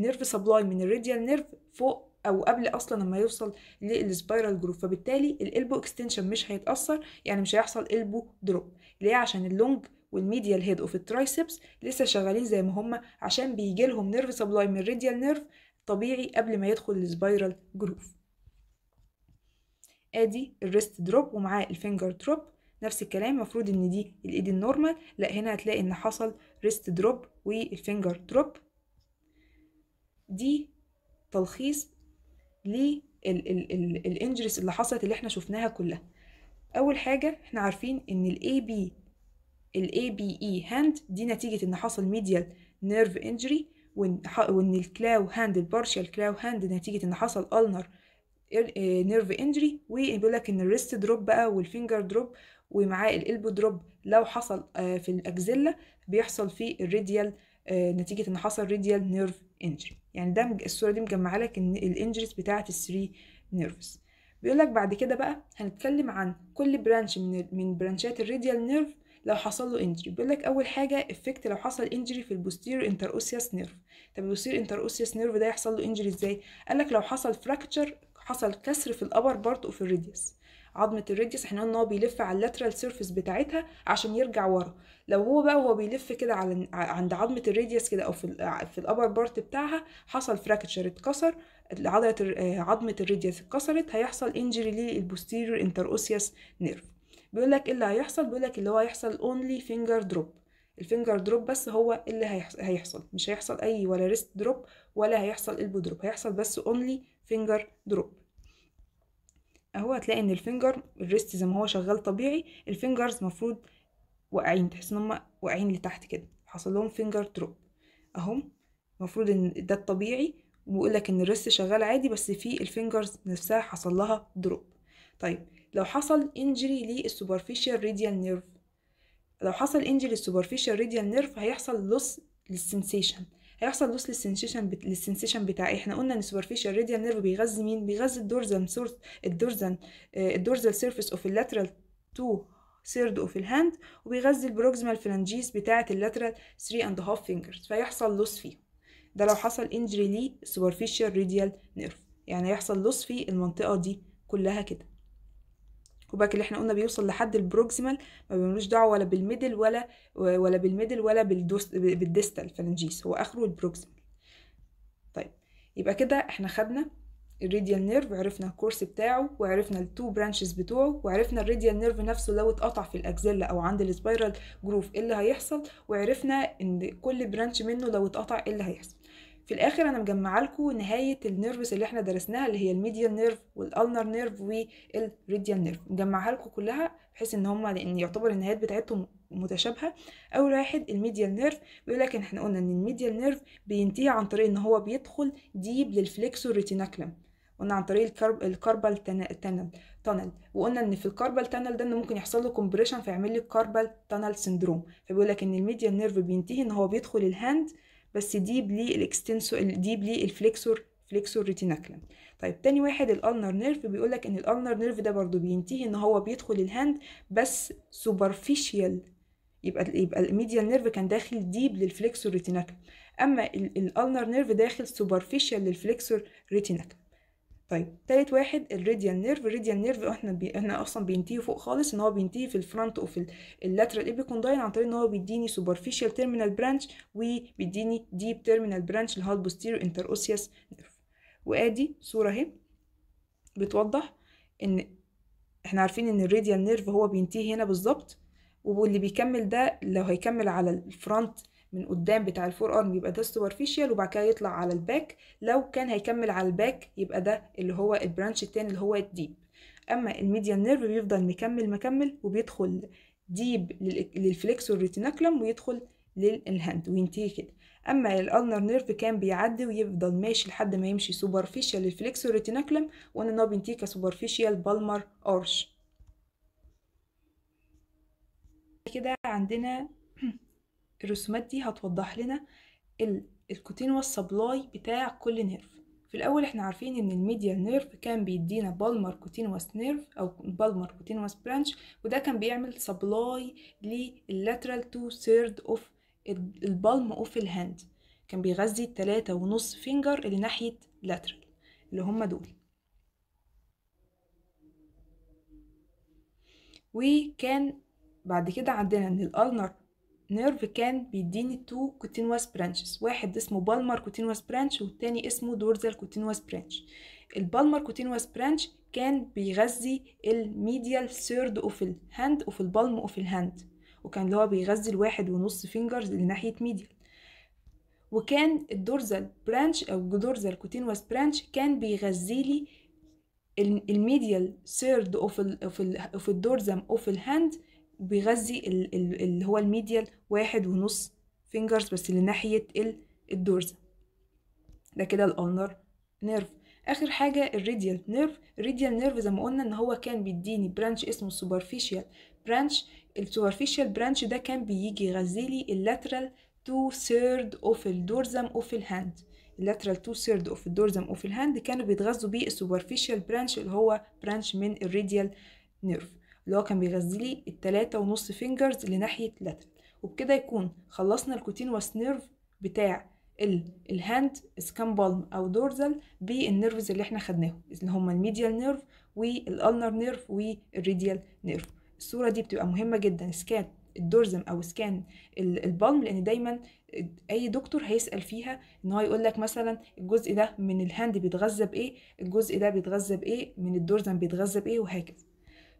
نيرف آه، سبلاي من الريديال نيرف فوق او قبل اصلا لما يوصل للسبايرال جروف فبالتالي الالبو اكستنشن مش هيتاثر يعني مش هيحصل البو دروب ليه عشان اللونج والميديال هيد اوف الترايسبس لسه شغالين زي ما هما عشان بيجي لهم نيرف سبلاي من الريديال نيرف طبيعي قبل ما يدخل السبايرال جروف ادي الريست دروب ومعاه الفينجر دروب نفس الكلام المفروض ان دي الايد النورمال لا هنا هتلاقي ان حصل ريست دروب والفينجر دروب دي تلخيص للانجريس اللي حصلت اللي احنا شفناها كلها اول حاجه احنا عارفين ان الاي بي الاي بي اي هاند دي نتيجه ان حصل ميديال نيرف انجري وان وان الكلاو هاند البارشال كلاو هاند نتيجه ان حصل النر نيرف انجري وبيقول لك ان الريست دروب بقى والفينجر دروب ومعاه الالبو دروب لو حصل آه، في الاكزيلا بيحصل في الريديال آه، نتيجه ان حصل ريديال نيرف انجري يعني ده الصوره دي مجمعه لك ان الانجريز بتاعه الثري نيرفز بيقول لك بعد كده بقى هنتكلم عن كل برانش من من برانشات الريديال نيرف لو حصل له انجري بيقول لك اول حاجه افكت لو حصل انجري في البوستير انتر اوسياس نيرف طب البوستير انتر اوسياس نيرف ده يحصل له انجري ازاي قال لك لو حصل فراكتشر حصل كسر في الابر بارت اوف الريديس عظمه الريديس احنا قلنا ان هو بيلف على اللاترال سيرفيس بتاعتها عشان يرجع ورا لو هو بقى هو بيلف كده على عند عظمه الريديس كده او في في الابر بارت بتاعها حصل فراكتشر اتكسر عضله آه، عظمه الريديس اتكسرت هيحصل انجري للبوستيريور انتروسيوس نيرف بيقول لك ايه اللي هيحصل بيقول لك اللي هو هيحصل اونلي فينجر دروب الفينجر دروب بس هو اللي هيحصل مش هيحصل اي ولا ريست دروب ولا هيحصل البو دروب هيحصل بس اونلي فينجر دروب اهو هتلاقي ان الفينجر الريست زي ما هو شغال طبيعي الفينجرز مفروض واقعين تحس ان هم واقعين لتحت كده حصل لهم فينجر دروب اهو المفروض ان ده الطبيعي وبيقول لك ان الريست شغال عادي بس في الفينجرز نفسها حصل لها دروب طيب لو حصل انجري للسوبرفيشال راديال نيرف لو حصل انجري للسوبرفيشال راديال نيرف هيحصل لوس للسنسيشن هيحصل لوس للسنسيشن بت... للسنسيشن بتاعي احنا قلنا ان السوبرفيشال راديال نيرف بيغذي مين بيغذي الدورزن سورس الدورزن الدورزال سيرفيس اوف اللاترال تو سيرد اوف الهاند وبيغذي البروكسيمال فلانجيز بتاعه اللاترال 3 اند هاف فينجرز فيحصل لوس فيه ده لو حصل انجري لي سوبرفيشال راديال نيرف يعني هيحصل لوس في المنطقه دي كلها كده خد بالك اللي احنا قلنا بيوصل لحد البروكسيمال ما بيعملوش دعوه ولا بالميدل ولا ولا بالميدل ولا بالديستال فالنجيس هو اخره البروكسيمال طيب يبقى كده احنا خدنا الريديال نيرف عرفنا الكورس بتاعه وعرفنا التو برانشز بتوعه وعرفنا الريديال نيرف نفسه لو اتقطع في الاكزيلا او عند السبايرال جروف ايه اللي هيحصل وعرفنا ان كل برانش منه لو اتقطع ايه اللي هيحصل في الاخر انا مجمعه لكم نهايه النيرفز اللي احنا درسناها اللي هي الميديال نيرف والالنر نيرف والريديال نيرف مجمعها لكم كلها بحيث ان هم لان يعتبر النهايات بتاعتهم متشابهه اول واحد الميديال نيرف بيقول لك احنا قلنا ان الميديال نيرف بينتهي عن طريق ان هو بيدخل ديب للفليكسور ريتيناكلم قلنا عن طريق الكرب الكربال تانل تانل وقلنا ان في الكربال تانل ده ان ممكن يحصل له كومبريشن فيعمل لي كربال تانل سندروم فبيقول لك ان الميديال نيرف بينتهي ان هو بيدخل الهاند بس ديب لي الاكستنسو ديب لي الفليكسور فليكسور ريتيناكلم طيب تاني واحد الالنر نيرف بيقول لك ان الالنر نيرف ده برضو بينتهي ان هو بيدخل الهاند بس سوبرفيشال يبقى يبقى الميديال نيرف كان داخل ديب للفليكسور ريتيناكلم اما الالنر نيرف داخل سوبرفيشال للفليكسور ريتيناكلم طيب تالت واحد الراديال نيرف الراديال نيرف احنا بي... احنا اصلا بينتهي فوق خالص ان هو بينتهي في الفرونت اوف اللاترال ايبيكونداين عن طريق ان هو بيديني سوبرفيشال تيرمينال برانش وبيديني ديب تيرمينال برانش اللي هو انتر انتروسيوس نيرف وادي صوره اهي بتوضح ان احنا عارفين ان الراديال نيرف هو بينتهي هنا بالظبط واللي بيكمل ده لو هيكمل على الفرونت من قدام بتاع الفور ارم يبقى ده السوبرفيشال وبعد كده يطلع على الباك لو كان هيكمل على الباك يبقى ده اللي هو البرانش التاني اللي هو الديب اما الميديان نيرف بيفضل مكمل مكمل وبيدخل ديب للفليكسور ريتيناكلم ويدخل للهاند وينتهي كده اما الالنر نيرف كان بيعدي ويفضل ماشي لحد ما يمشي سوبرفيشال للفليكسور ريتيناكلم وقلنا ان هو بينتهي كسوبرفيشال بالمر ارش كده عندنا الرسومات دي هتوضح لنا الكوتين والسبلاي بتاع كل نيرف في الاول احنا عارفين ان الميديال نيرف كان بيدينا بالمر واس نيرف او بالمر واس برانش وده كان بيعمل سبلاي لللاترال تو ثيرد اوف البالم اوف الهاند كان بيغذي التلاتة ونص فينجر اللي ناحية لاترال اللي هما دول وكان بعد كده عندنا ان الالنر نيرف كان بيديني تو كوتينوس برانشز واحد اسمه بالمر كوتينوس برانش والتاني اسمه دورزال كوتينوس برانش البالمر كوتينوس برانش كان بيغذي الميديال ثيرد اوف الهاند اوف البالم اوف الهاند وكان اللي هو بيغذي الواحد ونص فينجرز اللي ناحيه ميديال وكان الدورزال برانش او دورزال كوتينوس برانش كان بيغذي لي الميديال ثيرد اوف اوف الدورزم اوف الهاند وبيغذي اللي هو الميديال واحد ونص فينجرز بس لناحية الدورز ده كده الألنر نيرف اخر حاجه الريديال نيرف الريديال نيرف زي ما قلنا ان هو كان بيديني برانش اسمه سوبرفيشال برانش السوبرفيشال برانش ده كان بيجي يغذيلي اللاترال تو ثيرد اوف الدورزم اوف الهاند اللاترال تو ثيرد اوف الدورزم اوف الهاند كانوا بيتغذوا بيه السوبرفيشال برانش اللي هو برانش من الريديال نيرف اللي هو كان بيغذي لي التلاتة ونص فينجرز لناحية لاترال وبكده يكون خلصنا الكوتين نيرف بتاع الهاند سكام بالم او دورزل بالنيرفز اللي احنا خدناهم اللي هما الميديال نيرف والالنر نيرف والريديال نيرف الصوره دي بتبقى مهمه جدا سكان الدورزم او سكان البالم لان دايما اي دكتور هيسال فيها ان هو يقول لك مثلا الجزء ده من الهاند بيتغذى بايه الجزء ده بيتغذى بايه من الدورزم بيتغذى بايه وهكذا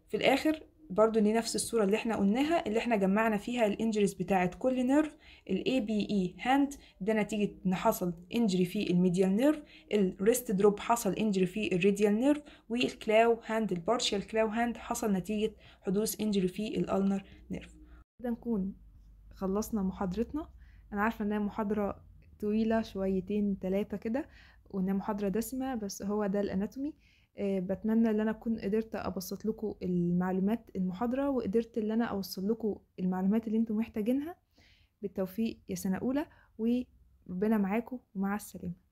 في الاخر برضو نفس الصورة اللي احنا قلناها اللي احنا جمعنا فيها الانجريز بتاعة كل نيرف الاي بي اي هاند ده نتيجة ان حصل انجري في الميديال نيرف الريست دروب حصل انجري في الريديال نيرف والكلاو هاند البارشال كلاو هاند حصل نتيجة حدوث انجري في الالنر نيرف كده نكون خلصنا محاضرتنا انا عارفة انها محاضرة طويلة شويتين تلاتة كده وانها محاضرة دسمة بس هو ده الاناتومي آه، بتمنى ان انا اكون قدرت ابسط لكم المعلومات المحاضره وقدرت ان انا اوصل لكم المعلومات اللي انتم محتاجينها بالتوفيق يا سنه اولى وربنا معاكم ومع السلامه